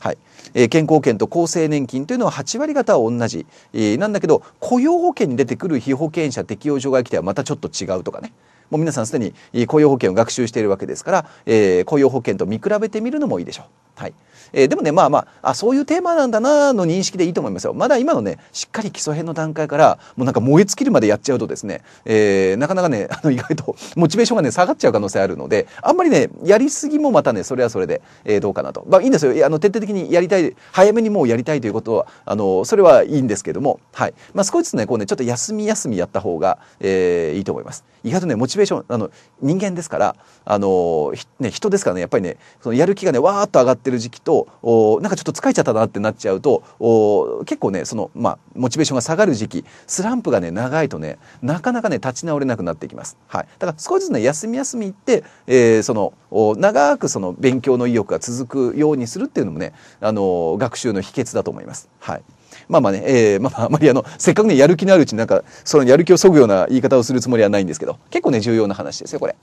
はいえー、健康保険と厚生年金というのは8割方は同じ、えー、なんだけど雇用保険に出てくる被保険者適用除外規定はまたちょっと違うとかねもう皆さんすでに雇用保険を学習しているわけですから、えー、雇用保険と見比べてみるのもいいでしょう。はいえー、でもねまあまああそういうテーマなんだなの認識でいいと思いますよまだ今のねしっかり基礎編の段階からもうなんか燃え尽きるまでやっちゃうとですね、えー、なかなかね あの意外とモチベーションがね下がっちゃう可能性あるのであんまりねやりすぎもまたねそれはそれで、えー、どうかなと、まあ、いいんですよあの徹底的にやりたい早めにもうやりたいということはあのそれはいいんですけども、はいまあ、少しずつねこうねちょっと休み休みやった方が、えー、いいと思います。意外とねモチベーションあの人間ですからあの、ね、人ですからねやっぱりねそのやる気がねわーっと上がってる時期とおなんかちょっと疲れちゃったなってなっちゃうとお結構ねその、まあ、モチベーションが下がる時期スランプがね長いとねなかなかね立ち直れなくなってきます。はい、だから少しずつね休み休み行って、えー、その長くその勉強の意欲が続くようにするっていうのもねあの学習の秘訣だと思います。はいまあまあね、えー、まあ、あまりあの、せっかくね、やる気のあるうちになんか、そのやる気を削ぐような言い方をするつもりはないんですけど、結構ね、重要な話ですよ、これ。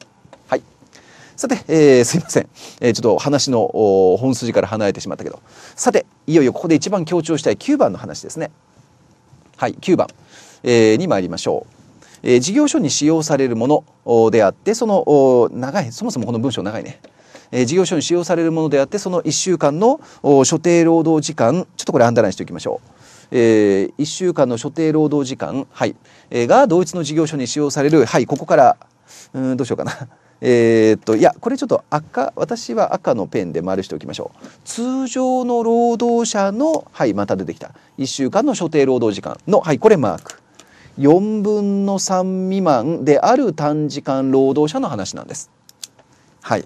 はい。さて、えー、すいません。えー、ちょっと話の本筋から離れてしまったけど。さて、いよいよここで一番強調したい9番の話ですね。はい、9番、えー、に参りましょう。えー、事業所に使用されるものであってその長いそもそもこの文章長いね、えー、事業所に使用されるものであってその1週間の所定労働時間ちょっとこれアンダーラインしておきましょうえー、1週間の所定労働時間、はいえー、が同一の事業所に使用される、はい、ここからうんどうしようかな。えー、っといやこれちょっと赤私は赤のペンで丸しておきましょう通常の労働者のはいまた出てきた1週間の所定労働時間のはいこれマーク4分の3未満である短時間労働者の話なんです。はい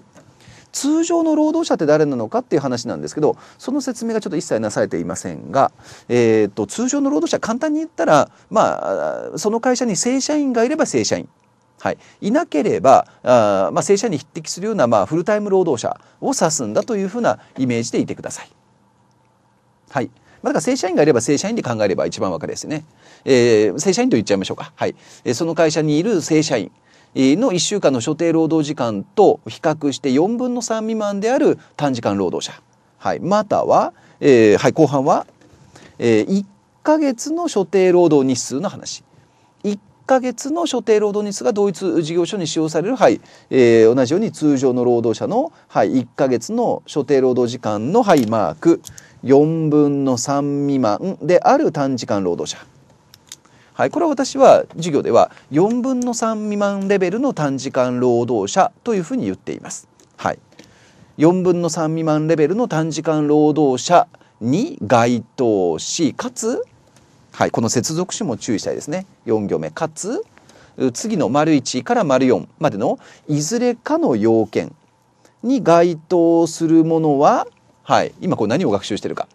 通常の労働者って誰なのかっていう話なんですけどその説明がちょっと一切なされていませんが、えーと、通常の労働者簡単に言ったら、まあ、その会社に正社員がいれば正社員はい、いなければあ、まあ、正社員に匹敵するような、まあ、フルタイム労働者を指すんだというふうなイメージでいてください。はい、まあ、だから正社員がいれば正社員で考えれば一番わかりやすいね。えー、正社員と言っちゃいましょうか。はい。えー、その会社にいる正社員。の1週間の所定労働時間と比較して4分の3未満である短時間労働者、はい、または、えー、はい、後半は、えー、1ヶ月の所定労働日数の話。1ヶ月の所定労働日数が同一事業所に使用される、はいえー、同じように通常の労働者の、はい、1ヶ月の所定労働時間の、はい、マーク4分の3未満である短時間労働者。はい、これは私は授業では4分の3未満レベルの短時間労働者というふうに言っています。はい、4分の3未満レベルの短時間労働者に該当しかつ、はい、この接続詞も注意したいですね4行目かつ次の丸1から丸4までのいずれかの要件に該当するものは、はい、今これ何を学習してるか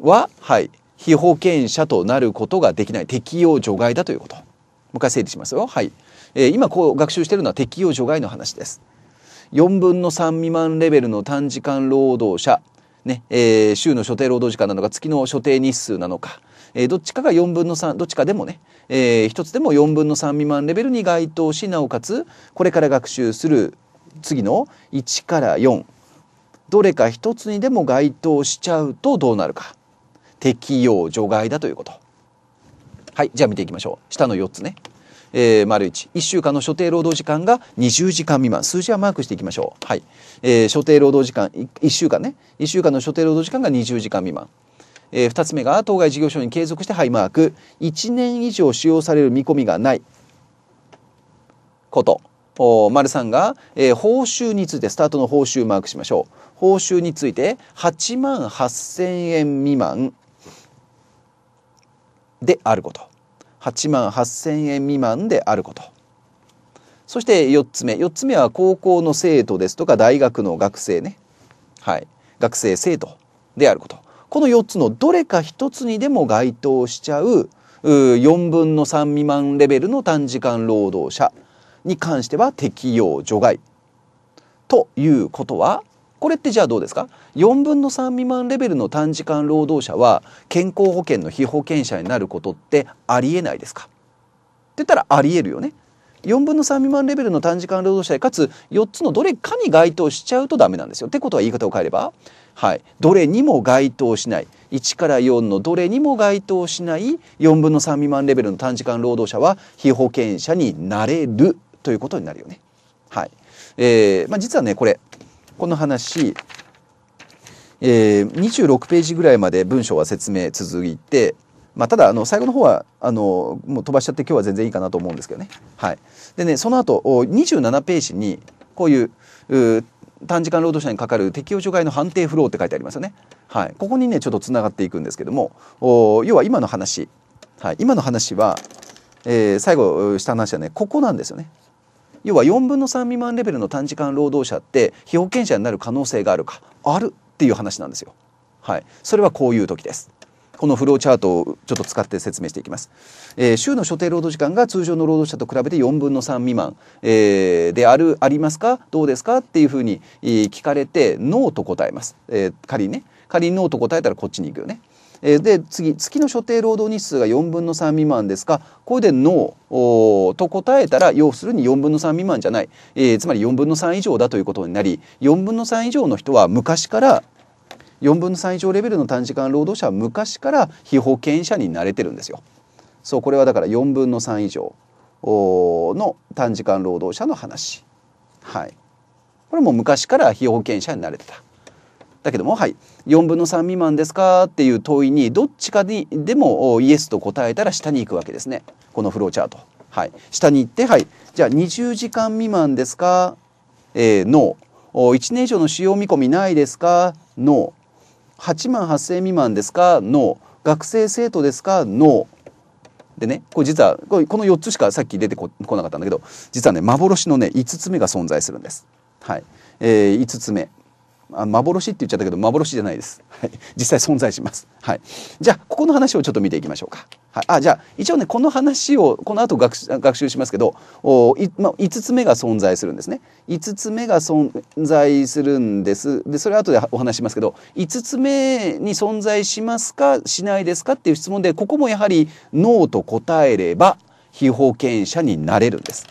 は、はい、被保険者となることができない適用除外だということもう一回整理しますよはい、えー、今こう学習しているのは適用除外の話です4分の3未満レベルの短時間労働者ね、えー、週の所定労働時間なのか月の所定日数なのか、えー、どっちかが4分の3どっちかでもね、えー、1つでも4分の3未満レベルに該当しなおかつこれから学習する次の1から4どれか1つにでも該当しちゃうとどうなるか適用除外だということはいじゃあ見ていきましょう下の4つねえー、丸一、一週間の所定労働時間が二十時間未満。数字はマークしていきましょう。はい。えー、所定労働時間、一週間ね。一週間の所定労働時間が二十時間未満。えー、2つ目が、当該事業所に継続してハイマーク。一年以上使用される見込みがないこと。お丸三が、えー、報酬について、スタートの報酬マークしましょう。報酬について、八万八千円未満。であること8万8,000円未満であることそして4つ目4つ目は高校の生徒ですとか大学の学生ねはい学生生徒であることこの4つのどれか1つにでも該当しちゃう4分の3未満レベルの短時間労働者に関しては適用除外ということはこれってじゃあどうですか4分の3未満レベルの短時間労働者は健康保険の被保険者になることってありえないですかって言ったらありえるよね。4分の3未満レベルの短時間労働者でかつ4つのどれかに該当しちゃうとダメなんですよ。ってことは言い方を変えれば、はい、どれにも該当しない1から4のどれにも該当しない4分の3未満レベルの短時間労働者は被保険者になれるということになるよね。はいえーまあ、実はねこれこの話、えー、26ページぐらいまで文章は説明続いて、まあ、ただあの最後の方はあのもう飛ばしちゃって今日は全然いいかなと思うんですけどね。はい、でねその後27ページにこういう短時間労働者にかかる適用除外の判定フローって書いてありますよね。はい、ここにねちょっとつながっていくんですけども要は今の話、はい、今の話は、えー、最後した話はねここなんですよね。要は4分の3未満レベルの短時間労働者って被保険者になる可能性があるかあるっていう話なんですよ。はい、それはこういう時です。このフローチャートをちょっと使って説明していきます、えー、週の所定労働時間が通常の労働者と比べて4分の3未満、えー、であるありますかどうですかっていうふうに聞かれてノーと答えます、えー、仮にね仮にノーと答えたらこっちに行くよねえー、で次月の所定労働日数が4分の3未満ですかこれで NO と答えたら要するに4分の3未満じゃない、えー、つまり4分の3以上だということになり4分の3以上の人は昔から4分の3以上レベルの短時間労働者は昔から被保険者になれてるんですよ。そうこれはだから4分の3以上の短時間労働者の話。はい、これも昔から被保険者になれてた。だけどもはい4分の3未満ですかっていう問いにどっちかででもイエスと答えたら下に行くわけですねこのフローチャート。はい、下に行ってはいじゃあ20時間未満ですか、えー、ノー1年以上の使用見込みないですかノー8万8,000未満ですかノー学生生徒ですかノーでねこれ実はこの4つしかさっき出てこなかったんだけど実はね幻のね5つ目が存在するんです。はいえー、5つ目あ幻って言っちゃったけど幻じゃないです、はい、実際存在します、はい、じゃあここの話をちょっと見ていきましょうか、はい、あじゃあ一応ねこの話をこの後学学習しますけどおい、まあ、5つ目が存在するんですね5つ目が存在するんですでそれは後でお話しますけど5つ目に存在しますかしないですかっていう質問でここもやはりノーと答えれば被保険者になれるんです。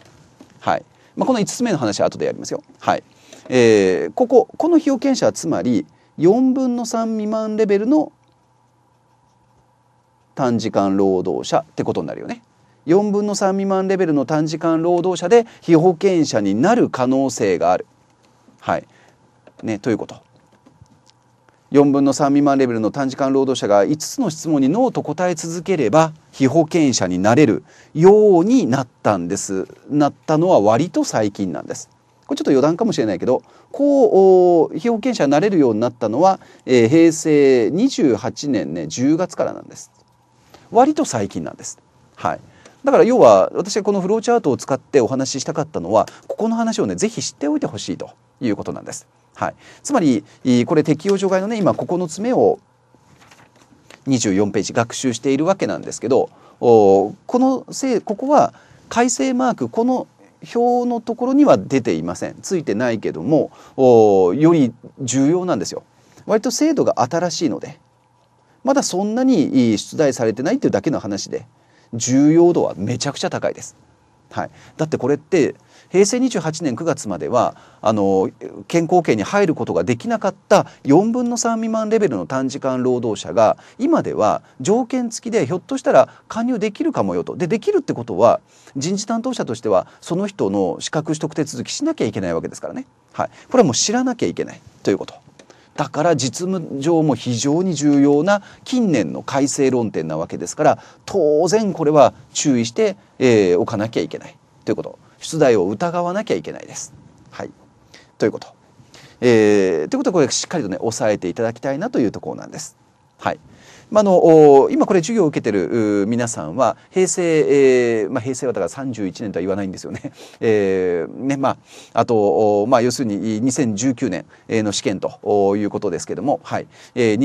はいまあ、この5つ目の話は後でやりますよ。はいえー、こここの被保険者はつまり4分の3未満レベルの短時間労働者ってことになるよね。4分の3未満レベルの短時間労働者で被保険者になる可能性がある。はい、ね、ということ。4分の3未満レベルの短時間労働者が5つの質問にノーと答え続ければ被保険者になれるようになったんですなったのは割と最近なんです。これちょっと余談かもしれないけどこう被保険者になれるようになったのは、えー、平成28年ね10月からなんです割と最近なんです。はい、だから要は私がこのフローチャートを使ってお話ししたかったのはここの話をね是非知っておいてほしいということなんです。はい、つまりこれ適用除外のね今ここの詰めを24ページ学習しているわけなんですけどこのせいここは改正マークこの表のところには出ていませんついてないけどもより重要なんですよ割と制度が新しいのでまだそんなに出題されてないっていうだけの話で重要度はめちゃくちゃ高いです、はい、だってこれって平成28年9月まではあの健康圏に入ることができなかった4分の3未満レベルの短時間労働者が今では条件付きでひょっとしたら加入できるかもよとでできるってことは人事担当者としてはその人の資格取得手続きしなきゃいけないわけですからね、はい、これはもう知らなきゃいけないということ。だから実務上も非常に重要な近年の改正論点なわけですから当然これは注意して、えー、おかなきゃいけないということ。出題を疑わなきゃいけないです。はい、ということ。えー、ということはこれしっかりとね押さえていただきたいなというところなんです。はいまあの今これ授業を受けてる皆さんは平成、えー、まあ、平成はだから31年とは言わないんですよね。えー、ねまあ、あと、まあ、要するに2019年の試験ということですけども、はいえー、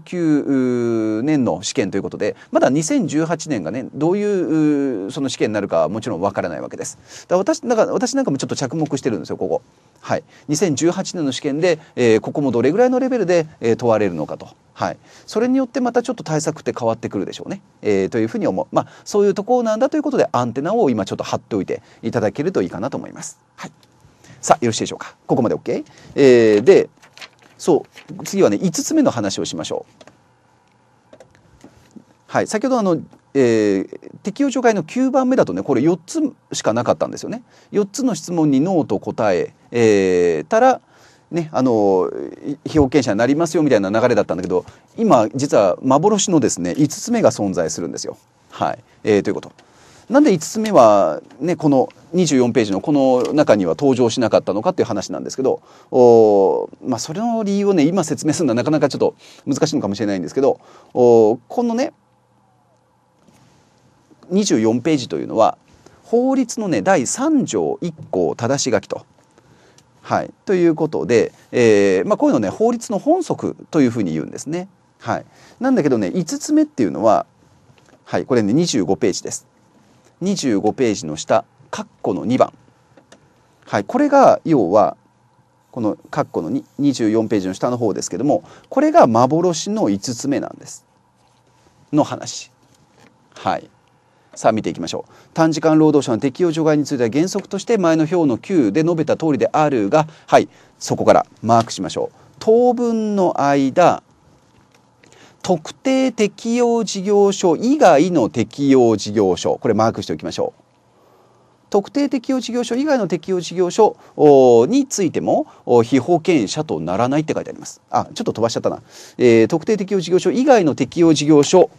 2019年の試験ということでまだ2018年がねどういうその試験になるかはもちろんわからないわけです。だ私なんか私なんかもちょっと着目してるんですよここ。はい、2018年の試験で、えー、ここもどれぐらいのレベルで、えー、問われるのかと、はい、それによってまたちょっと対策って変わってくるでしょうね、えー、というふうに思う、まあ、そういうところなんだということでアンテナを今ちょっと張っておいていただけるといいかなと思います。はい、さあよろしいでしょうかここまで OK、えー、でそう次はね5つ目の話をしましょう。はい、先ほどあのえー、適用除外の9番目だとねこれ4つしかなかったんですよね。4つの質問にノーと答ええー、たら、ね、あの被保険者になりますよみたいな流れだったんだけど今実は幻のですね5つ目が存在するんですよ。はいえー、ということ。なんで5つ目は、ね、この24ページのこの中には登場しなかったのかっていう話なんですけどお、まあ、それの理由をね今説明するのはなかなかちょっと難しいのかもしれないんですけどおこのね24ページというのは法律のね第3条1項正し書きと。はい、ということで、えー、まあ、こういうのね法律の本則というふうに言うんですね。はい、なんだけどね5つ目っていうのは、はい、これね25ページです。25ページの下括弧の2番、はい、これが要はこの括弧の24ページの下の方ですけどもこれが幻の5つ目なんですの話。はいさあ見ていきましょう短時間労働者の適用除外については原則として前の表の9で述べた通りであるがはいそこからマークしましょう当分の間特定適用事業所以外の適用事業所これマークしておきましょう特定適用事業所以外の適用事業所についても被保険者とならないって書いてあります。あ、ちょっと飛ばしちゃったな。えー、特定適用事業所以外の適用事業所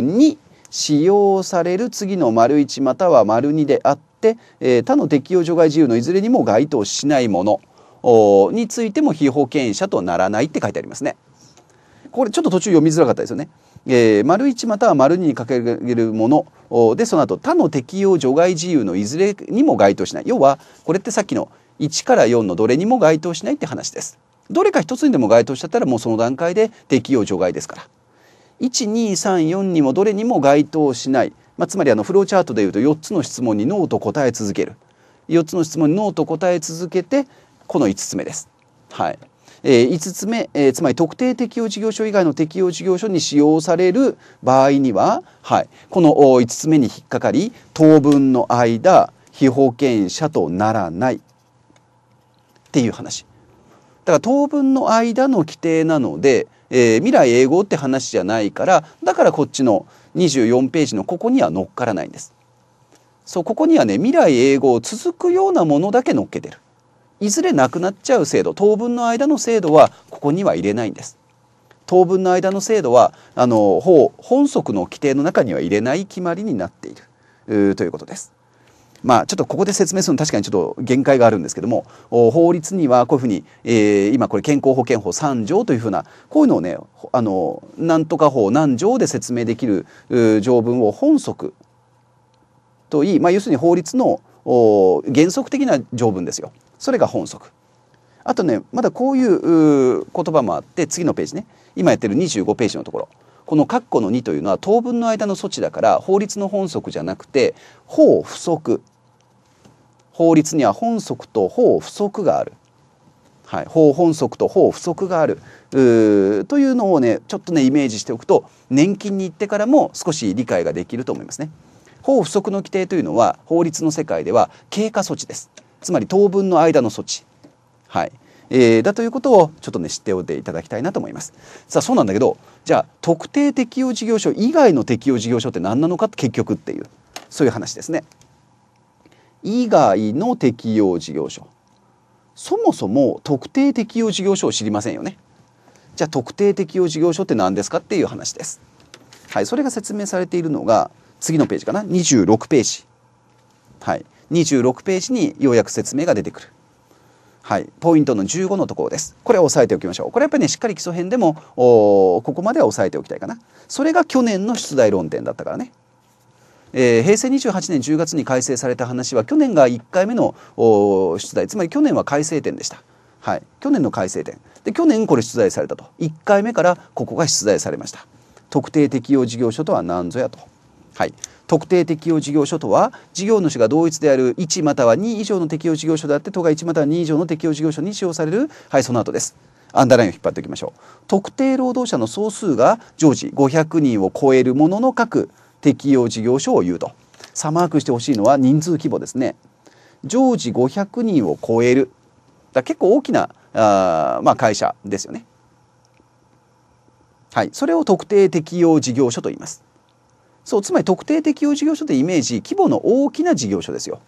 に使用される次の丸一または丸二であって、えー、他の適用除外事由のいずれにも該当しないものについても被保険者とならないって書いてありますね。これちょっと途中読みづらかったですよね。えー、丸一または丸二にかけるものでその後他の適用除外事由のいずれにも該当しない要はこれってさっきの1から4のどれにも該当しないって話です。どれか一つにでも該当しちゃったらもうその段階で適用除外ですから。1234にもどれにも該当しない、まあ、つまりあのフローチャートでいうと4つの質問にノーと答え続ける4つの質問にノーと答え続けてこの5つ目です。はいえー、5つ目、えー、つまり特定適用事業所以外の適用事業所に使用される場合には、はい、この5つ目に引っかかり当分の間被保険者とならないっていう話だから当分の間の規定なのでえー、未来永劫って話じゃないからだからこっちの24ページのここには乗っからないんです。そうここにはね未来永劫続くようなものだけ乗っけてる。いずれなくなっちゃう制度当分の間の制度はここには入れないんです。当分の間の制度はあの法本則の規定の中には入れない決まりになっているということです。まあ、ちょっとここで説明するの確かにちょっと限界があるんですけども法律にはこういうふうに、えー、今これ健康保険法3条というふうなこういうのをねあの何とか法何条で説明できる条文を本則といい、まあ、要するに法律の原則的な条文ですよそれが本則。あとねまだこういう言葉もあって次のページね今やってる25ページのところ。この括弧の2というのは当分の間の措置だから法律の本則じゃなくて法不足法律には本則と法不足がある。はい、法本則と法不足があるというのをねちょっとねイメージしておくと年金に行ってからも少し理解ができると思いますね。法不足の規定というのは法律の世界では経過措置です。つまり当分の間の措置。はい、えー、だということをちょっとね知っておいていただきたいなと思います。さあそうなんだけどじゃあ特定適用事業所以外の適用事業所って何なのか結局っていうそういう話ですね。以外の適用事業所そもそも特定適用事業所を知りませんよね。じゃあ特定適用事業所って何ですかっていう話です。はい、それが説明されているのが次のページかな26ページ。はい、26ページにようやく説明が出てくる。はい、ポイントの15のところです。これを押さえておきましょう。これやっぱりね、しっかり基礎編でもここまでは押さえておきたいかな。それが去年の出題論点だったからね。えー、平成28年10月に改正された話は去年が1回目の出題つまり去年は改正点でした。はい、去年の改正点で去年これ出題されたと1回目からここが出題されました。特定適用事業所とは何ぞやと。はい、特定適用事業所とは事業主が同一である1または2以上の適用事業所であって都が1または2以上の適用事業所に使用される、はい、その後です。アンダーラインを引っ張っておきましょう。特定労働者の総数が常時500人を超えるものの各適用事業所を言うと。サマークしてほしいのは人数規模ですね。常時500人を超える。だ結構大きなあ、まあ、会社ですよね。はい、それを特定適用事業所と言います。そうつまり特定適用事業所というイメージ規模の大きな事業所ですよ。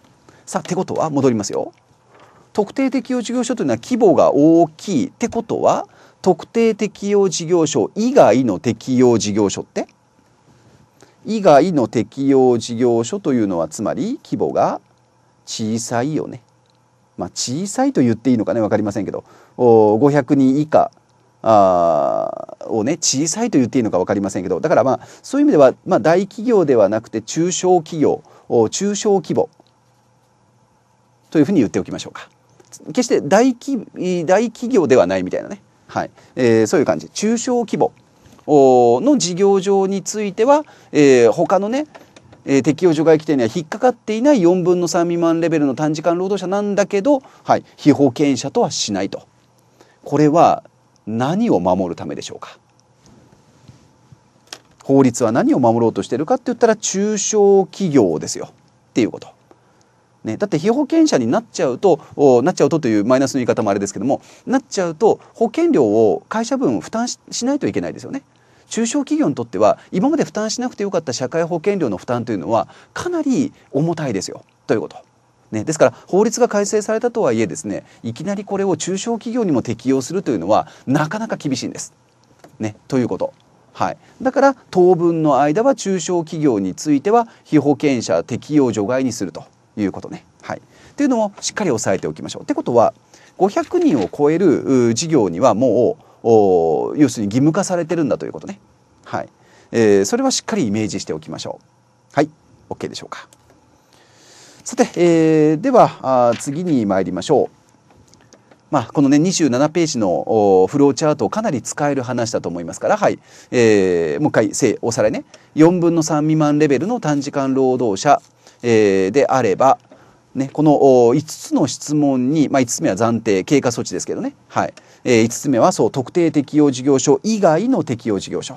さあってことは戻りますよ。特定適用事業所というのは規模が大きいってことは特定適用事業所以外の適用事業所って以外の適用事業所というのはつまり規模が小さいよね。まあ、小さいと言っていいのかね分かりませんけど500人以下あをね小さいと言っていいのか分かりませんけどだからまあそういう意味では、まあ、大企業ではなくて中小企業中小規模というふうに言っておきましょうか決して大企大企業ではないみたいなね、はいえー、そういう感じ中小規模の事業上については、えー、他のねえー、適用除外規定には引っかかっていない4分の3未満レベルの短時間労働者なんだけど、はい、非保険者とはしないと。これは何を守るためでしょうか法律は何を守ろうとしてるかって言ったら中小企業ですよっていうこと。ね、だって被保険者になっちゃうとなっちゃうとというマイナスの言い方もあれですけどもなっちゃうと保険料を会社分負担しないといけないですよね。中小企業にとっては今まで負担しなくてよかった社会保険料の負担というのはかなり重たいですよということ。ね、ですから法律が改正されたとはいえですねいきなりこれを中小企業にも適用するというのはなかなか厳しいんです。ね、ということ。はい、だから当分の間は中小企業については被保険者適用除外にするということね。はい、というのをしっかり押さえておきましょう。ってことは500人を超える事業にはもう要するに義務化されてるんだということね。はいえー、それはしっかりイメージしておきましょう。はい OK でしょうか。さて、えー、では次に参りましょう。まあ、このね27ページのフローチャートをかなり使える話だと思いますから、はいえー、もう一回せおさらいね4分の3未満レベルの短時間労働者、えー、であれば、ね、この5つの質問に、まあ、5つ目は暫定経過措置ですけどね、はいえー、5つ目はそう特定適用事業所以外の適用事業所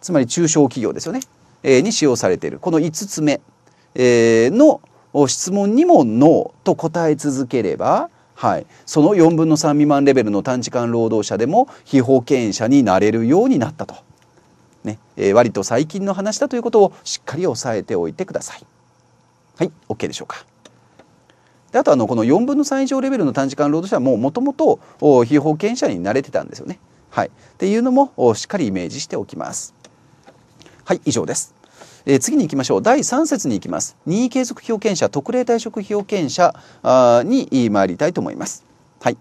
つまり中小企業ですよね、えー、に使用されているこの5つ目、えー、の質問にも「ノー」と答え続ければ、はい、その4分の3未満レベルの短時間労働者でも被保険者になれるようになったと、ねえー、割と最近の話だということをしっかり押さえておいてください。はい、OK でしょうか。であとあのこの4分の3以上レベルの短時間労働者はもうもともと被保険者に慣れてたんですよね。はい、っていうのもしっかりイメージしておきます。はい以上です。えー、次に行きましょう。第3節に行きます。任意継続被保険者、特例退職被保険者に参りたいと思います。はい。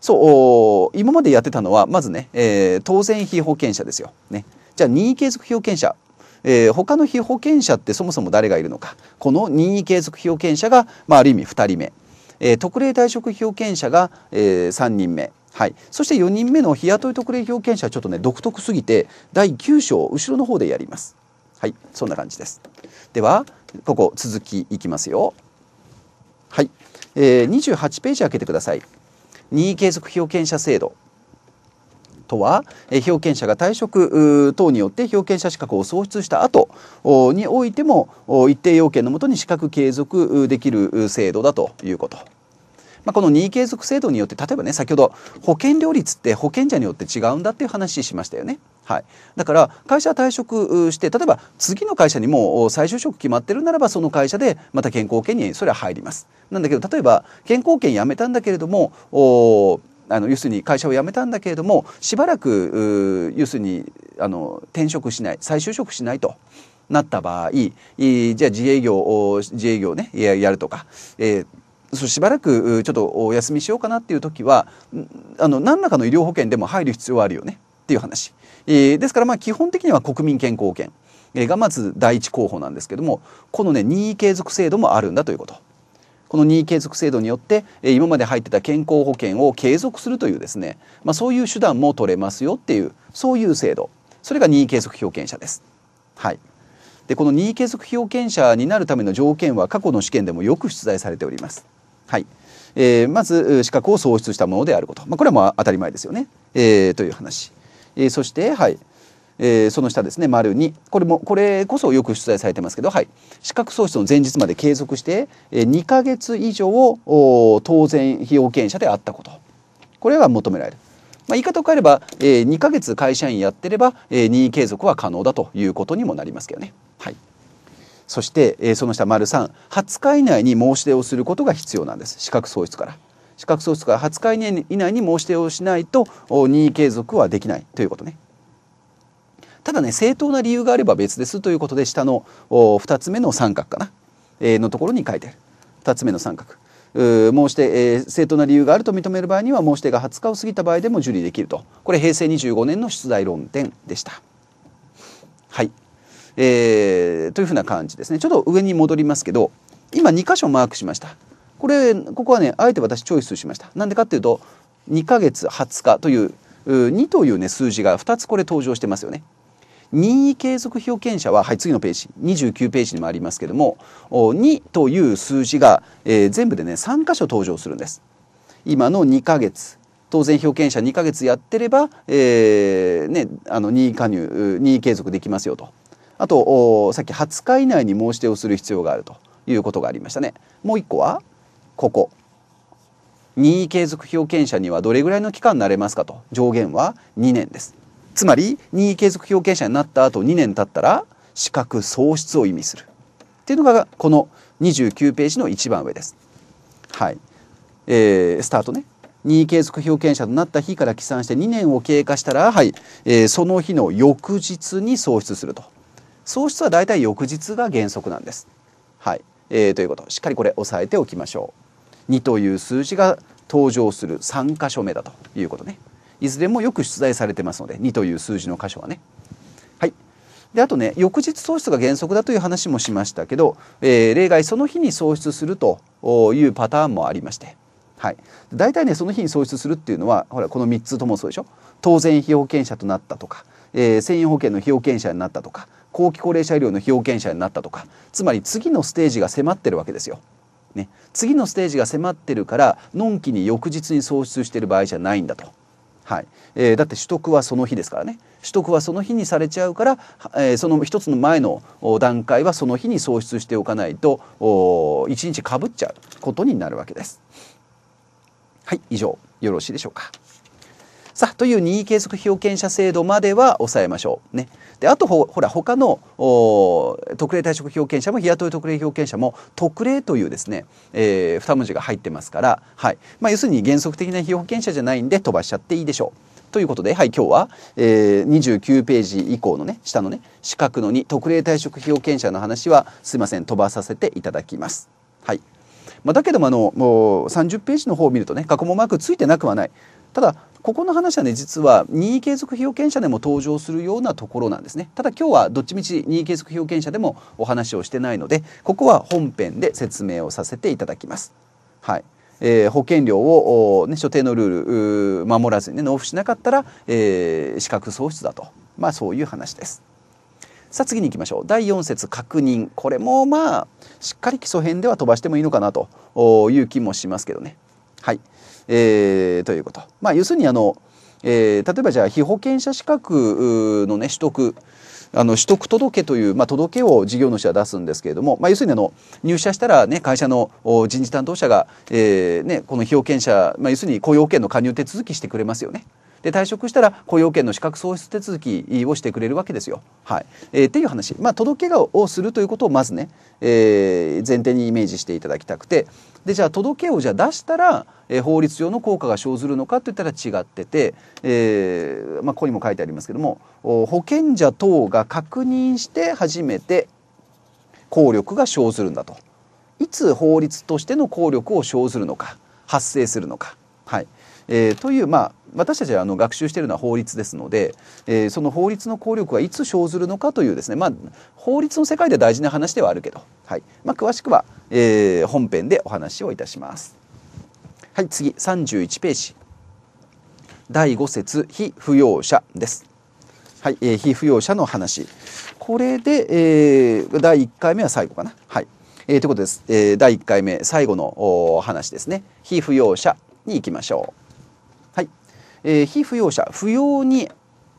そう、今までやってたのは、まずね、えー、当然被保険者ですよ。ね。じゃあ、任意継続被保険者。えー、他の被保険者ってそもそも誰がいるのか。この任意継続被保険者が、まあ、ある意味2人目。えー、特例退職被保険者が、えー、3人目。はい、そして4人目の日雇い特例被保険者はちょっとね独特すぎて第9章後ろの方でやります。はいそんな感じですではここ続きいきますよはい、えー、28ページ開けてください任意継続表権者制度とは、えー、表権者が退職等によって表権者資格を喪失した後においても一定要件のもとに資格継続できる制度だということ。まあ、この任意継続制度によって例えばね先ほど保険料率って保険者によって違うんだっていう話しましたよね。はい、だから会社退職して例えば次の会社にも再就職決まってるならばその会社でまた健康保険にそれは入ります。なんだけど例えば健康保険辞めたんだけれどもあの要するに会社を辞めたんだけれどもしばらく要するにあの転職しない再就職しないとなった場合じゃあ自営業自営業ねやるとか、えー、そしばらくちょっとお休みしようかなっていう時はあの何らかの医療保険でも入る必要はあるよねっていう話えー、ですからまあ基本的には国民健康保険がまず第一候補なんですけどもこのね任意継続制度もあるんだということ。この任意継続制度によって今まで入ってた健康保険を継続するというですね、まあ、そういう手段も取れますよっていうそういう制度それが任意継続被保険者です。はい、でこの任意継続被保険者になるための条件は過去の試験でもよく出題されております。はいえー、まず資格を創出したものであること、まあ、これはまあ当たり前ですよね、えー、という話。えー、そして、はいえー、その下ですね丸2これもこれこそよく出題されてますけど、はい、資格喪失の前日まで継続して、えー、2か月以上を当然被保険者であったことこれが求められる。まあ、言い方を変えれば、えー、2か月会社員やってれば、えー、任意継続は可能だということにもなりますけどね。はい、そして、えー、その下丸3 20日以内に申し出をすることが必要なんです資格喪失から。資格喪失から20日以内以内に申し出をしないと任意継続はできないということね。ただね正当な理由があれば別ですということで下の2つ目の三角かな、えー、のところに書いてある2つ目の三角。申し出、えー、正当な理由があると認める場合には申し出が20日を過ぎた場合でも受理できるとこれ平成25年の出題論点でした。はい、えー、というふうな感じですねちょっと上に戻りますけど今2箇所マークしました。これここはねあえて私チョイスしましたなんでかっていうと2ヶ月20日という2というね数字が2つこれ登場してますよね任意継続表現者は、はい、次のページ29ページにもありますけども2という数字が、えー、全部でね3箇所登場するんです今の2ヶ月当然表険者2ヶ月やってれば、えーね、あの任意加入任意継続できますよとあとさっき20日以内に申し出をする必要があるということがありましたねもう1個はここ任意継続表権者にはどれぐらいの期間になれますかと上限は2年ですつまり任意継続表権者になった後2年経ったら資格喪失を意味するっていうのがこの29ページの一番上です。はいえー、スタートね任意継続表権者となった日から起算して2年を経過したら、はいえー、その日の翌日に喪失すると喪失はだいたい翌日が原則なんです。はいえー、ということしっかりこれ押さえておきましょう。2という数字が登場する3箇所目だということねいずれもよく出題されてますので2という数字の箇所はね。はいであとね翌日喪失が原則だという話もしましたけど、えー、例外その日に喪失するというパターンもありまして、はい、大体ねその日に喪失するっていうのはほらこの3つともそうでしょ当然被保険者となったとか、えー、専用保険の被保険者になったとか後期高齢者医療の被保険者になったとかつまり次のステージが迫ってるわけですよ。ね、次のステージが迫ってるからのんきに翌日に喪失してる場合じゃないんだと。はいえー、だって取得はその日ですからね取得はその日にされちゃうから、えー、その一つの前の段階はその日に喪失しておかないと一日かぶっちゃうことになるわけです。はい以上よろしいでしょうか。さあという任意計測被保険者制度までは抑えましょう。ね、であとほほら他の特例退職被保険者も日雇い特例被保険者も特例というですね、えー、2文字が入ってますから、はいまあ、要するに原則的な被保険者じゃないんで飛ばしちゃっていいでしょう。ということで、はい、今日は、えー、29ページ以降のね下のね四角の2特例退職被保険者の話はすいません飛ばさせていただきます。はいまあ、だけどもあのもう30ページの方を見るとね過去もマークついてなくはないただここの話はね実は任意継続被保険者でも登場するようなところなんですねただ今日はどっちみち任意継続被保険者でもお話をしてないのでここは本編で説明をさせていただきます。はいえー、保険料を、ね、所定のルール守らずに、ね、納付しなかったら、えー、資格喪失だと、まあ、そういう話です。さあ次に行きましょう第4節確認これもまあしっかり基礎編では飛ばしてもいいのかなという気もしますけどね。はい、えー、ということ。まあ、要するにあの、えー、例えばじゃあ被保険者資格のね取得あの取得届という、まあ、届を事業主は出すんですけれども、まあ、要するにあの入社したら、ね、会社の人事担当者が、えーね、この被保険者、まあ、要するに雇用保険の加入手続きしてくれますよね。で退職したら雇用権の資格喪失手続きをしてくれるわけですよ。はいえー、っていう話、まあ、届けがをするということをまずね、えー、前提にイメージしていただきたくてでじゃあ届けをじゃあ出したら、えー、法律上の効果が生ずるのかといったら違ってて、えーまあ、ここにも書いてありますけども保険者等が確認して初めて効力が生ずるんだと。いつ法律としての効力を生ずるのか発生するのか。はいえー、という、まあ、私たちはあの学習しているのは法律ですので、えー、その法律の効力はいつ生ずるのかというですね、まあ、法律の世界で大事な話ではあるけど、はいまあ、詳しくは、えー、本編でお話をいたします。はい次31ページ第5節非扶養者です。はい、えー、被扶養者の話これで、えー、第1回目は最後かな。はいえー、ということです、えー、第1回目最後のお話ですね被扶養者に行きましょう。えー、非扶養者扶養に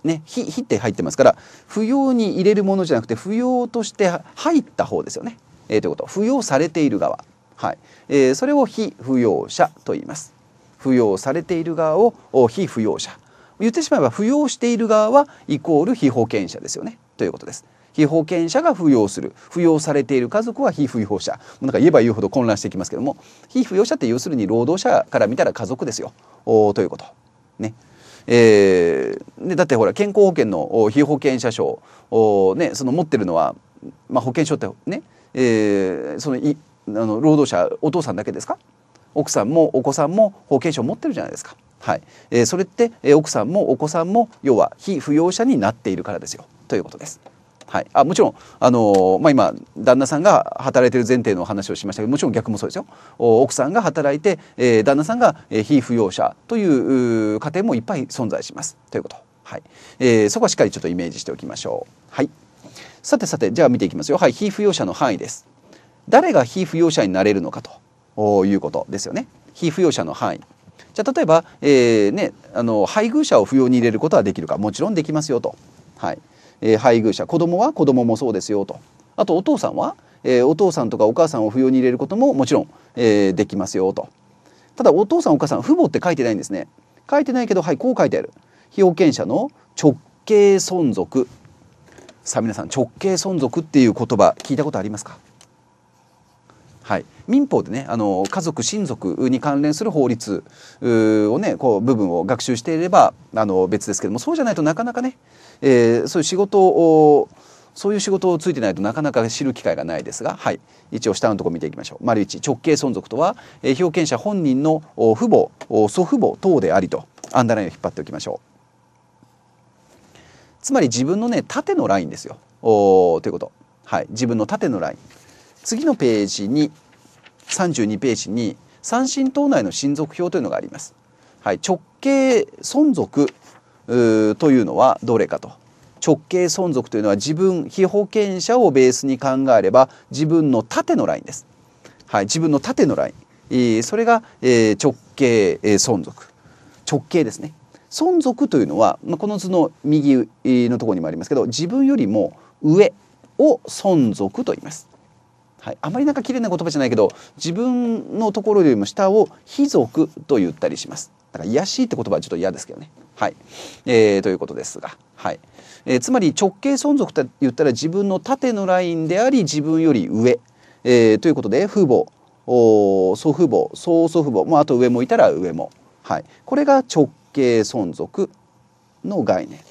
ね、非非って入ってますから扶養に入れるものじゃなくて扶養として入った方ですよね、えー、ということ扶養されている側、はいえー、それを非扶養者と言います扶養されている側を非扶養者言ってしまえば扶養している側はイコール被保険者ですよねということです被保険者が扶養する扶養されている家族は被扶養者なんか言えば言うほど混乱してきますけども被扶養者って要するに労働者から見たら家族ですよおということね。えー、でだってほら健康保険の被保険者証を、ね、その持ってるのは、まあ、保険証ってね、えー、そのいあの労働者お父さんだけですか奥さんもお子さんも保険証持ってるじゃないですか。はいえー、それって、えー、奥さんもお子さんも要は非扶養者になっているからですよということです。はい、あもちろん、あのー、まあ、今旦那さんが働いてる前提の話をしましたけどもちろん逆もそうですよ奥さんが働いて、えー、旦那さんが、え扶養者という家庭もいっぱい存在しますということ、はいえー、そこはしっかりちょっとイメージしておきましょう。はい、さてさてじゃあ見ていきますよ、はい、被扶養者の範囲です。誰が被扶養者になれるのかということですよね。被扶養者の範囲じゃあ例えば、えーね、あの配偶者を扶養に入れることはできるかもちろんできますよと。はいえー、配偶者子供は子供もそうですよとあとお父さんは、えー、お父さんとかお母さんを扶養に入れることももちろん、えー、できますよとただお父さんお母さん父母って書いてないんですね書いてないけどはいこう書いてある被保険者の直系存続さあ皆さん直系存続っていう言葉聞いたことありますかはい、民法でねあの家族親族に関連する法律をねこう部分を学習していればあの別ですけどもそうじゃないとなかなかね、えー、そういう仕事をそういう仕事をついてないとなかなか知る機会がないですが、はい、一応下のところ見ていきましょう。丸一直系存続とは、えー、表権者本人の父母祖父母等でありとアンダーラインを引っ張っておきましょう。つまり自分のね縦のラインですよ。おということ。はい、自分の縦のライン。次のページに32ページに三神党内の親族表というのがあります。はい、直系存続というのはどれかと直系存続というのは自分被保険者をベースに考えれば自分の縦のラインです。はい、自分の縦のライン、えー、それが、えー、直系、えー、存続直系ですね。存続というのは、まあ、この図の右のところにもありますけど自分よりも上を存続と言います。はい、あまりなんか綺麗な言葉じゃないけど自分のところよりも下を「貴族」と言ったりします。だから癒しいって言葉はちょっと嫌ですけどね。はい、えー、ということですが、はいえー、つまり直径存続と言ったら自分の縦のラインであり自分より上、えー、ということで父母お祖父母曽祖父母、まあ、あと上もいたら上も、はい、これが直径存続の概念っ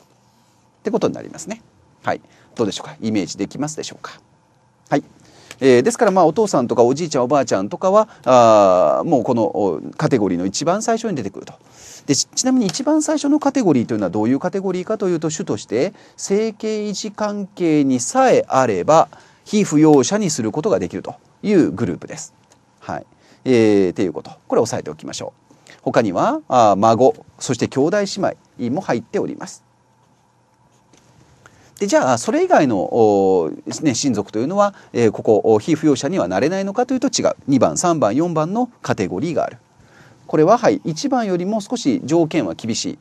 てことになりますね。はい、どうでしょうかイメージできますでしょうか。はいえー、ですからまあお父さんとかおじいちゃんおばあちゃんとかはあもうこのカテゴリーの一番最初に出てくると。でちなみに一番最初のカテゴリーというのはどういうカテゴリーかというと主として生計維持関係にさえあれば被扶養者にすることができるというグループです。はいえー、っていうことこれ押さえておきましょう。他にはあ孫そして兄弟姉妹も入っております。でじゃあそれ以外の、ね、親族というのは、えー、ここ被扶養者にはなれないのかというと違う2番3番4番のカテゴリーがあるこれは、はい、1番よりも少し条件は厳しい、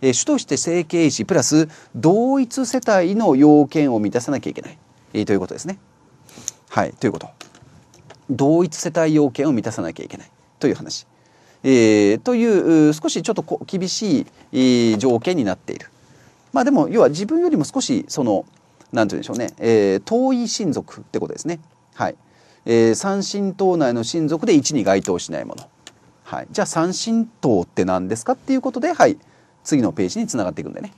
えー、主として整形医師プラス同一世帯の要件を満たさなきゃいけない、えー、ということですねはいということ同一世帯要件を満たさなきゃいけないという話、えー、という少しちょっと厳しい、えー、条件になっているまあでも要は自分よりも少しその何て言うんでしょうね、えー、遠い親族ってことですね。はい。えー、三神党内の親族で1に該当しないもの。はい、じゃあ三神党って何ですかっていうことで、はい、次のページにつながっていくんでね。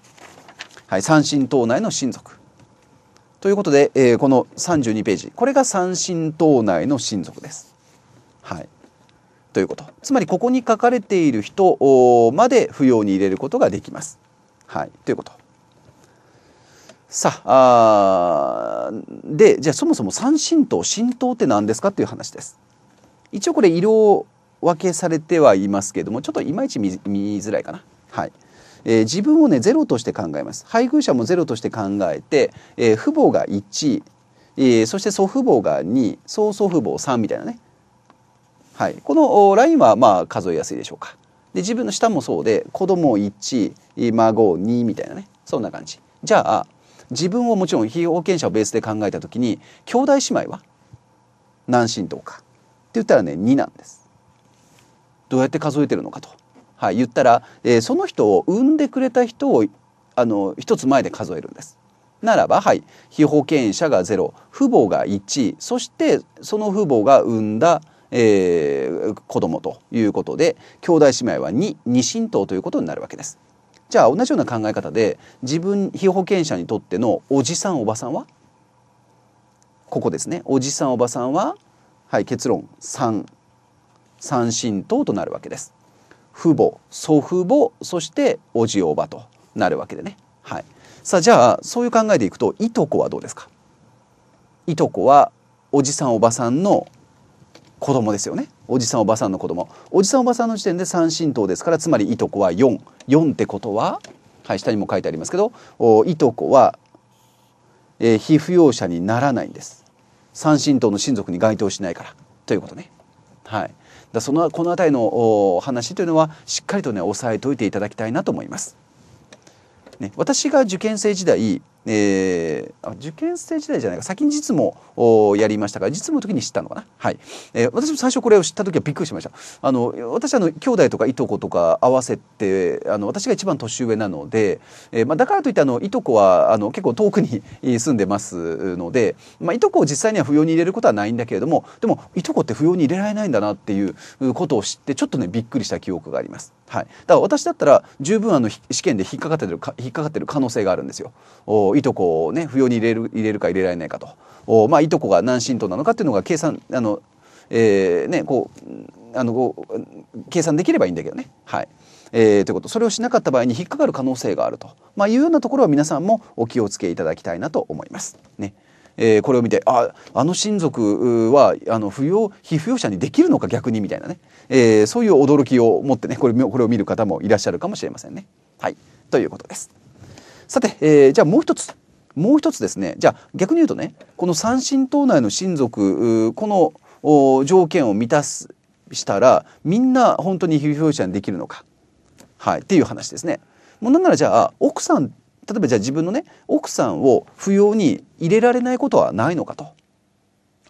はい、三神党内の親族。ということで、えー、この32ページこれが三神党内の親族です。はい、ということつまりここに書かれている人まで扶養に入れることができます。はい、ということ。さあでじゃあそもそも三神道神道って何ですかっていう話です一応これ色分けされてはいますけどもちょっといまいち見づらいかなはい、えー、自分をねゼロとして考えます配偶者もゼロとして考えて、えー、父母が1、えー、そして祖父母が2曽祖父母3みたいなねはいこのラインはまあ数えやすいでしょうかで自分の下もそうで子供1孫2みたいなねそんな感じじゃあ自分をもちろん被保険者をベースで考えた時に兄弟姉妹は何親等かって言ったらね2なんです。どうやって数えてるのかと、はい、言ったら、えー、その人を産んでくれた人をあの1つ前で数えるんです。ならばはい被保険者が0父母が1そしてその父母が産んだ、えー、子供ということで兄弟姉妹は2二親等ということになるわけです。じゃあ同じような考え方で自分被保険者にとってのおじさんおばさんはここですねおじさんおばさんは、はい、結論3三親等となるわけです父母祖父母そしておじおばとなるわけでね、はい、さあじゃあそういう考えでいくといとこはどうですかいとこはおじさんおばさんの子供ですよねおじさんおばさんの子供おじさんおばさんの時点で三親等ですからつまりいとこは44ってことは、はい、下にも書いてありますけどいとこは、えー、被扶養者にならないんです三親等の親族に該当しないからということね。はい、だそのこの辺りの話というのはしっかりとね押さえておいていただきたいなと思います。ね、私が受験生時代えー、受験生時代じゃないか先に実務やりましたから実務の時に知ったのかな、はいえー、私も最初これを知った時はびっくりしましたあの私あの兄弟とかいとことか合わせてあの私が一番年上なので、えーまあ、だからといってあのいとこはあの結構遠くに住んでますので、まあ、いとこを実際には扶養に入れることはないんだけれどもでもいとこって扶養に入れられないんだなっていうことを知ってちょっとねびっくりした記憶があります。はい、だから私だったら十分あの試験で引っかかってる引っかかってる可能性があるんですよ。おいとこをね扶養に入れる入れるか入れられないかとお、まあ、いとこが何親等なのかっていうのが計算あの、えー、ねこうあのこう計算できればいいんだけどね。はいえー、ということそれをしなかった場合に引っかかる可能性があると、まあ、いうようなところは皆さんもお気をつけいただきたいなと思います。ねえー、これを見てああの親族はあの扶養被扶養者にできるのか逆にみたいなね、えー、そういう驚きを持ってねこれこれを見る方もいらっしゃるかもしれませんね。はい、ということです。さて、えー、じゃあもう一つもう一つですねじゃあ逆に言うとねこの三親党内の親族このお条件を満たすしたらみんな本当に被表者にできるのか、はい、っていう話ですね。もうなんならじゃあ奥さん例えばじゃあ自分のね奥さんを扶養に入れられないことはないのかと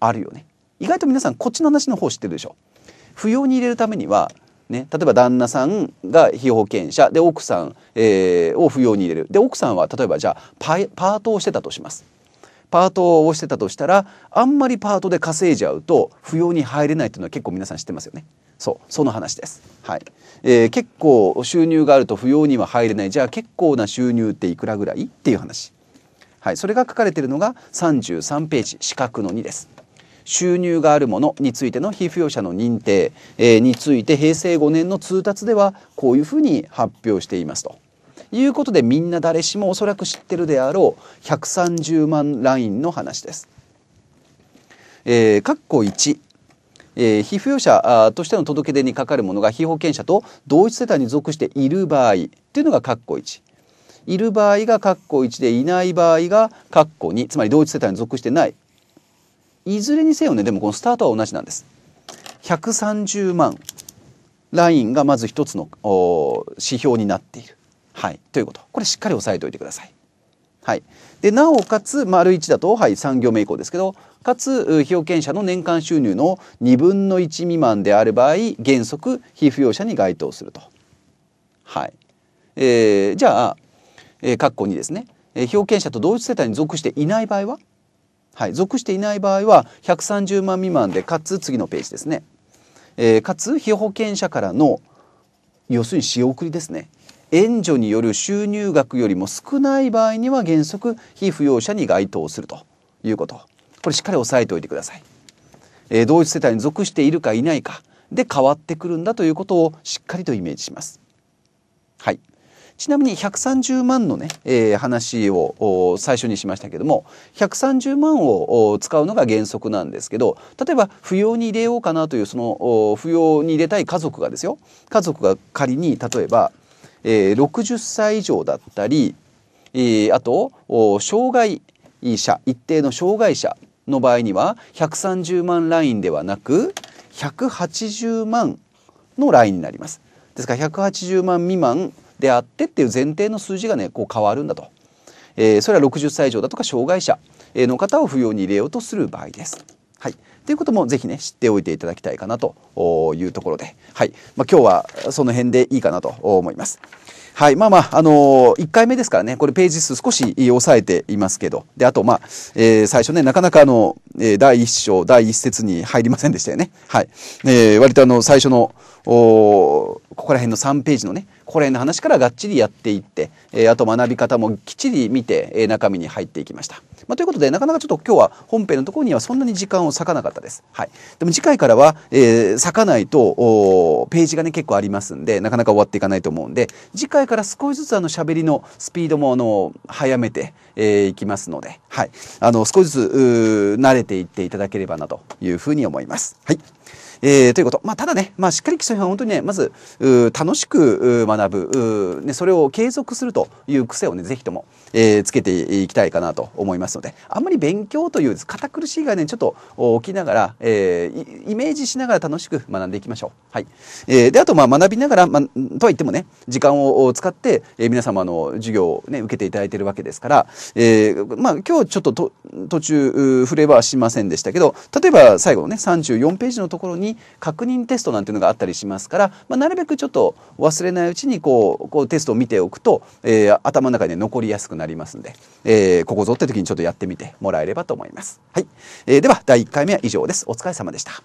あるよね。意外と皆さんこっちの話の方知ってるでしょ。扶養に入れるためにはね、例えば旦那さんが被保険者で奥さん、えー、を扶養に入れるで奥さんは例えばじゃあパートをしてたとします。パートをしてたとしたらあんまりパートで稼いじゃうと扶養に入れないというのは結構皆さん知ってますよね。そうその話です、はいえー、結構収入があると扶養には入れないじゃあ結構な収入っていくらぐらいっていう話、はい、それが書かれているのが33ページ四角の2です。収入があるものについての被扶養者の認定、えについて平成5年の通達ではこういうふうに発表していますと。いうことでみんな誰しもおそらく知ってるであろう130万ラインの話です。えー、括弧1えー、被扶養者としての届け出にかかるものが被保険者と同一世帯に属している場合というのが括弧1。いる場合が括弧1でいない場合が括弧2つまり同一世帯に属してないいずれにせよねでもこのスタートは同じなんです130万ラインがまず一つの指標になっている、はい、ということこれしっかり押さえておいてください。はい、でなおかつ丸1だと、はい、3行目以降ですけどかつ被保険者の年間収入の2分の1未満である場合原則被扶養者に該当すると。はいえー、じゃあ、えー、括弧2ですね、えー、被保険者と同一世帯に属していない場合ははい、属していない場合は130万未満でかつ次のページですね、えー、かつ被保険者からの要するに仕送りですね援助による収入額よりも少ない場合には原則被扶養者に該当するということこれしっかり押さえておいてください、えー、同一世帯に属しているかいないかで変わってくるんだということをしっかりとイメージしますはいちなみに130万のね、えー、話を最初にしましたけども130万を使うのが原則なんですけど例えば扶養に入れようかなというその扶養に入れたい家族がですよ家族が仮に例えば、えー、60歳以上だったり、えー、あと障害者一定の障害者の場合には130万ラインではなく180万のラインになります。ですから180万未満であってっていう前提の数字がねこう変わるんだと、えー、それは60歳以上だとか障害者の方を扶養に入れようとする場合です。はい、ということもぜひね知っておいていただきたいかなというところで、はいまあ、今日はその辺でいいかなと思います。はい。まあまあ、あのー、1回目ですからね、これページ数少し抑えていますけど、で、あと、まあ、えー、最初ね、なかなかあの、えー、第1章、第1節に入りませんでしたよね。はい。えー、割とあの、最初の、ここら辺の3ページのねここら辺の話からがっちりやっていって、えー、あと学び方もきっちり見て、えー、中身に入っていきました。まあ、ということでなかなかちょっと今日は本編のところにはそんなに時間を割かなかったです。はい、でも次回からは、えー、割かないとページがね結構ありますんでなかなか終わっていかないと思うんで次回から少しずつあの喋りのスピードもあの早めてい、えー、きますので、はい、あの少しずつ慣れていっていただければなというふうに思います。はいえー、ということ。まあ、ただね、まあ、しっかり基礎編は本当にね、まず、楽しく学ぶ、ね、それを継続するという癖をね、ぜひとも、えー、つけていきたいかなと思いますので、あんまり勉強という堅苦しい概念、ね、ちょっと起きながら、えー、イメージしながら楽しく学んでいきましょう。はい。えー、で、あと、まあ、学びながら、まあ、とは言ってもね、時間を使って、えー、皆様の授業をね、受けていただいているわけですから、えー、まあ、今日ちょっとと途中、触れはしませんでしたけど、例えば最後のね、34ページのところに、に確認テストなんていうのがあったりしますから、まあ、なるべくちょっと忘れないうちにこうこうテストを見ておくと、えー、頭の中に残りやすくなりますんで、えー、ここぞって時にちょっとやってみてもらえればと思います。はいえー、では第1回目は以上です。お疲れ様でした。